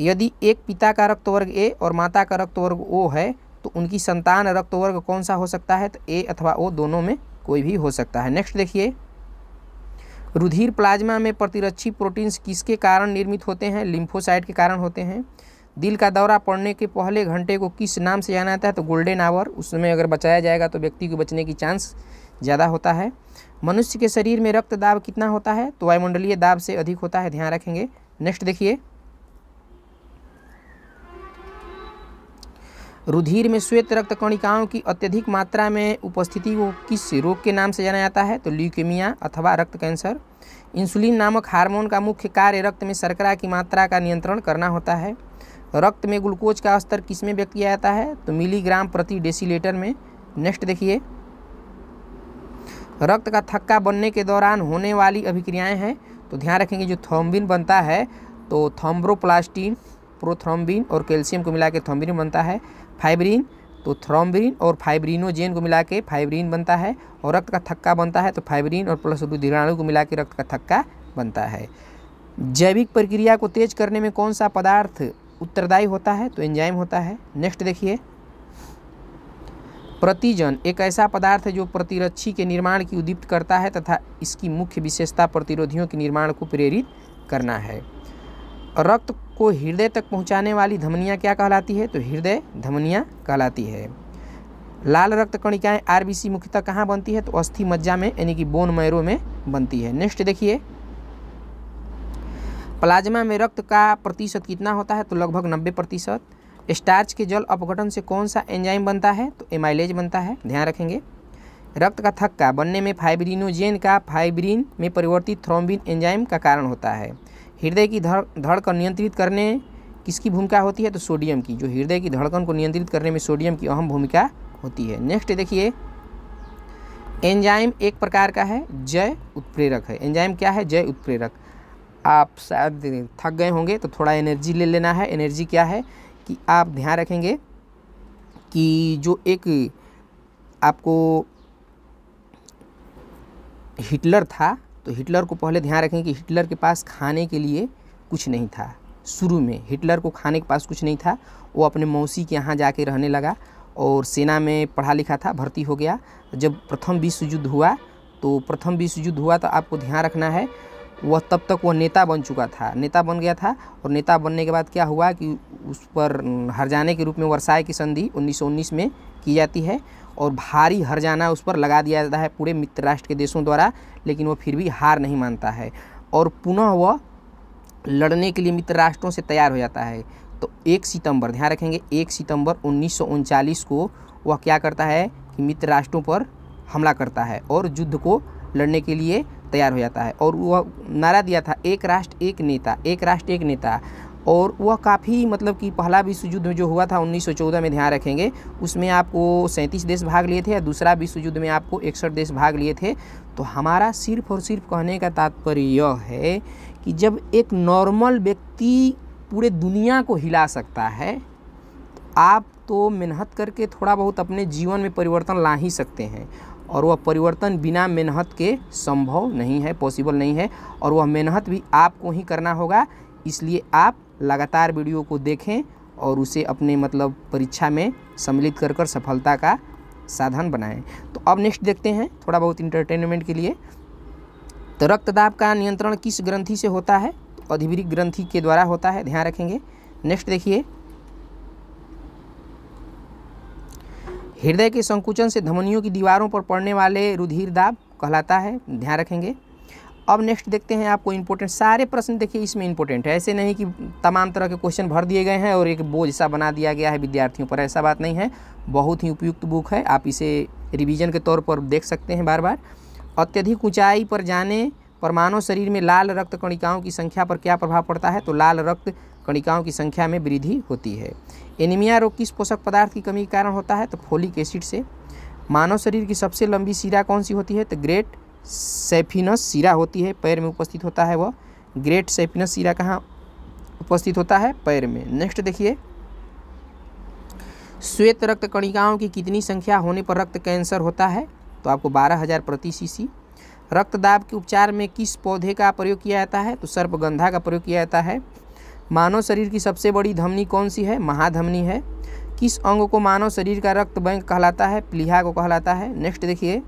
यदि एक पिता का रक्त वर्ग ए और माता का रक्त वर्ग ओ है तो उनकी संतान रक्त वर्ग कौन सा हो सकता है तो ए अथवा ओ दोनों में कोई भी हो सकता है नेक्स्ट देखिए रुधिर प्लाज्मा में प्रतिरक्षी प्रोटीन्स किसके कारण निर्मित होते हैं लिम्फोसाइट के कारण होते हैं दिल का दौरा पड़ने के पहले घंटे को किस नाम से जाना जाता है तो गोल्डन आवर उस समय अगर बचाया जाएगा तो व्यक्ति को बचने की चांस ज़्यादा होता है मनुष्य के शरीर में रक्त दाब कितना होता है तो वायुमंडलीय दाब से अधिक होता है ध्यान रखेंगे नेक्स्ट देखिए रुधिर में श्वेत रक्त कणिकाओं की अत्यधिक मात्रा में उपस्थिति को किस रोग के नाम से जाना जाता है तो ल्यूकेमिया अथवा रक्त कैंसर इंसुलिन नामक हार्मोन का मुख्य कार्य रक्त में शर्करा की मात्रा का नियंत्रण करना होता है रक्त में ग्लूकोज का स्तर किस में व्यक्त किया जाता है तो मिलीग्राम प्रति डेसीलेटर में नेक्स्ट देखिए रक्त का थक्का बनने के दौरान होने वाली अभिक्रियाएं हैं तो ध्यान रखेंगे जो थॉम्बिन बनता है तो थॉम्ब्रोप्लास्टिन प्रोथ्रम्बिन और कैल्शियम को मिला के थॉम्बिन बनता है फाइब्रीन तो थ्रोम्ब्रीन और फाइब्रीनोजेन को मिला के फाइब्रीन बनता है और रक्त का थक्का बनता है तो फाइब्रीन और प्लस रुधिराणु को मिला के रक्त का थक्का बनता है जैविक प्रक्रिया को तेज करने में कौन सा पदार्थ उत्तरदायी होता है तो एंजाइम होता है नेक्स्ट देखिए प्रतिजन एक ऐसा पदार्थ है जो प्रतिरक्षी के निर्माण की उद्दीप्त करता है तथा इसकी मुख्य विशेषता प्रतिरोधियों के निर्माण को प्रेरित करना है रक्त को हृदय तक पहुंचाने वाली धमनियां क्या कहलाती है तो हृदय धमनियां कहलाती है लाल रक्त कणिकाएँ आरबीसी मुख्यतः कहाँ बनती है तो अस्थि मज्जा में यानी कि बोन मैरो में बनती है नेक्स्ट देखिए प्लाज्मा में रक्त का प्रतिशत कितना होता है तो लगभग नब्बे प्रतिशत स्टार्च के जल अपघटन से कौन सा एंजाइम बनता है तो एमाइलेज बनता है ध्यान रखेंगे रक्त का थक्का बनने में फाइब्रिनोजेन का फाइब्रिन में परिवर्तित थ्रोम्बिन एंजाइम का कारण होता है हृदय की धड़कन नियंत्रित करने किसकी भूमिका होती है तो सोडियम की जो हृदय की धड़कन को नियंत्रित करने में सोडियम की अहम भूमिका होती है नेक्स्ट देखिए एंजाइम एक प्रकार का है जय उत्प्रेरक है एंजाइम क्या है जय उत्प्रेरक आप शायद थक गए होंगे तो थोड़ा एनर्जी ले लेना है एनर्जी क्या है कि आप ध्यान रखेंगे कि जो एक आपको हिटलर था तो हिटलर को पहले ध्यान रखें कि हिटलर के पास खाने के लिए कुछ नहीं था शुरू में हिटलर को खाने के पास कुछ नहीं था वो अपने मौसी के यहाँ जाके रहने लगा और सेना में पढ़ा लिखा था भर्ती हो गया जब प्रथम विश्व युद्ध हुआ तो प्रथम विश्व युद्ध हुआ तो आपको ध्यान रखना है वह तब तक वह नेता बन चुका था नेता बन गया था और नेता बनने के बाद क्या हुआ कि उस पर हर जाने के रूप में वर्षाए की संधि 1919 में की जाती है और भारी हरजाना उस पर लगा दिया जाता है पूरे मित्र राष्ट्र के देशों द्वारा लेकिन वो फिर भी हार नहीं मानता है और पुनः वह लड़ने के लिए मित्र राष्ट्रों से तैयार हो जाता है तो एक सितंबर ध्यान रखेंगे एक सितंबर उन्नीस को वह क्या करता है कि मित्र राष्ट्रों पर हमला करता है और युद्ध को लड़ने के लिए तैयार हो जाता है और वह नारा दिया था एक राष्ट्र एक नेता एक राष्ट्र एक नेता और वह काफ़ी मतलब कि पहला विश्व युद्ध में जो हुआ था 1914 में ध्यान रखेंगे उसमें आपको सैंतीस देश भाग लिए थे या दूसरा विश्व युद्ध में आपको इकसठ देश भाग लिए थे तो हमारा सिर्फ और सिर्फ कहने का तात्पर्य यह है कि जब एक नॉर्मल व्यक्ति पूरे दुनिया को हिला सकता है तो आप तो मेहनत करके थोड़ा बहुत अपने जीवन में परिवर्तन ला ही सकते हैं और वह परिवर्तन बिना मेहनत के संभव नहीं है पॉसिबल नहीं है और वह मेहनत भी आपको ही करना होगा इसलिए आप लगातार वीडियो को देखें और उसे अपने मतलब परीक्षा में सम्मिलित कर कर सफलता का साधन बनाएं तो अब नेक्स्ट देखते हैं थोड़ा बहुत इंटरटेनमेंट के लिए तो रक्तदाब का नियंत्रण किस ग्रंथि से होता है तो अधिवृक ग्रंथि के द्वारा होता है ध्यान रखेंगे नेक्स्ट देखिए हृदय के संकुचन से धमनियों की दीवारों पर पड़ने वाले रुधिर दाब कहलाता है ध्यान रखेंगे अब नेक्स्ट देखते हैं आपको इंपॉर्टेंट सारे प्रश्न देखिए इसमें इंपॉर्टेंट है ऐसे नहीं कि तमाम तरह के क्वेश्चन भर दिए गए हैं और एक बोझ सा बना दिया गया है विद्यार्थियों पर ऐसा बात नहीं है बहुत ही उपयुक्त बुक है आप इसे रिविजन के तौर पर देख सकते हैं बार बार अत्यधिक ऊँचाई पर जाने पर मानव शरीर में लाल रक्त कणिकाओं की संख्या पर क्या प्रभाव पड़ता है तो लाल रक्त कणिकाओं की संख्या में वृद्धि होती है एनीमिया रोग किस पोषक पदार्थ की कमी के कारण होता है तो फोलिक एसिड से मानव शरीर की सबसे लंबी सीरा कौन सी होती है तो ग्रेट सेफिनस सिरा होती है पैर में उपस्थित होता है वह ग्रेट सेफिनस सिरा कहाँ उपस्थित होता है पैर में नेक्स्ट देखिए श्वेत रक्त कणिकाओं की कितनी संख्या होने पर रक्त कैंसर होता है तो आपको बारह हज़ार प्रति सीसी रक्त दाब के उपचार में किस पौधे का प्रयोग किया जाता है तो सर्पगंधा का प्रयोग किया जाता है मानव शरीर की सबसे बड़ी धमनी कौन सी है महाधमनी है किस अंग को मानव शरीर का रक्त बैंक कहलाता है प्लीहा को कहलाता है नेक्स्ट देखिए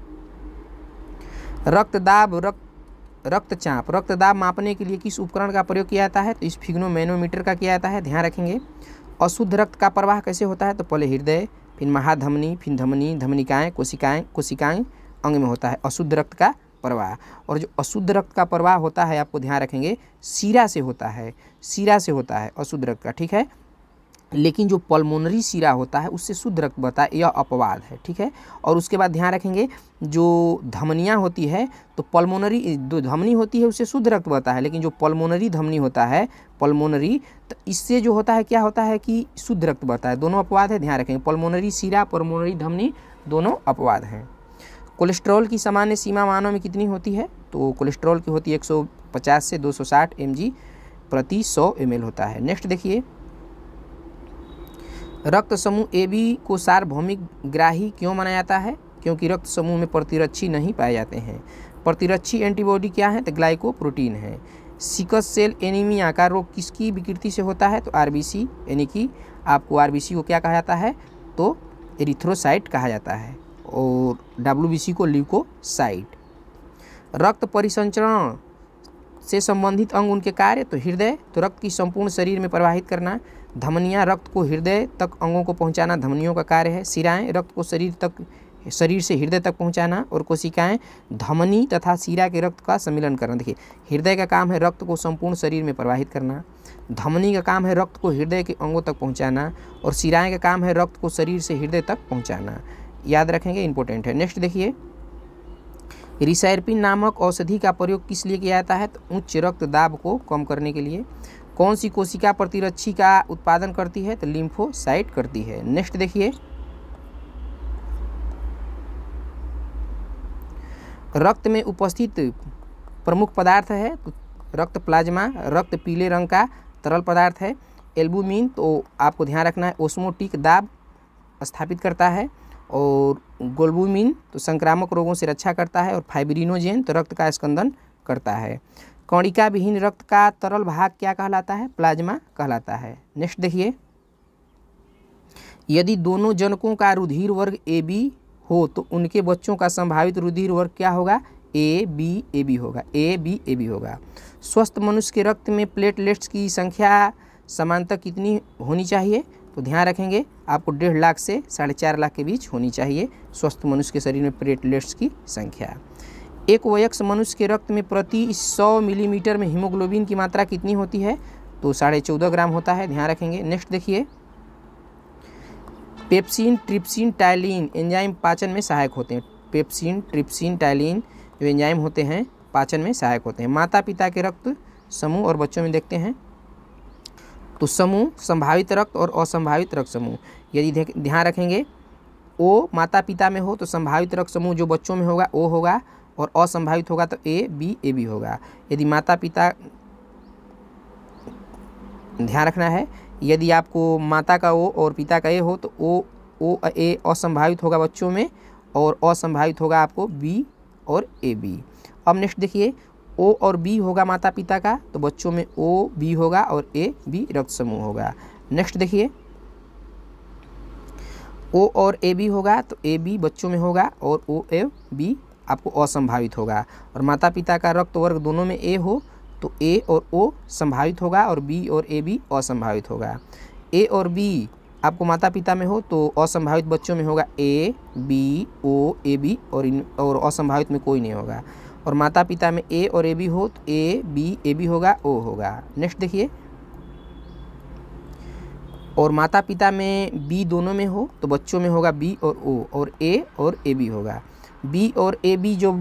रक्तदाब रक्त रक्तचाप रक्तदाब मापने के लिए किस उपकरण का प्रयोग किया जाता है तो इस मैनोमीटर का किया जाता है ध्यान रखेंगे अशुद्ध रक्त का प्रवाह कैसे होता है तो पहले हृदय फिर महाधमनी फिर धमनी धमनिकाएँ कोशिकाएँ कोशिकाएँ अंग में होता है अशुद्ध रक्त का प्रवाह और जो अशुद्ध रक्त का प्रवाह होता है आपको ध्यान रखेंगे सिरा से होता है सीरा से होता है अशुद्ध रक्त का ठीक है लेकिन जो पल्मोनरी सीरा होता है उससे शुद्ध रक्त बहता है यह अपवाद है ठीक है और उसके बाद ध्यान रखेंगे जो धमनियाँ होती है तो पल्मोनरी जो धमनी होती है उससे शुद्ध रक्त बहता है लेकिन जो पल्मोनरी धमनी होता है पल्मोनरी तो इससे जो होता है क्या होता है कि शुद्ध रक्त बहता है दोनों अपवाद है ध्यान रखेंगे पल्मोनरी सीरा पल्मोनरी धमनी दोनों अपवाद हैं कोलेस्ट्रॉल की सामान्य सीमा मानव में कितनी होती है तो कोलेस्ट्रॉल की होती है 150 से 260 सौ प्रति 100 एम होता है नेक्स्ट देखिए रक्त समूह ए बी को सार्वभौमिक ग्राही क्यों माना जाता है क्योंकि रक्त समूह में प्रतिरक्षी नहीं पाए जाते हैं प्रतिरक्षी एंटीबॉडी क्या है तो ग्लाइकोप्रोटीन है सिकस सेल एनीमिया का रोग किसकी विकृति से होता है तो आरबीसी यानी कि आपको आरबीसी को क्या कहा जाता है तो एरिथ्रोसाइट कहा जाता है और डब्ल्यूबीसी को ल्यूकोसाइट रक्त परिसंचरण से संबंधित अंग उनके कार्य तो हृदय तो रक्त की संपूर्ण शरीर में प्रवाहित करना धमनियाँ रक्त को हृदय तक अंगों को पहुँचाना धमनियों का कार्य है सिराएँ रक्त को शरीर तक शरीर से हृदय तक पहुंचाना और कोशिकाएं धमनी तथा सिरा के रक्त का सम्मिलन करना देखिए हृदय का काम है रक्त को संपूर्ण शरीर में प्रवाहित करना धमनी का काम है रक्त को हृदय के अंगों तक पहुंचाना और सिराएं का काम है रक्त को शरीर से हृदय तक पहुंचाना याद रखेंगे इंपॉर्टेंट है नेक्स्ट देखिए रिसायरपिन नामक औषधि का प्रयोग किस लिए किया जाता है तो उच्च दाब को कम करने के लिए कौन सी कोशिका प्रतिरक्षी का उत्पादन करती है तो लिम्फोसाइट करती है नेक्स्ट देखिए रक्त में उपस्थित प्रमुख पदार्थ है तो रक्त प्लाज्मा रक्त पीले रंग का तरल पदार्थ है एल्बुमिन तो आपको ध्यान रखना है ओस्मोटिक दाब स्थापित करता है और गोल्बुमिन तो संक्रामक रोगों से रक्षा करता है और फाइब्रिनोजेन तो रक्त का स्कंदन करता है कौड़िका विहीन रक्त का तरल भाग क्या कहलाता है प्लाज्मा कहलाता है नेक्स्ट देखिए यदि दोनों जनकों का रुधिर वर्ग ए बी हो तो उनके बच्चों का संभावित रुधिर वर्ग क्या होगा ए बी ए बी होगा ए बी ए बी होगा स्वस्थ मनुष्य के रक्त में प्लेटलेट्स की संख्या समानता कितनी होनी चाहिए तो ध्यान रखेंगे आपको डेढ़ लाख से साढ़े चार लाख के बीच होनी चाहिए स्वस्थ मनुष्य के शरीर में प्लेटलेट्स की संख्या एक वयस्क मनुष्य के रक्त में प्रति 100 मिलीमीटर में हीमोग्लोबिन की मात्रा कितनी होती है तो साढ़े चौदह ग्राम होता है ध्यान रखेंगे नेक्स्ट देखिए पेप्सिन ट्रिप्सिन टाइलिन एंजाइम पाचन में सहायक होते हैं पेप्सिन ट्रिप्सिन टाइलिन जो एंजाइम होते हैं पाचन में सहायक होते हैं माता पिता के रक्त समूह और बच्चों में देखते हैं तो समूह संभावित रक्त और असंभावित रक्त समूह यदि ध्यान रखेंगे ओ माता पिता में हो तो संभावित रक्त समूह जो बच्चों में होगा ओ होगा और असंभावित होगा तो ए बी ए बी होगा यदि माता पिता ध्यान रखना है यदि आपको माता का ओ और पिता का ए हो तो ओ ओ ए असंभावित होगा बच्चों में और असंभावित होगा आपको बी और ए बी अब नेक्स्ट देखिए ओ और बी होगा माता पिता का तो बच्चों में ओ बी होगा और ए बी रक्त समूह होगा नेक्स्ट देखिए ओ और ए बी होगा तो ए बी बच्चों में होगा और ओ ए बी आपको असंभावित होगा और माता पिता का रक्त वर्ग दोनों में ए हो तो ए और ओ संभावित होगा और बी और ए भी असंभावित होगा ए और बी आपको माता पिता में हो तो असंभावित बच्चों में होगा A B O A B और इन और असंभावित में कोई नहीं होगा और माता पिता में ए और ए बी हो तो ए बी ए बी होगा ओ होगा नेक्स्ट देखिए और माता पिता में बी दोनों में हो तो बच्चों में होगा बी और ओ और ए और ए बी होगा बी और ए बी जो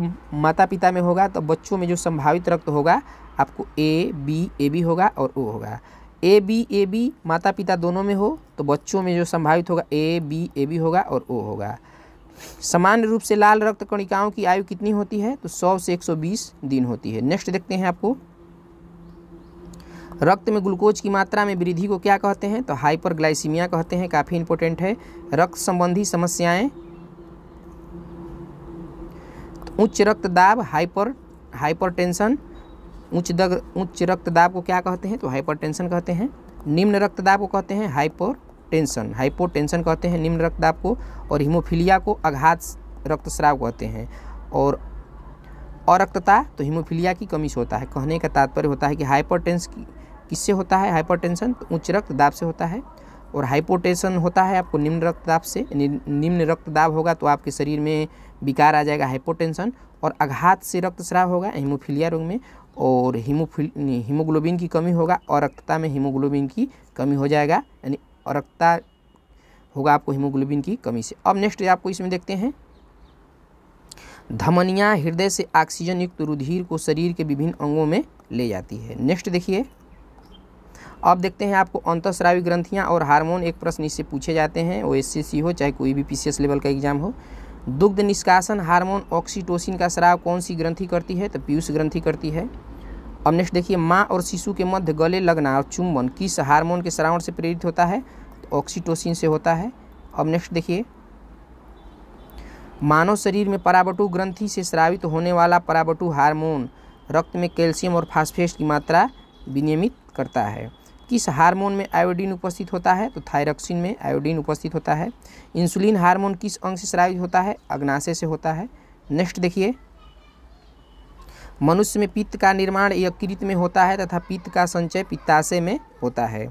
माता पिता में होगा तो बच्चों में जो संभावित रक्त होगा आपको ए बी ए बी होगा और ओ होगा ए बी ए बी माता पिता दोनों में हो तो बच्चों में जो संभावित होगा ए बी ए बी होगा और ओ होगा सामान्य रूप से लाल रक्त कणिकाओं की आयु कितनी होती है तो 100 से 120 दिन होती है नेक्स्ट देखते हैं आपको रक्त में ग्लूकोज की मात्रा में वृद्धि को क्या कहते हैं तो हाइपरग्लाइसीमिया कहते हैं काफ़ी इंपोर्टेंट है रक्त संबंधी समस्याएं उच्च रक्तदाब हाइपर हाइपरटेंशन उच्च दग उच्च रक्तदाब को क्या कहते हैं तो हाइपरटेंशन कहते हैं निम्न रक्तदाब को कहते हैं हाइपर टेंशन हाइपोटेंशन कहते हैं निम्न रक्तदाब को और हीमोफीलिया को आघात रक्तस्राव कहते हैं और अरक्तता तो हीमोफीलिया की कमी से होता है कहने का तात्पर्य होता है कि हाइपरटेंस किससे होता है हाइपरटेंशन तो उच्च रक्तदाब से होता है और हाइपोटेंशन होता है आपको निम्न रक्तदाब से निम्न रक्तदाब होगा तो आपके शरीर में विकार आ जाएगा हाइपोटेंशन और आघात से रक्तस्राव होगा हीमोफीलिया रोग में और हीमोफिल हीमोग्लोबिन की कमी होगा और रक्तता में हीमोग्लोबिन की कमी हो जाएगा यानी और रक्तता होगा आपको हीमोग्लोबिन की कमी से अब नेक्स्ट आपको इसमें देखते हैं धमनिया हृदय से ऑक्सीजन युक्त रुधिर को शरीर के विभिन्न अंगों में ले जाती है नेक्स्ट देखिए अब देखते हैं आपको अंतस्रावी ग्रंथियाँ और हार्मोन एक प्रश्न इससे पूछे जाते हैं ओ एस सी हो चाहे कोई भी पी लेवल का एग्जाम हो दुग्ध निष्कासन हार्मोन ऑक्सीटोसिन का स्राव कौन सी ग्रंथि करती है तो पीयूष ग्रंथि करती है अब नेक्स्ट देखिए माँ और शिशु के मध्य गले लगना और चुंबन किस हार्मोन के श्रावण से प्रेरित होता है तो ऑक्सीटोसिन से होता है अब नेक्स्ट देखिए मानव शरीर में पराबटु ग्रंथि से स्रावित होने वाला पराबटु हार्मोन रक्त में कैल्शियम और फास्फेट की मात्रा विनियमित करता है किस हार्मोन में आयोडीन उपस्थित होता है तो थायरॉक्सिन में आयोडीन उपस्थित होता है इंसुलिन हार्मोन किस अंग से स्राविज होता है अग्नाशय से होता है नेक्स्ट देखिए मनुष्य में पित्त का निर्माण यकृत में होता है तथा पित्त का संचय पित्ताशय में होता है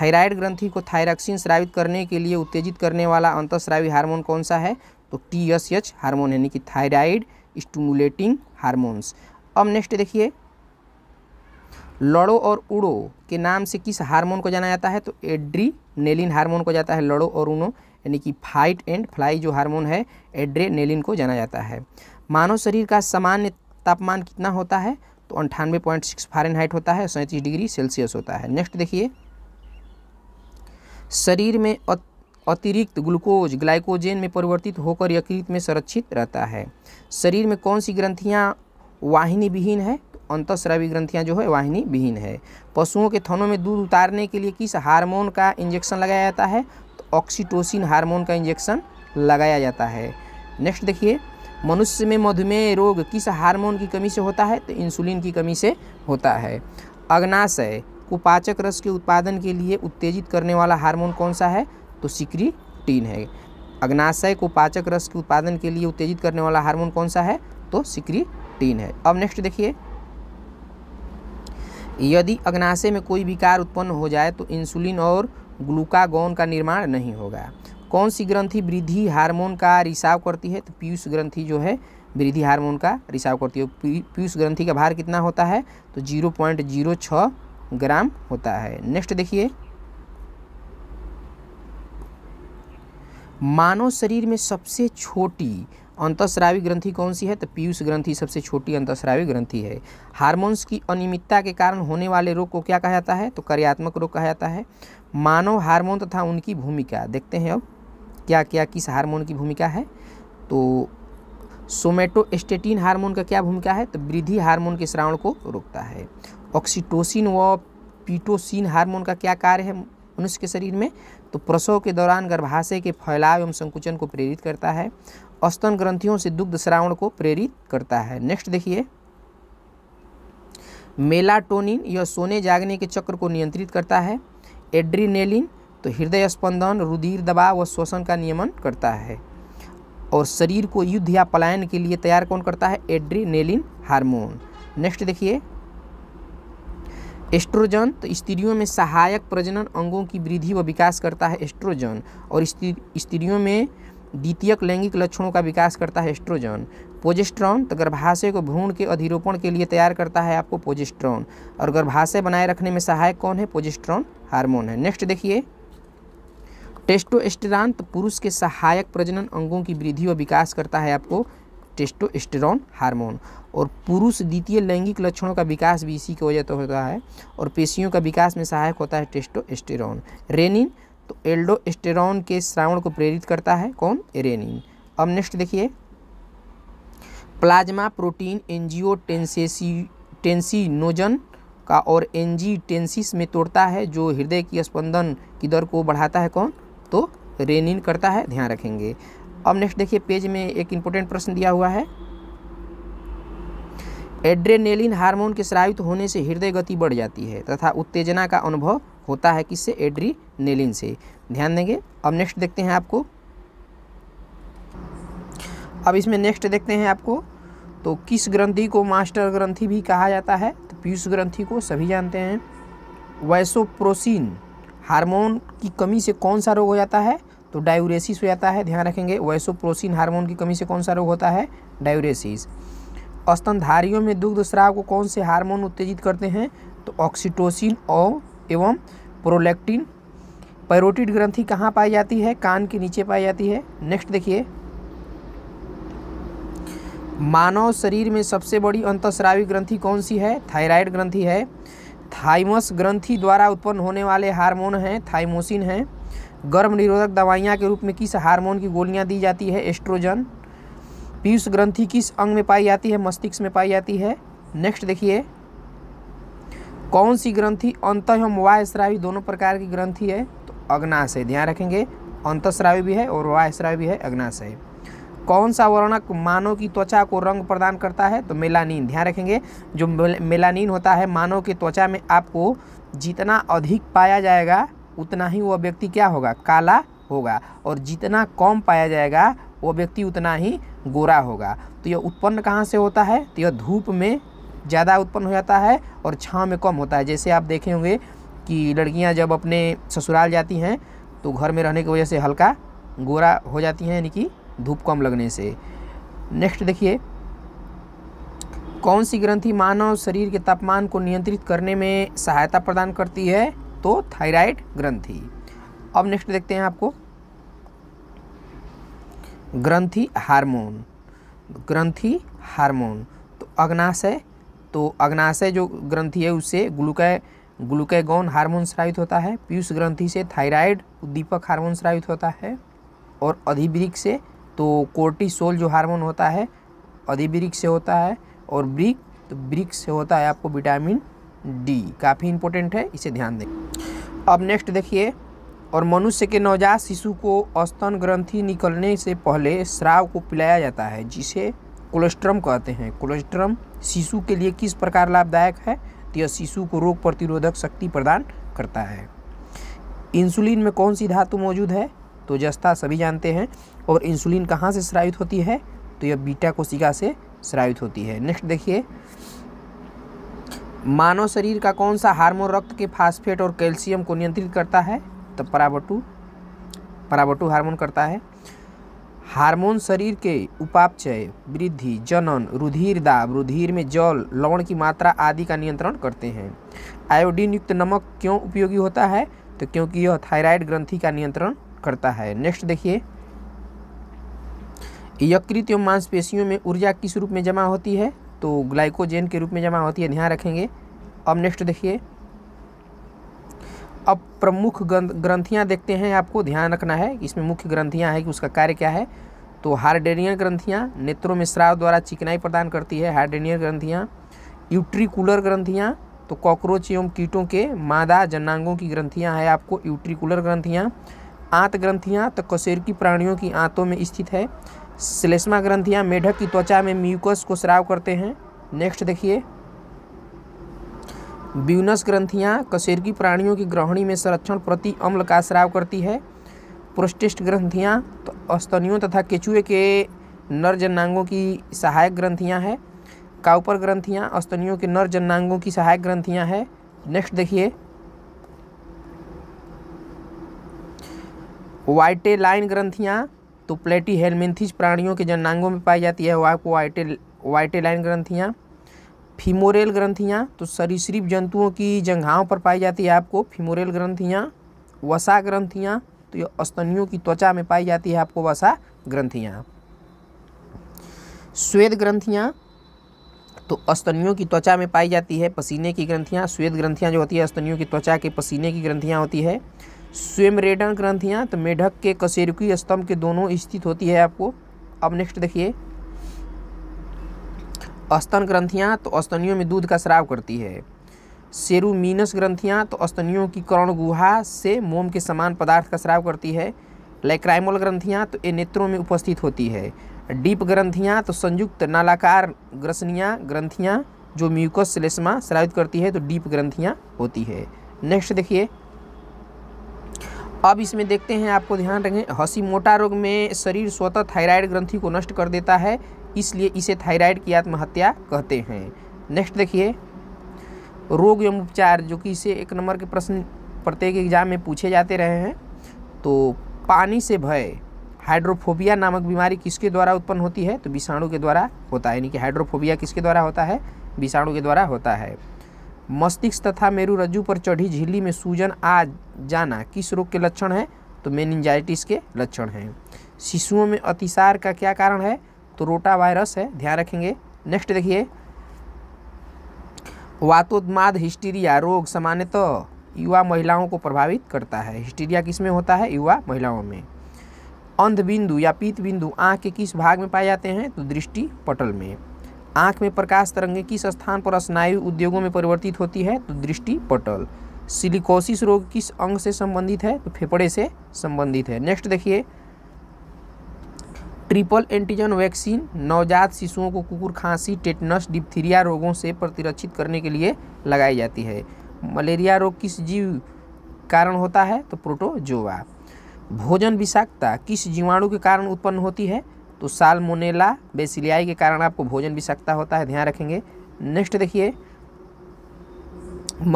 थायराइड ग्रंथि को थायरॉक्सिन स्रावित करने के लिए उत्तेजित करने वाला अंतस्रावी हार्मोन कौन सा है तो टी एस एच हार्मोन यानी कि थायराइड स्टूमुलेटिंग हार्मोन्स अब नेक्स्ट देखिए लड़ो और उड़ो के नाम से किस हार्मोन को जाना जाता है तो एड्रीनेलिन हार्मोन को जाता है लड़ो और उनो यानी कि फाइट एंड फ्लाई जो हार्मोन है एड्रेनेलिन को जाना जाता है मानव शरीर का सामान्य तापमान कितना होता है तो अंठानवे पॉइंट सिक्स फारेनहाइट होता है सैंतीस डिग्री सेल्सियस होता है नेक्स्ट देखिए शरीर में अतिरिक्त ग्लूकोज ग्लाइकोजेन में परिवर्तित होकर यकृत में संरक्षित रहता है शरीर में कौन सी ग्रंथियाँ वाहिनी विहीन है अंतस्रावी ग्रंथियाँ जो है वाहिनी विहीन है पशुओं के थनों में दूध उतारने के लिए किस हार्मोन का इंजेक्शन लगाया जाता है तो ऑक्सीटोसिन हार्मोन का इंजेक्शन लगाया जाता है नेक्स्ट देखिए मनुष्य में मधुमेह रोग किस हार्मोन की कमी से होता है तो इंसुलिन की कमी से होता है अग्नाशय कुपाचक रस के उत्पादन के लिए उत्तेजित करने वाला हार्मोन कौन सा है तो सिक्रीटीन है अग्नाशय को पाचक रस के उत्पादन के लिए उत्तेजित करने वाला हार्मोन कौन सा है तो सिक्रीटीन है अब नेक्स्ट देखिए यदि अग्नाशय में कोई विकार उत्पन्न हो जाए तो इंसुलिन और ग्लूकागोन का निर्माण नहीं होगा कौन सी ग्रंथि वृद्धि हार्मोन का रिसाव करती है तो पीयूष ग्रंथि जो है वृद्धि हार्मोन का रिसाव करती है पीयूष ग्रंथि का भार कितना होता है तो जीरो पॉइंट जीरो छ ग्राम होता है नेक्स्ट देखिए मानव शरीर में सबसे छोटी अंतस्रावी ग्रंथि कौन सी है तो पीयूष ग्रंथि सबसे छोटी अंतस्रावी ग्रंथि है हार्मोन्स की अनियमितता के कारण होने वाले रोग को क्या कहा जाता है तो कार्यात्मक रोग कहा जाता है मानव हार्मोन तथा उनकी भूमिका देखते हैं अब क्या क्या किस हार्मोन की भूमिका है तो सोमेटोस्टेटिन हार्मोन का क्या भूमिका है तो वृद्धि हार्मोन के श्रावण को रोकता है ऑक्सीटोसिन व पीटोसिन हार्मोन का क्या कार्य है मनुष्य के शरीर में तो प्रसव के दौरान गर्भाशय के फैलाव एवं संकुचन को प्रेरित करता है अस्तन ग्रंथियों से दुग्ध श्रावण को प्रेरित करता है नेक्स्ट देखिए मेलाटोनिन यह सोने जागने के चक्र को नियंत्रित करता है एड्रीनेलिन तो हृदय स्पंदन रुधिर दबाव व श्वसन का नियमन करता है और शरीर को युद्ध या पलायन के लिए तैयार कौन करता है एड्रीनेलिन हार्मोन नेक्स्ट देखिए एस्ट्रोजन तो स्त्रियों में सहायक प्रजनन अंगों की वृद्धि व विकास करता है एस्ट्रोजन और स्त्रियों में द्वितीयक लैंगिक लक्षणों का विकास करता है एस्ट्रोजन पोजेस्ट्रॉन तो गर्भाशय को भ्रूण के अधिरोपण के लिए तैयार करता है आपको पोजेस्ट्रॉन और गर्भाशय बनाए रखने में सहायक कौन है पोजेस्ट्रॉन हार्मोन है नेक्स्ट देखिए टेस्टोस्टेरॉन तो पुरुष के सहायक प्रजनन अंगों की वृद्धि और विकास करता है आपको टेस्टोस्टेरॉन हार्मोन और पुरुष द्वितीय लैंगिक लक्षणों का विकास भी इसी की वजह से होता है और पेशियों का विकास में सहायक होता है टेस्टोस्टेरॉन रेनिन तो एल्डोस्टेरॉन के श्रावण को प्रेरित करता है कौन एरेनिन अब नेक्स्ट देखिए प्लाज्मा प्रोटीन एनजीओ टेंसिनोजन का और एनजी टेंसिस में तोड़ता है जो हृदय की स्पंदन की दर को बढ़ाता है कौन तो रेनिन करता है ध्यान रखेंगे अब नेक्स्ट देखिए पेज में एक इंपॉर्टेंट प्रश्न दिया हुआ है एड्रेनेलिन हार्मोन के स्रावित होने से हृदय गति बढ़ जाती है तथा उत्तेजना का अनुभव होता है किससे एड्री नेलिन से ध्यान देंगे अब नेक्स्ट देखते हैं आपको अब इसमें नेक्स्ट देखते हैं आपको तो किस ग्रंथि को मास्टर ग्रंथि भी कहा जाता है तो पीयूष ग्रंथि को सभी जानते हैं वैसोप्रोसिन हार्मोन की कमी से कौन सा रोग हो जाता है तो डायूरेसिस हो जाता है ध्यान रखेंगे वैसोप्रोसिन हार्मोन की कमी से कौन सा रोग होता है डायूरेसिस अस्तनधारियों में दुग्ध स्राव को कौन से हार्मोन उत्तेजित करते हैं तो ऑक्सीटोसिन और एवं प्रोलैक्टिन पैरोटिड ग्रंथि कहाँ पाई जाती है कान के नीचे पाई जाती है नेक्स्ट देखिए मानव शरीर में सबसे बड़ी अंतस्रावी ग्रंथि कौन सी है थायराइड ग्रंथि है थाइमस ग्रंथि द्वारा उत्पन्न होने वाले हार्मोन हैं थाइमोसिन हैं गर्भ निरोधक दवाइयाँ के रूप में किस हार्मोन की गोलियाँ दी जाती है एस्ट्रोजन पीयूष ग्रंथि किस अंग में पाई जाती है मस्तिष्क में पाई जाती है नेक्स्ट देखिए कौन सी ग्रंथि अंत एवं वायस्रावी दोनों प्रकार की ग्रंथि है अग्नाशय ध्यान रखेंगे अंतस्रावी भी है और वायस्रावी भी है अग्नाशय कौन सा वर्णक मानव की त्वचा को रंग प्रदान करता है तो मेलानिन ध्यान रखेंगे जो मेलानिन होता है मानव की त्वचा में आपको जितना अधिक पाया जाएगा उतना ही वह व्यक्ति क्या होगा काला होगा और जितना कम पाया जाएगा वह व्यक्ति उतना ही गोरा होगा तो यह उत्पन्न कहाँ से होता है तो यह धूप में ज़्यादा उत्पन्न हो जाता है और छाँव में कम होता है जैसे आप देखे होंगे कि लड़कियां जब अपने ससुराल जाती हैं तो घर में रहने की वजह से हल्का गोरा हो जाती हैं यानी कि धूप कम लगने से नेक्स्ट देखिए कौन सी ग्रंथि मानव शरीर के तापमान को नियंत्रित करने में सहायता प्रदान करती है तो थायराइड ग्रंथि अब नेक्स्ट देखते हैं आपको ग्रंथि हार्मोन ग्रंथि हार्मोन तो अग्नाशय तो अग्नाशय जो ग्रंथि है उससे ग्लूका ग्लूकेगोन हार्मोन स्रावित होता है पीयूष ग्रंथि से थायराइड उद्दीपक हार्मोन स्रावित होता है और अधिवृक से तो कोर्टिसोल जो हार्मोन होता है अधिवृक से होता है और ब्रिक तो ब्रिक से होता है आपको विटामिन डी काफ़ी इंपॉर्टेंट है इसे ध्यान दें अब नेक्स्ट देखिए और मनुष्य के नवजात शिशु को अस्तन ग्रंथि निकलने से पहले श्राव को पिलाया जाता है जिसे कोलेस्ट्रम कहते हैं कोलेस्ट्रम शिशु के लिए किस प्रकार लाभदायक है यह शिशु को रोग प्रतिरोधक शक्ति प्रदान करता है इंसुलिन में कौन सी धातु मौजूद है तो जस्ता सभी जानते हैं और इंसुलिन कहाँ से स्रावित होती है तो यह बीटा कोशिका से स्रावित होती है नेक्स्ट देखिए मानव शरीर का कौन सा हार्मोन रक्त के फास्फेट और कैल्शियम को नियंत्रित करता है तो परावटू परावटू हार्मोन करता है हार्मोन शरीर के उपापचय वृद्धि जनन रुधिर दाब रुधिर में जल लवण की मात्रा आदि का नियंत्रण करते हैं आयोडीन युक्त नमक क्यों उपयोगी होता है तो क्योंकि यह थायराइड ग्रंथि का नियंत्रण करता है नेक्स्ट देखिए यकृत एवं मांसपेशियों में ऊर्जा किस रूप में जमा होती है तो ग्लाइकोजेन के रूप में जमा होती है ध्यान रखेंगे अब नेक्स्ट देखिए अब प्रमुख ग्रंथियाँ देखते हैं आपको ध्यान रखना है इसमें मुख्य ग्रंथियाँ हैं कि उसका कार्य क्या है तो हार्डेनियर ग्रंथियाँ नेत्रों में श्राव द्वारा चिकनाई प्रदान करती है हार्डेनियर ग्रंथियाँ यूट्रिकुलर ग्रंथियाँ तो कॉकरोच एवं कीटों के मादा जन्नांगों की ग्रंथियाँ हैं आपको यूट्रिकुलर ग्रंथियाँ आंत ग्रंथियाँ तो की प्राणियों की आँतों में स्थित है श्लेष्मा ग्रंथियाँ मेढक की त्वचा में म्यूकस को श्राव करते हैं नेक्स्ट देखिए ब्यूनस ग्रंथियाँ कशेरकी प्राणियों की ग्रहणी में संरक्षण प्रति अम्ल का स्राव करती है प्रोस्टिस्ट ग्रंथियाँ तो अस्तनियों तथा केचुए के नर जन्नांगों की सहायक ग्रंथियाँ हैं काउपर ग्रंथियाँ अस्तनियों के नर जन्नांगों की सहायक ग्रंथियाँ हैं नेक्स्ट देखिए वाइटे लाइन ग्रंथियाँ तो प्लेटी हेलमिंथिस प्राणियों के जन्नांगों में पाई जाती है वाइटे वाइटे लाइन ग्रंथियाँ फिमोरेल ग्रंथियाँ तो सरीसृप जंतुओं की जंघाओं पर पाई जाती है आपको फिमोरेल ग्रंथियाँ वसा ग्रंथियाँ तो ये स्तनियों की त्वचा में पाई जाती है आपको वसा ग्रंथियाँ श्वेत ग्रंथियाँ तो स्तनियों की त्वचा में पाई जाती है पसीने की ग्रंथियाँ श्वेत ग्रंथियाँ जो होती है स्तनियों की त्वचा के पसीने की ग्रंथियाँ होती है स्वयंरेडन ग्रंथियाँ तो मेढक के कशेरुकी स्तंभ के दोनों स्थित होती है आपको अब नेक्स्ट देखिए अस्तन ग्रंथियाँ तो अस्तनियों में दूध का श्राव करती है सेरुमीनस ग्रंथियाँ तो अस्तनियों की करण गुहा से मोम के समान पदार्थ का श्राव करती है लेक्राइमल ग्रंथियाँ तो ये नेत्रों में उपस्थित होती है डीप ग्रंथियाँ तो संयुक्त नालाकार ग्रसनियाँ ग्रंथियाँ जो म्यूकस श्लेष्मा श्रावित करती है तो डीप ग्रंथियाँ होती है नेक्स्ट देखिए अब इसमें देखते हैं आपको ध्यान रखें हसी मोटा रोग में शरीर स्वतः थायराइड ग्रंथि को नष्ट कर देता है इसलिए इसे थायराइड की आत्महत्या कहते हैं नेक्स्ट देखिए रोग एवं उपचार जो कि इसे एक नंबर के प्रश्न प्रत्येक एग्जाम में पूछे जाते रहे हैं तो पानी से भय हाइड्रोफोबिया नामक बीमारी किसके द्वारा उत्पन्न होती है तो विषाणु के द्वारा होता है यानी कि हाइड्रोफोबिया किसके द्वारा होता है विषाणु के द्वारा होता है मस्तिष्क तथा मेरु रज्जू पर चढ़ी झिल्ली में सूजन आ जाना किस रोग के लक्षण है तो मेनिंजाइटिस के लक्षण हैं शिशुओं में अतिसार का क्या कारण है तो रोटा वायरस है ध्यान रखेंगे नेक्स्ट देखिए वातोन्माद हिस्टीरिया रोग सामान्यतः तो युवा महिलाओं को प्रभावित करता है हिस्टीरिया किस में होता है युवा महिलाओं में अंध बिंदु या पीत बिंदु आँख के किस भाग में पाए जाते हैं तो दृष्टि पटल में आँख में प्रकाश तरंगे किस स्थान पर स्नायु उद्योगों में परिवर्तित होती है तो दृष्टि पटल सिलिकोसिस रोग किस अंग से संबंधित है तो फेफड़े से संबंधित है नेक्स्ट देखिए ट्रिपल एंटीजन वैक्सीन नवजात शिशुओं को कुकुर खांसी टेटनस डिप्थीरिया रोगों से प्रतिरक्षित करने के लिए लगाई जाती है मलेरिया रोग किस जीव कारण होता है तो प्रोटोजोवा भोजन विषाक्तता किस जीवाणु के कारण उत्पन्न होती है तो सालमोनेला बेसिलियाई के कारण आपको भोजन विषाक्तता होता है ध्यान रखेंगे नेक्स्ट देखिए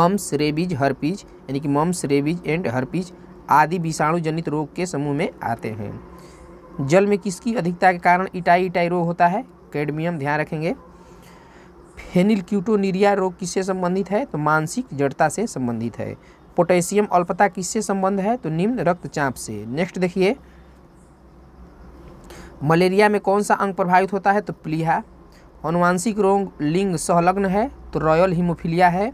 मम्स रेबीज हर्पीज यानी कि मम्स रेबीज एंड हर्पीज आदि विषाणु जनित रोग के समूह में आते हैं जल में किसकी अधिकता के कारण इटाई इटाई रोग होता है कैडमियम ध्यान रखेंगे फेनिल रोग किससे संबंधित है तो मानसिक जड़ता से संबंधित है पोटेशियम अल्पता किससे संबंध है तो निम्न रक्तचाप से नेक्स्ट देखिए मलेरिया में कौन सा अंग प्रभावित होता है तो प्लीहा अनुवांशिक रोग लिंग सहलग्न है तो रॉयल हिमोफिलिया है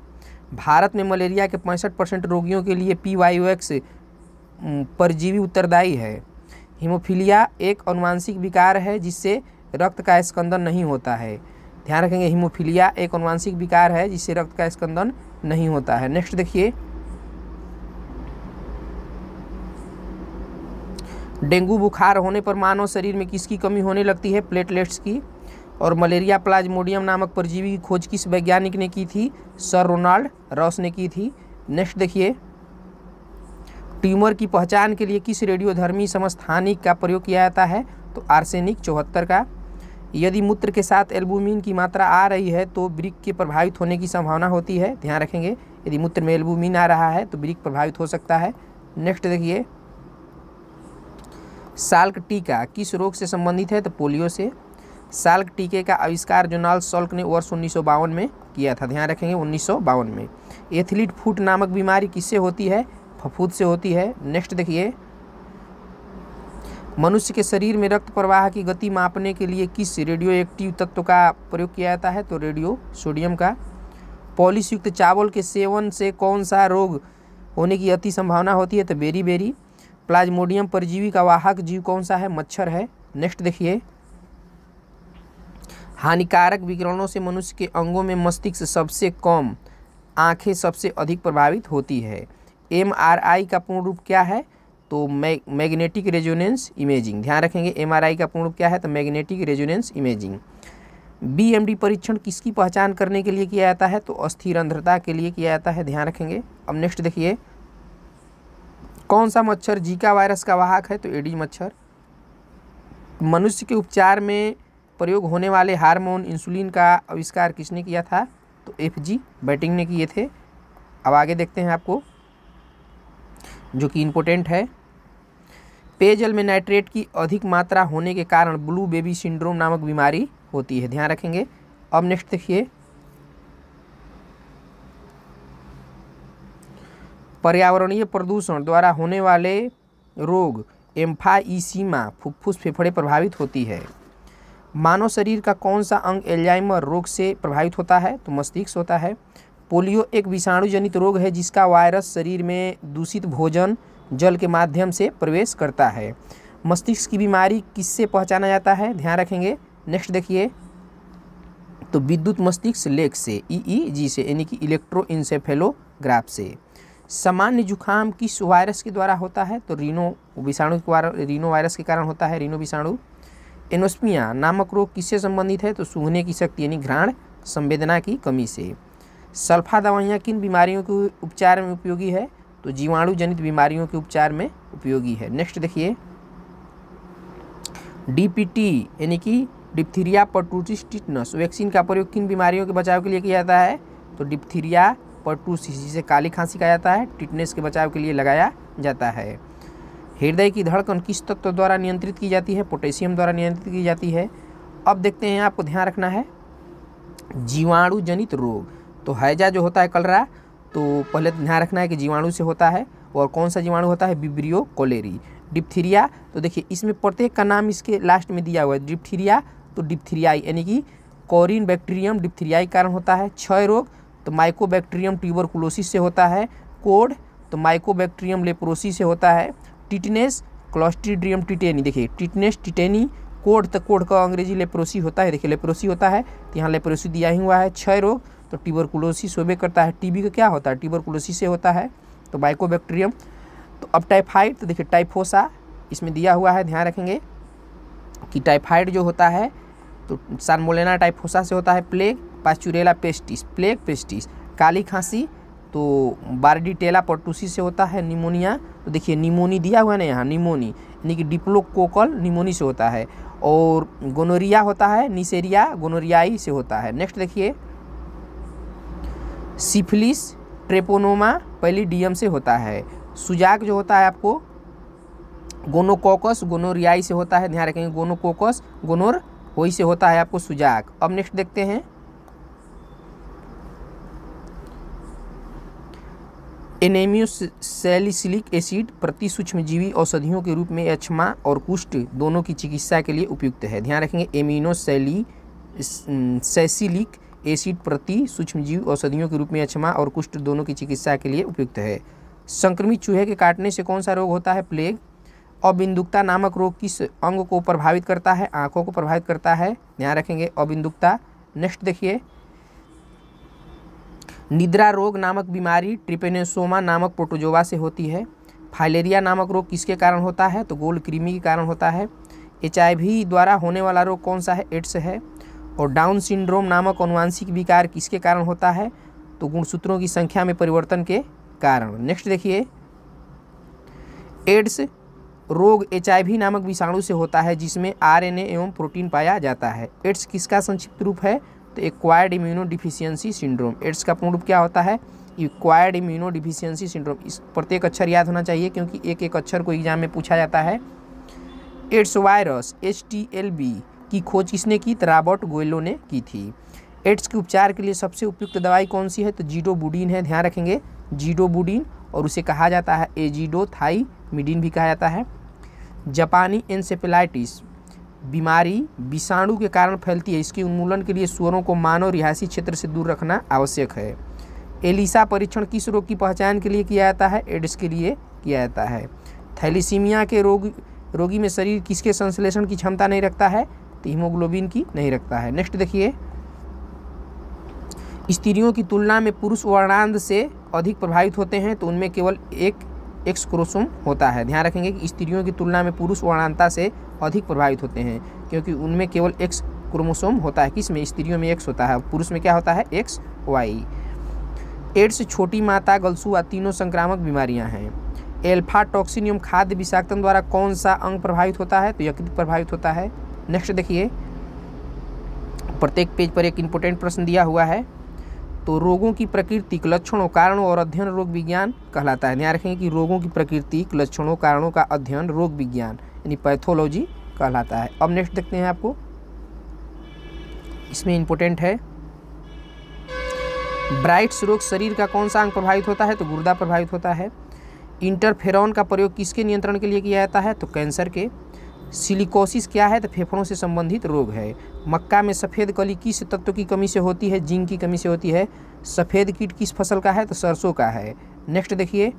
भारत में मलेरिया के पैंसठ परसेंट रोगियों के लिए पी वाई एक्स परजीवी उत्तरदायी है हीमोफीलिया एक अनुवांशिक विकार है जिससे रक्त का स्कंदन नहीं होता है ध्यान रखेंगे हीमोफीलिया एक अनुवांशिक विकार है जिससे रक्त का स्कंदन नहीं होता है नेक्स्ट देखिए डेंगू बुखार होने पर मानव शरीर में किसकी कमी होने लगती है प्लेटलेट्स की और मलेरिया प्लाज्मोडियम नामक परजीवी की खोज किस वैज्ञानिक ने की थी सर रोनाल्ड रॉस ने की थी नेक्स्ट देखिए ट्यूमर की पहचान के लिए किस रेडियोधर्मी समस्थानिक का प्रयोग किया जाता है तो आर्सेनिक चौहत्तर का यदि मूत्र के साथ एल्बुमिन की मात्रा आ रही है तो ब्रिक के प्रभावित होने की संभावना होती है ध्यान रखेंगे यदि मूत्र में एल्बुमिन आ रहा है तो ब्रिक प्रभावित हो सकता है नेक्स्ट देखिए साल्क टीका किस रोग से संबंधित है तो पोलियो से साल्क टीके का आविष्कार जोनाल सॉल्क ने वर्ष उन्नीस में किया था ध्यान रखेंगे उन्नीस में एथलीट फुट नामक बीमारी किससे होती है फफूद से होती है नेक्स्ट देखिए मनुष्य के शरीर में रक्त प्रवाह की गति मापने के लिए किस रेडियो एक्टिव तत्व का प्रयोग किया जाता है तो रेडियो सोडियम का पॉलिशयुक्त चावल के सेवन से कौन सा रोग होने की अति संभावना होती है तो बेरी बेरी प्लाज्मोडियम परजीवी का वाहक जीव कौन सा है मच्छर है नेक्स्ट देखिए हानिकारक विकिरणों से मनुष्य के अंगों में मस्तिष्क सबसे कम आंखें सबसे अधिक प्रभावित होती है एम का पूर्ण रूप क्या है तो मैग्नेटिक रेजोनेंस इमेजिंग ध्यान रखेंगे एम का पूर्ण रूप क्या है तो मैग्नेटिक रेजोनेंस इमेजिंग बीएमडी परीक्षण किसकी पहचान करने के लिए किया जाता है तो अस्थिर अंध्रता के लिए किया जाता है ध्यान रखेंगे अब नेक्स्ट देखिए कौन सा मच्छर जीका वायरस का वाहक है तो एडी मच्छर मनुष्य के उपचार में प्रयोग होने वाले हार्मोन इंसुलिन का आविष्कार किसने किया था तो एफ जी बैटिंग ने किए थे अब आगे देखते हैं आपको जो कि इम्पोर्टेंट है पेयजल में नाइट्रेट की अधिक मात्रा होने के कारण ब्लू बेबी सिंड्रोम नामक बीमारी होती है ध्यान रखेंगे अब नेक्स्ट देखिए पर्यावरणीय प्रदूषण द्वारा होने वाले रोग एम्फाइसीमा फुफ्फुस फेफड़े प्रभावित होती है मानव शरीर का कौन सा अंग एल्जाइमर रोग से प्रभावित होता है तो मस्तिष्क होता है पोलियो एक विषाणु जनित रोग है जिसका वायरस शरीर में दूषित भोजन जल के माध्यम से प्रवेश करता है मस्तिष्क की बीमारी किससे पहचाना जाता है ध्यान रखेंगे नेक्स्ट देखिए तो विद्युत मस्तिष्क लेक से ईईजी e e से यानी कि इलेक्ट्रो इंसेफेलोग्राफ से सामान्य जुखाम किस वायरस के द्वारा होता है तो रीनो विषाणु रीनो वायरस के कारण होता है रीनो विषाणु एनोस्मिया नामक रोग किससे संबंधित है तो सूंघने की शक्ति यानी घ्राण संवेदना की कमी से सल्फा दवाइयाँ किन बीमारियों के उपचार में उपयोगी है तो जीवाणु जनित बीमारियों के उपचार में उपयोगी है नेक्स्ट देखिए डीपीटी यानी कि डिप्थीरिया पर्टूसिस टिटनस वैक्सीन का प्रयोग किन बीमारियों के बचाव के लिए किया जाता है तो डिप्थीरिया पर्टूसिस जिसे काली खांसी कहा जाता है टिटनेस के बचाव के लिए लगाया जाता है हृदय की धड़कन किस तत्व तो द्वारा नियंत्रित की जाती है पोटेशियम द्वारा नियंत्रित की जाती है अब देखते हैं आपको ध्यान रखना है जीवाणु जनित रोग तो हैजा जो होता है कलरा तो पहले तो ध्यान रखना है कि जीवाणु से होता है और कौन सा जीवाणु होता है बिब्रियो कोलेरी डिप्थीरिया तो देखिए इसमें प्रत्येक का नाम इसके लास्ट में दिया हुआ है डिप्थीरिया तो डिप्थीरियाई यानी कि कोरिन बैक्टीरियम डिप्थीरियाई कारण होता है क्षय रोग तो माइकोबैक्टीरियम ट्यूबरकुलोसिस से होता है कोड तो माइकोबैक्टीरियम लेप्रोसी से होता है टिटनेस क्लॉस्ट्रीड्रियम टिटेनी देखिए टिटनेस टिटेनी कोड तो कोड का अंग्रेजी लेप्रोसी होता है देखिए लेप्रोसी होता है तो यहाँ लेप्रोसी दिया ही हुआ है क्षय रोग तो टीबरकुलोसिस होबे करता है टीबी का क्या होता है टीबरकुलोसिस से होता है तो माइकोबैक्टीरियम तो अब टाइफाइड तो देखिए टाइफोसा इसमें दिया हुआ है ध्यान रखेंगे कि टाइफाइड जो होता है तो सानमोलेना टाइफोसा से होता है plague pasteurella pestis plague pestis काली खांसी तो बारडीटेला पोटूसी से होता है निमोनिया तो देखिए निमोनी दिया हुआ है ना यहाँ निमोनी यानी कि डिप्लोकोकल निमोनी से होता है और गोनोरिया होता है निसेरिया गोनोरियाई से होता है नेक्स्ट देखिए सिफिलिस ट्रेपोनोमा पहले डीएम से होता है सुजाक जो होता है आपको गोनोकोकस गोनोरियाई से होता है ध्यान रखेंगे गोनोकोकस गोनोर वही से होता है आपको सुजाक अब नेक्स्ट देखते हैं एनेमियोसेलिसिलिक एसिड प्रति सूक्ष्मजीवी औषधियों के रूप में अक्षमा और कुष्ठ दोनों की चिकित्सा के लिए उपयुक्त है ध्यान रखेंगे एमिनोसेली सेसिलिक एसिड प्रति सूक्ष्मजीव औषधियों के रूप में अक्षमा और कुष्ठ दोनों की चिकित्सा के लिए उपयुक्त है संक्रमित चूहे के काटने से कौन सा रोग होता है प्लेग अबिंदुकता नामक रोग किस अंग को प्रभावित करता है आँखों को प्रभावित करता है ध्यान रखेंगे अबिंदुकता नेक्स्ट देखिए निद्रा रोग नामक बीमारी ट्रिपेनेसोमा नामक प्रोटोजोवा से होती है फाइलेरिया नामक रोग किसके कारण होता है तो गोल क्रीमी के कारण होता है एच द्वारा होने वाला रोग कौन सा है एड्स है और डाउन सिंड्रोम नामक अनुवांशिक विकार किसके कारण होता है तो गुणसूत्रों की संख्या में परिवर्तन के कारण नेक्स्ट देखिए एड्स रोग एच नामक विषाणु से होता है जिसमें आरएनए एवं प्रोटीन पाया जाता है एड्स किसका संक्षिप्त रूप है तो acquired immunodeficiency syndrome AIDS का पूर्ण रूप क्या होता है इक्वायर्ड इम्यूनो डिफिशियंसी सिंड्रोम इस प्रत्येक अक्षर याद होना चाहिए क्योंकि एक एक अक्षर को एग्जाम में पूछा जाता है AIDS virus H T L B की खोज किसने की तो रॉबर्ट गोयलो ने की थी एड्स के उपचार के लिए सबसे उपयुक्त दवाई कौन सी है तो जीडोबुडीन है ध्यान रखेंगे जीडोबुडीन और उसे कहा जाता है एजीडो मिडीन भी कहा जाता है जापानी एनसेफेलाइटिस बीमारी विषाणु के कारण फैलती है इसके उन्मूलन के लिए सुअरों को मानव रिहायशी क्षेत्र से दूर रखना आवश्यक है एलिसा परीक्षण किस रोग की पहचान के लिए किया जाता है एड्स के लिए किया जाता है थैलीसीमिया के रोग रोगी में शरीर किसके संश्लेषण की क्षमता नहीं रखता है तो हीमोग्लोबिन की नहीं रखता है नेक्स्ट देखिए स्त्रियों की तुलना में पुरुष वर्णांद से अधिक प्रभावित होते हैं तो उनमें केवल एक एक्स क्रोसोम होता है ध्यान रखेंगे कि स्त्रियों की तुलना में पुरुष वर्णांता से अधिक प्रभावित होते हैं क्योंकि उनमें केवल एक्स क्रोमोसोम होता है किसमें स्त्रियों में एक्स होता है पुरुष में क्या होता है एक्स वाई एड्स छोटी माता गलसुआ तीनों संक्रामक बीमारियां हैं एल्फा टॉक्सिन एवं खाद्य विषाक्तन द्वारा कौन सा अंग प्रभावित होता है तो यकृत प्रभावित होता है नेक्स्ट देखिए प्रत्येक पेज पर एक इम्पोर्टेंट प्रश्न दिया हुआ है तो रोगों की प्रकृति लक्षणों कारणों और अध्ययन रोग विज्ञान कहलाता है ध्यान रखेंगे कि रोगों की प्रकृति लक्षणों कारणों का अध्ययन रोग विज्ञान यानी पैथोलॉजी कहलाता है अब नेक्स्ट देखते हैं आपको इसमें इम्पोर्टेंट है ब्राइट्स रोग शरीर का कौन सा अंग प्रभावित होता है तो गुर्दा प्रभावित होता है इंटरफेरॉन का प्रयोग किसके नियंत्रण के लिए किया जाता है तो कैंसर के सिलिकोसिस क्या है तो फेफड़ों से संबंधित रोग है मक्का में सफ़ेद कली किस तत्व की कमी से होती है जिंक की कमी से होती है सफ़ेद कीट किस फसल का है तो सरसों का है नेक्स्ट देखिए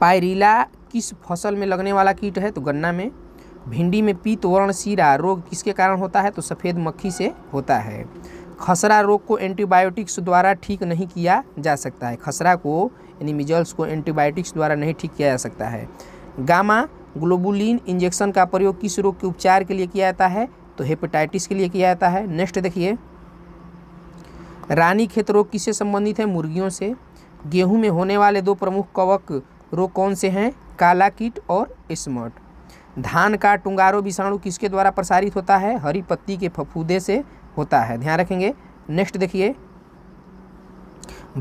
पायरीला किस फसल में लगने वाला कीट है तो गन्ना में भिंडी में पीत वर्ण सीरा रोग किसके कारण होता है तो सफ़ेद मक्खी से होता है खसरा रोग को एंटीबायोटिक्स द्वारा ठीक नहीं किया जा सकता है खसरा को यानी मिजल्स को एंटीबायोटिक्स द्वारा नहीं ठीक किया जा सकता है गामा ग्लोबुलिन इंजेक्शन का प्रयोग किस रोग के उपचार के लिए किया जाता है तो हेपेटाइटिस के लिए किया जाता है नेक्स्ट देखिए रानी खेत रोग किससे संबंधित है मुर्गियों से गेहूं में होने वाले दो प्रमुख कवक रोग कौन से हैं काला कीट और स्मट धान का टुंगारो विषाणु किसके द्वारा प्रसारित होता है हरी पत्ती के फफूदे से होता है ध्यान रखेंगे नेक्स्ट देखिए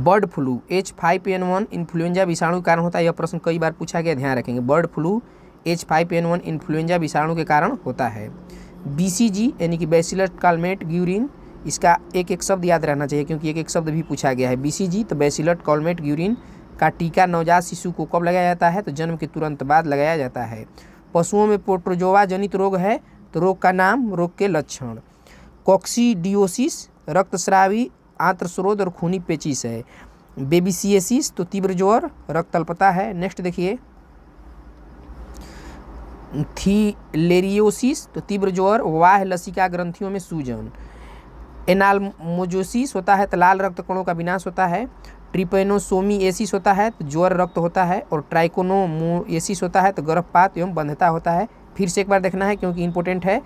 bird flu H five N one influenza विषाणु कारण होता है यह प्रश्न कई बार पूछा गया ध्यान रखेंगे bird flu H five N one influenza विषाणु के कारण होता है जी यानी कि बैसिलर कॉलमेट ग्यूरिन इसका एक एक शब्द याद रहना चाहिए क्योंकि एक एक शब्द भी पूछा गया है जी तो बैसिलट कॉलमेट ग्यूरिन का टीका नवजात शिशु को कब लगाया जाता है तो जन्म के तुरंत बाद लगाया जाता है पशुओं में पोट्रोजोवा जनित रोग है तो रोग का नाम रोग के लक्षण कॉक्सीडियोसिस रक्तस्रावी आंत्रस्रोत और खूनी पेचिस है बेबीसीएसिस तो तीव्र ज्वर रक्त अल्पता है नेक्स्ट देखिए थीलेरियोसिस तो तीव्र ज्वर वाह लसिका ग्रंथियों में सूजन एनालमोजोसिस होता है तो लाल रक्त कणों का विनाश होता है ट्रिपेनोसोमी एसिस होता है तो ज्वर रक्त होता है और ट्राइकोनोमो एसिस होता है तो गर्भपात एवं बंधता होता है फिर से एक बार देखना है क्योंकि इंपोर्टेंट है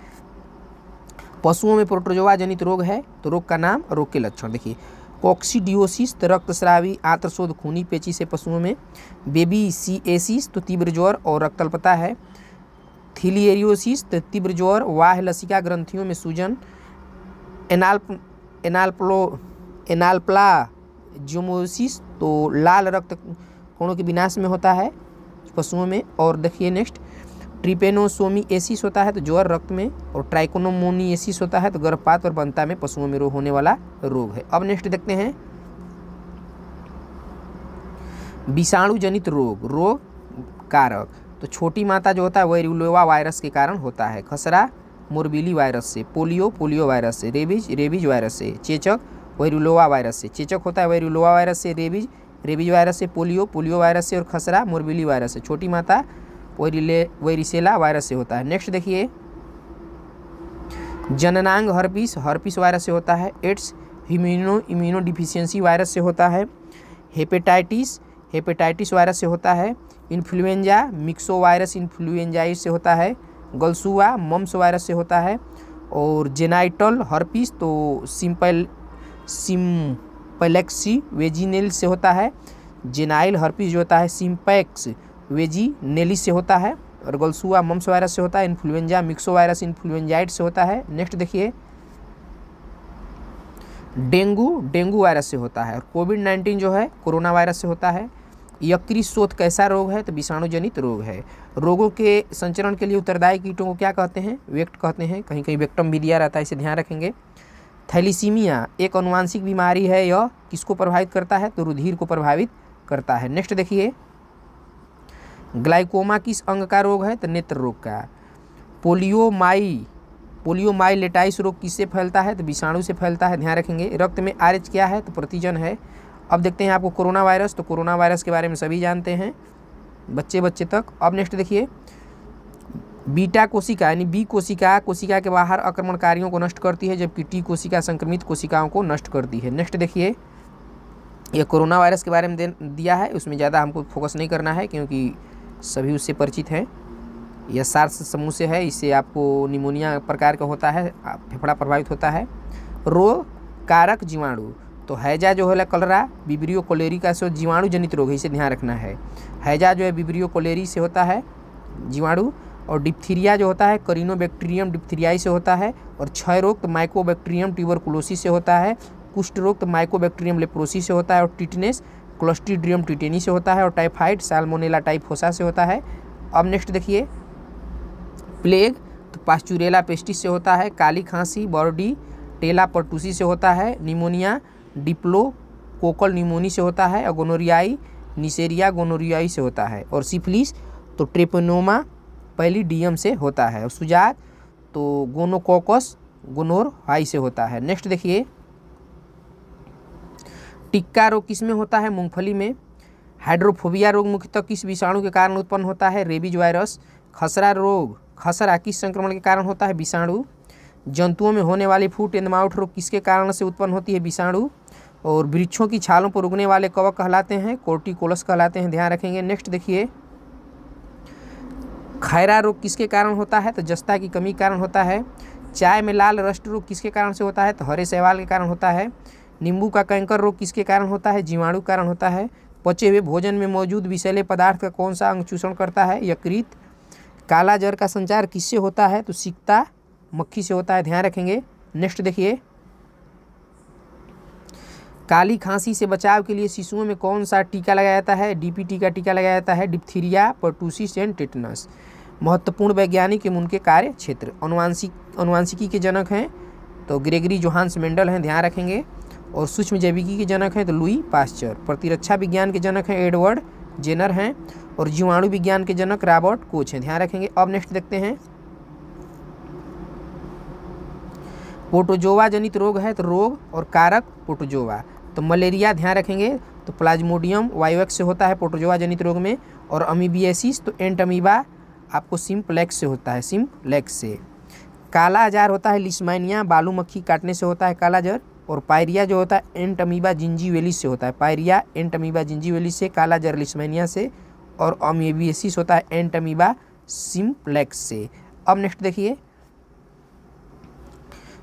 पशुओं में प्रोटोजोवा जनित रोग है तो रोग का नाम और रोग के लक्षण देखिए कॉक्सीडियोसिस तो रक्तस्रावी आंत्रशोध खूनी पेची से पशुओं में बेबी सी एसिस तो तीव्र ज्वर और रक्तल्पता है थीलियरियोसिस तीव्र ज्वर वाह लसिका ग्रंथियों में सूजन एनाल्प एनाल्पलो एनाल्पला जोमोसिस तो लाल रक्त कोणों के विनाश में होता है पशुओं में और देखिए नेक्स्ट ट्रिपेनोसोमी एसिस होता है तो ज्वर रक्त में और ट्राइकोनोमोनी एसिस होता है तो गर्भपात और बनता में पशुओं में रोग होने वाला रोग है अब नेक्स्ट देखते हैं विषाणु जनित रोग रोग कारक तो छोटी माता जो होता है वह रिलोवा वायरस के कारण होता है खसरा मुरबिली वायरस से पोलियो पोलियो वायरस से रेबीज रेबीज वायरस से चेचक वैरुलोवा वायरस से चेचक होता है वैरुलोवा वायरस से रेबीज रेबीज वायरस से पोलियो पोलियो वायरस से और खसरा मुरबिली वायरस से छोटी माता वैरिले वैरिसेला वायरस से होता है नेक्स्ट देखिए जननांग हर्पिस हर्पिस वायरस से होता है AIDS immuno immunodeficiency virus से होता है हेपेटाइटिस हेपेटाइटिस वायरस से होता है इन्फ्लुएंजा मिक्सो वायरस इन्फ्लुएंजाइट से होता है गलसुआ मम्स वायरस से होता है और जेनाइटल हर्पिस तो सिंपल सिम्पलेक्सी वेजिनेल से होता है जेनाइल हर्पिस जो होता है सिम्पैक्स वेजिनेली से होता है और गलसुआ मम्स वायरस से होता है इन्फ्लुएंजा मिक्सो वायरस इन्फ्लुएंजाइट से होता है नेक्स्ट देखिए डेंगू डेंगू वायरस से होता है और कोविड नाइन्टीन जो है कोरोना वायरस से होता है यकृत कैसा रोग है तो विषाणुजनित रोग है रोगों के संचरण के लिए उत्तरदायी कीटों को क्या कहते हैं वेक्ट कहते हैं कहीं कहीं वेक्टम भी दिया रहता है इसे ध्यान रखेंगे थैलीसीमिया एक अनुवांशिक बीमारी है यह किसको प्रभावित करता है तो रुधिर को प्रभावित करता है नेक्स्ट देखिए ग्लाइकोमा किस अंग का रोग है तो नेत्र रोग का पोलियोमाई पोलियोमाइलेटाइस रोग किससे फैलता है तो विषाणु से फैलता है ध्यान रखेंगे रक्त में आरएच क्या है तो प्रतिजन है अब देखते हैं आपको कोरोना वायरस तो कोरोना वायरस के बारे में सभी जानते हैं बच्चे बच्चे तक अब नेक्स्ट देखिए बीटा कोशिका यानी बी कोशिका कोशिका के बाहर आक्रमणकारियों को नष्ट करती है जबकि टी कोशिका संक्रमित कोशिकाओं को नष्ट करती है नेक्स्ट देखिए यह कोरोना वायरस के बारे में दिया है उसमें ज़्यादा हमको फोकस नहीं करना है क्योंकि सभी उससे परिचित हैं यह सार्स समूह से है इससे आपको निमोनिया प्रकार का होता है फेफड़ा प्रभावित होता है रो कारक जीवाणु तो हैजा जो है कलरा बिब्रियो कोलेरी का सो जीवाणु जनित रोग है इसे ध्यान रखना है हैजा जो है बिब्रियो कोलेरी से होता है जीवाणु और डिप्थीरिया जो होता है करीनो बैक्टीरियम डिप्थीरियाई से होता है और क्षय रोग तो माइकोबैक्टीरियम ट्यूबरकुलोसी से होता है कुष्ठ रोग तो माइकोबैक्टीरियम लेप्रोसी से होता है और टिटनेस क्लोस्ट्रीड्रियम टिटेनी से होता है और टाइफाइड साल्मोनेला टाइफोसा से होता है अब नेक्स्ट देखिए प्लेग तो पास्चुरेला पेस्टिस से होता है काली खांसी बॉर्डी टेला पर्टूसी से होता है निमोनिया डिप्लो कोकल निमोनी से होता है और गोनोरियाई निसेरिया गोनोरियाई से होता है और सिफिलिस तो ट्रेपोनोमा डीएम से होता है और सुजात तो गोनोकोकस गोनोर हाई से होता है नेक्स्ट देखिए टिक्का रोग किस में होता है मूंगफली में हाइड्रोफोबिया रोग मुख्यतः किस विषाणु के कारण उत्पन्न होता है रेबीज वायरस खसरा रोग खसरा किस संक्रमण के कारण होता है विषाणु जंतुओं में होने वाली फूट एंड माउथ रोग किसके कारण से उत्पन्न होती है विषाणु और वृक्षों की छालों पर उगने वाले कवक कहलाते हैं कोर्टिकोलस कहलाते हैं ध्यान रखेंगे नेक्स्ट देखिए खैरा रोग किसके कारण होता है तो जस्ता की कमी कारण होता है चाय में लाल रष्ट रोग किसके कारण से होता है तो हरे सवाल के कारण होता है नींबू का कैंकर रोग किसके कारण होता है जीवाणु कारण होता है पचे हुए भोजन में मौजूद विषैले पदार्थ का कौन सा अंग चूषण करता है यकृत काला जर का संचार किससे होता है तो सिकता मक्खी से होता है ध्यान रखेंगे नेक्स्ट देखिए काली खांसी से बचाव के लिए शिशुओं में कौन सा टीका लगाया जाता है डीपीटी का टीका लगाया जाता है डिप्थीरिया पर्टूसिस एंड टिटनस महत्वपूर्ण वैज्ञानिक एवं उनके कार्य क्षेत्र अनुवांशिक अनुवांशिकी के जनक हैं तो ग्रेगरी जोहान्स मेंडल हैं ध्यान रखेंगे और सूक्ष्म जैविकी के जनक हैं तो लुई पास्चर प्रतिरक्षा विज्ञान के जनक हैं एडवर्ड जेनर हैं और जीवाणु विज्ञान के जनक रॉबर्ट कोच हैं ध्यान रखेंगे अब नेक्स्ट देखते हैं पोटोजोवा जनित रोग है तो रोग और कारक पोटोजोवा तो मलेरिया ध्यान रखेंगे तो प्लाज्मोडियम वायुएक्स से होता है पोटोजोआ जनित रोग में और अमीबियसिस तो एंट अमीबा आपको सिम्पलेक्स से होता है सिम्पलेक्स से काला आजार होता है लिस्मानिया बालू मक्खी काटने से होता है काला जर और पायरिया जो होता है एंटमीबा जिंजीवेली से होता है पायरिया एंटमीबा जिंजीवेली से काला जर लिस्माइनिया से और अमीबियसिस होता है एंटमीबा सिम्प्लेक्स से अब नेक्स्ट देखिए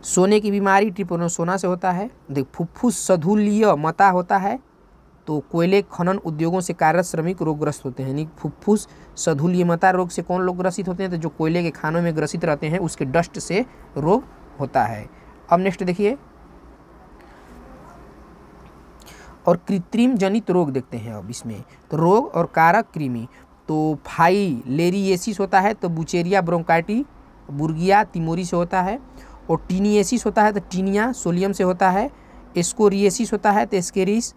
सोने की बीमारी ट्रिपोनोसोना से होता है देख फुफ्फुस सधुलीय मता होता है तो कोयले खनन उद्योगों से कार्यरत श्रमिक रोगग्रस्त होते हैं यानी फुफ्फुस मता रोग से कौन लोग ग्रसित होते हैं तो जो कोयले के खानों में ग्रसित रहते हैं उसके डस्ट से रोग होता है अब नेक्स्ट देखिए और कृत्रिम जनित रोग देखते हैं अब इसमें तो रोग और कारक कृमि तो फाइलेरिएसिस होता है तो बुचेरिया ब्रोंकाइटी बुर्गिया तिमोरी से होता है और टीनिएसिस होता है तो टीनिया सोलियम से होता है एस्कोरिएसिस होता है तो एस्केरिस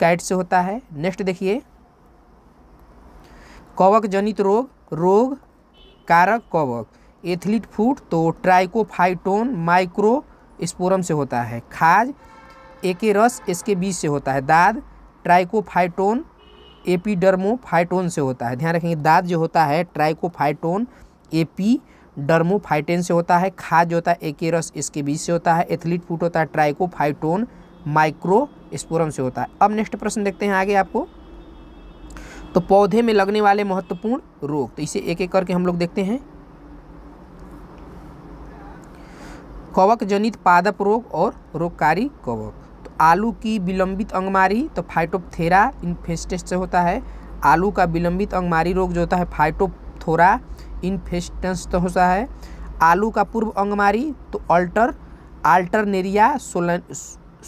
काइट से होता है नेक्स्ट देखिए कवक जनित रोग रोग कारक कवक एथलीट फूट तो ट्राइकोफाइटोन माइक्रो स्पोरम से होता है खाज एके रस इसके बीज से होता है दाद ट्राइकोफाइटोन एपीडर्मोफाइटोन से होता है ध्यान रखेंगे दाद जो होता है ट्राइकोफाइटोन एपी डर्मोफाइटेन से होता है खाद जो होता है एकेरस इसके बीच से होता है एथलीट फूट होता है ट्राइकोफाइटोन माइक्रो स्पोरम से होता है अब नेक्स्ट प्रश्न देखते हैं आगे आपको तो पौधे में लगने वाले महत्वपूर्ण रोग तो इसे एक एक करके हम लोग देखते हैं कवक जनित पादप रोग और रोगकारी कवक तो आलू की विलंबित अंगमारी तो फाइटोपथेरा इन्फेस्टेस से होता है आलू का विलंबित अंगमारी रोग जो होता है फाइटोथोरा इनफेस्टेंस तो होता है आलू का पूर्व अंगमारी तो अल्टर आल्टरनेरिया सोलन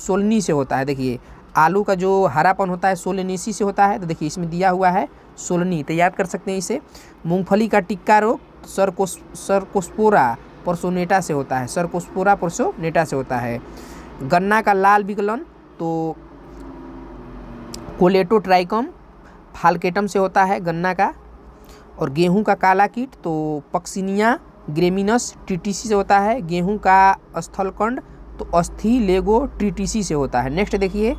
सोलनी से होता है देखिए आलू का जो हरापन होता है सोलनीसी से होता है तो देखिए इसमें दिया हुआ है सोलनी तो याद कर सकते हैं इसे मूंगफली का टिक्का रोग सरकोस सरकोस्पोरा परसोनेटा से होता है सरकोस्पोरा परसोनेटा से होता है गन्ना का लाल विकलन तो कोलेटो ट्राइकम फालकेटम से होता है गन्ना का और गेहूं का काला कीट तो पक्सिनिया ग्रेमिनस टीटीसी से होता है गेहूं का स्थलकंड तो अस्थि लेगो टीटीसी से होता है नेक्स्ट देखिए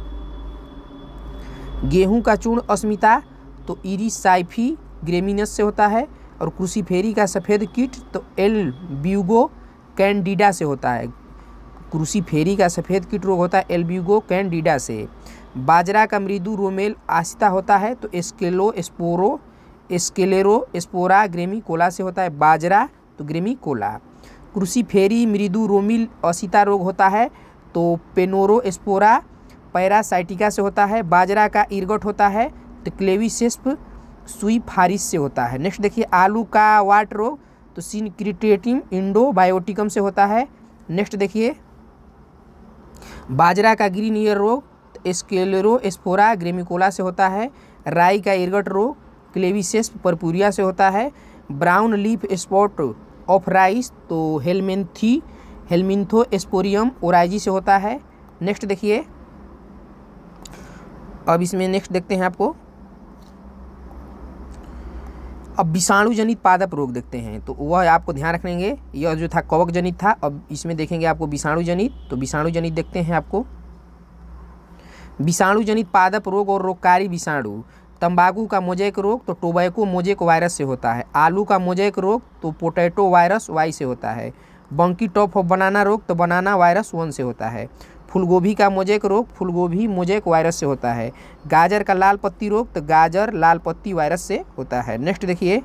गेहूं का चूर्ण अस्मिता तो इरिसाइफी ग्रेमिनस से होता है और क्रूसीफेरी का सफ़ेद कीट तो एल ब्यूगो कैंडिडा से होता है क्रूसीफेरी का सफ़ेद कीट रोग होता है एलब्यूगो कैंडिडा से बाजरा का मृदु रोमेल आसिता होता है तो esclero espora sclerospora graminicola से होता है बाजरा तो ग्रेमी कोला क्रूसीफेरी मृदु रोमिल असिता रोग होता है तो पेनोरो स्पोरा पैरासाइटिका से होता है बाजरा का इर्गट होता है तो क्लेविसेस्प सुई फारिस से होता है नेक्स्ट देखिए आलू का वाट रोग तो सिनक्रिटेटिम इंडोबायोटिकम से होता है नेक्स्ट देखिए बाजरा का ग्रीन ईयर रोग तो स्केलेरो स्पोरा ग्रेमिकोला से होता है राई का इर्गट रोग क्लेविसेस परपूरिया से होता है brown leaf spot of rice तो हेलमेंथी हेलमिंथो एस्पोरियम ओराइजी से होता है नेक्स्ट देखिए अब इसमें नेक्स्ट देखते हैं आपको अब विषाणु जनित पादप रोग देखते हैं तो वह आपको ध्यान रखेंगे यह जो था कवक जनित था अब इसमें देखेंगे आपको विषाणु जनित तो विषाणु जनित देखते हैं आपको विषाणु जनित पादप रोग और रोगकारी विषाणु तंबाकू का मोजेक रोग तो टोबैको मोजेक वायरस से होता है आलू का मोजेक रोग तो पोटैटो वायरस वाई से होता है बंकी टॉप ऑफ बनाना रोग तो बनाना वायरस वन से होता है फूलगोभी का मोजेक रोग फूलगोभी मोजेक वायरस से होता है गाजर का लाल पत्ती रोग तो गाजर लाल पत्ती वायरस से होता है नेक्स्ट देखिए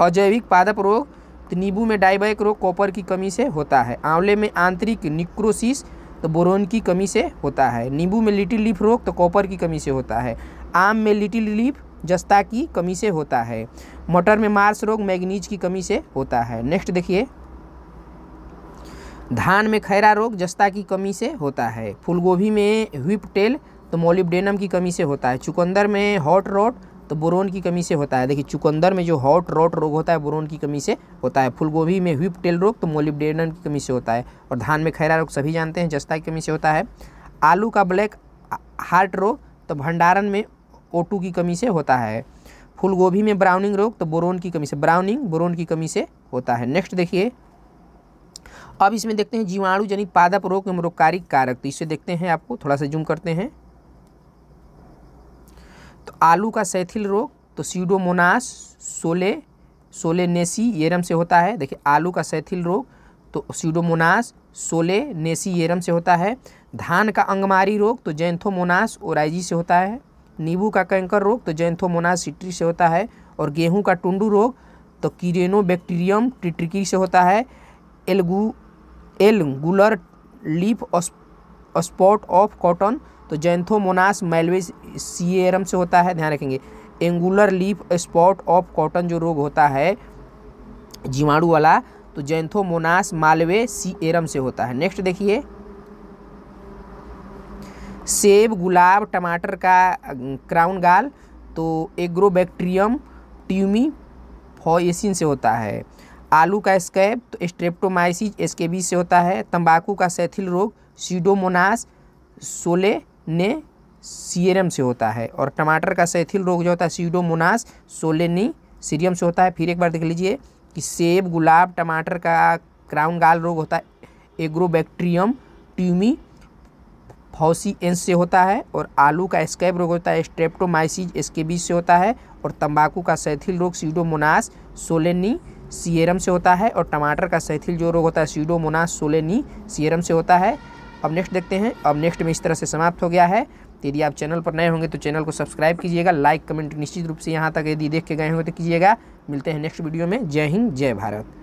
अजैविक पादप रोग तो नींबू में डाइबैक रोग कॉपर की कमी से होता है आंवले में आंतरिक निक्रोसिस तो बोरोन की कमी से होता है नींबू में लिटिल लीफ रोग तो कॉपर की कमी से होता है आम में लिटिल लीफ जस्ता की कमी से होता है मटर में मार्स रोग मैग्नीज की कमी से होता है नेक्स्ट देखिए धान में खैरा रोग जस्ता की कमी से होता है फूलगोभी में व्हिप टेल तो मोलिबडेनम की कमी से होता है चुकंदर में हॉट रोड तो बोरोन की कमी से होता है देखिए चुकंदर में जो हॉट रोट रोग होता है बोरोन की कमी से होता है फूलगोभी में व्हीप टेल रोग तो मोलिब्डेनन की कमी से होता है और धान में खैरा रोग सभी जानते हैं जस्ता की कमी से होता है आलू का ब्लैक हार्ट रोग तो भंडारण में ओटू की कमी से होता है फूलगोभी में ब्राउनिंग रोग तो बोरोन की कमी से ब्राउनिंग बोरोन की कमी से होता है नेक्स्ट देखिए अब इसमें देखते हैं जीवाणु जनित पादप रोग एवं रोगकारी कारक तो इसे देखते हैं आपको थोड़ा सा जूम करते हैं आलू का सैथिल रोग तो सीडोमोनास सोले सोलेनेसी येरम से होता है देखिए आलू का सैथिल रोग तो सीडोमोनास सोले नेसी येरम से होता है धान का अंगमारी रोग तो जैंथोमोनास ओराइजी से होता है नींबू का कैंकर रोग तो जैंथोमोनास सिट्री से होता है और गेहूं का टुंडू रोग तो किरेनोबैक्टीरियम ट्रिट्रिकी से होता है एलगू angular leaf spot of cotton तो जैंथोमोनास मेलवेज सीएरम से होता है ध्यान रखेंगे angular leaf spot of cotton जो रोग होता है जीवाणु वाला तो जैंथोमोनास मालवे सीएरम से होता है नेक्स्ट देखिए सेब गुलाब टमाटर का अं, क्राउन गाल तो एग्रोबैक्ट्रियम ट्यूमी फॉसिन से होता है आलू का स्कैब तो स्ट्रेप्टोमाइसिस एसकेबी से होता है तंबाकू का सैथिल रोग सीडोमोनास सोले ने सीरम से होता है और टमाटर का सैथिल रोग जो होता है सीडोमोनास सोलेनी सीरियम से होता है फिर एक बार देख लीजिए कि सेब गुलाब टमाटर का क्राउन गाल रोग होता है एग्रोबैक्ट्रियम ट्यूमी फॉसीएंस से होता है और आलू का स्कैब रोग होता है स्ट्रेप्टोमाइसिज एस्केबीज से होता है और तंबाकू का सैथिल रोग सीडोमोनास सोलेनी सीरम से होता है और टमाटर का सैथिल जो रोग होता है सीडोमोनास सोलेनी सीरम से होता है अब नेक्स्ट देखते हैं अब नेक्स्ट में इस तरह से समाप्त हो गया है तो यदि आप चैनल पर नए होंगे तो चैनल को सब्सक्राइब कीजिएगा लाइक कमेंट निश्चित रूप से यहाँ तक यदि देख के गए होंगे तो कीजिएगा मिलते हैं नेक्स्ट वीडियो में जय हिंद जय भारत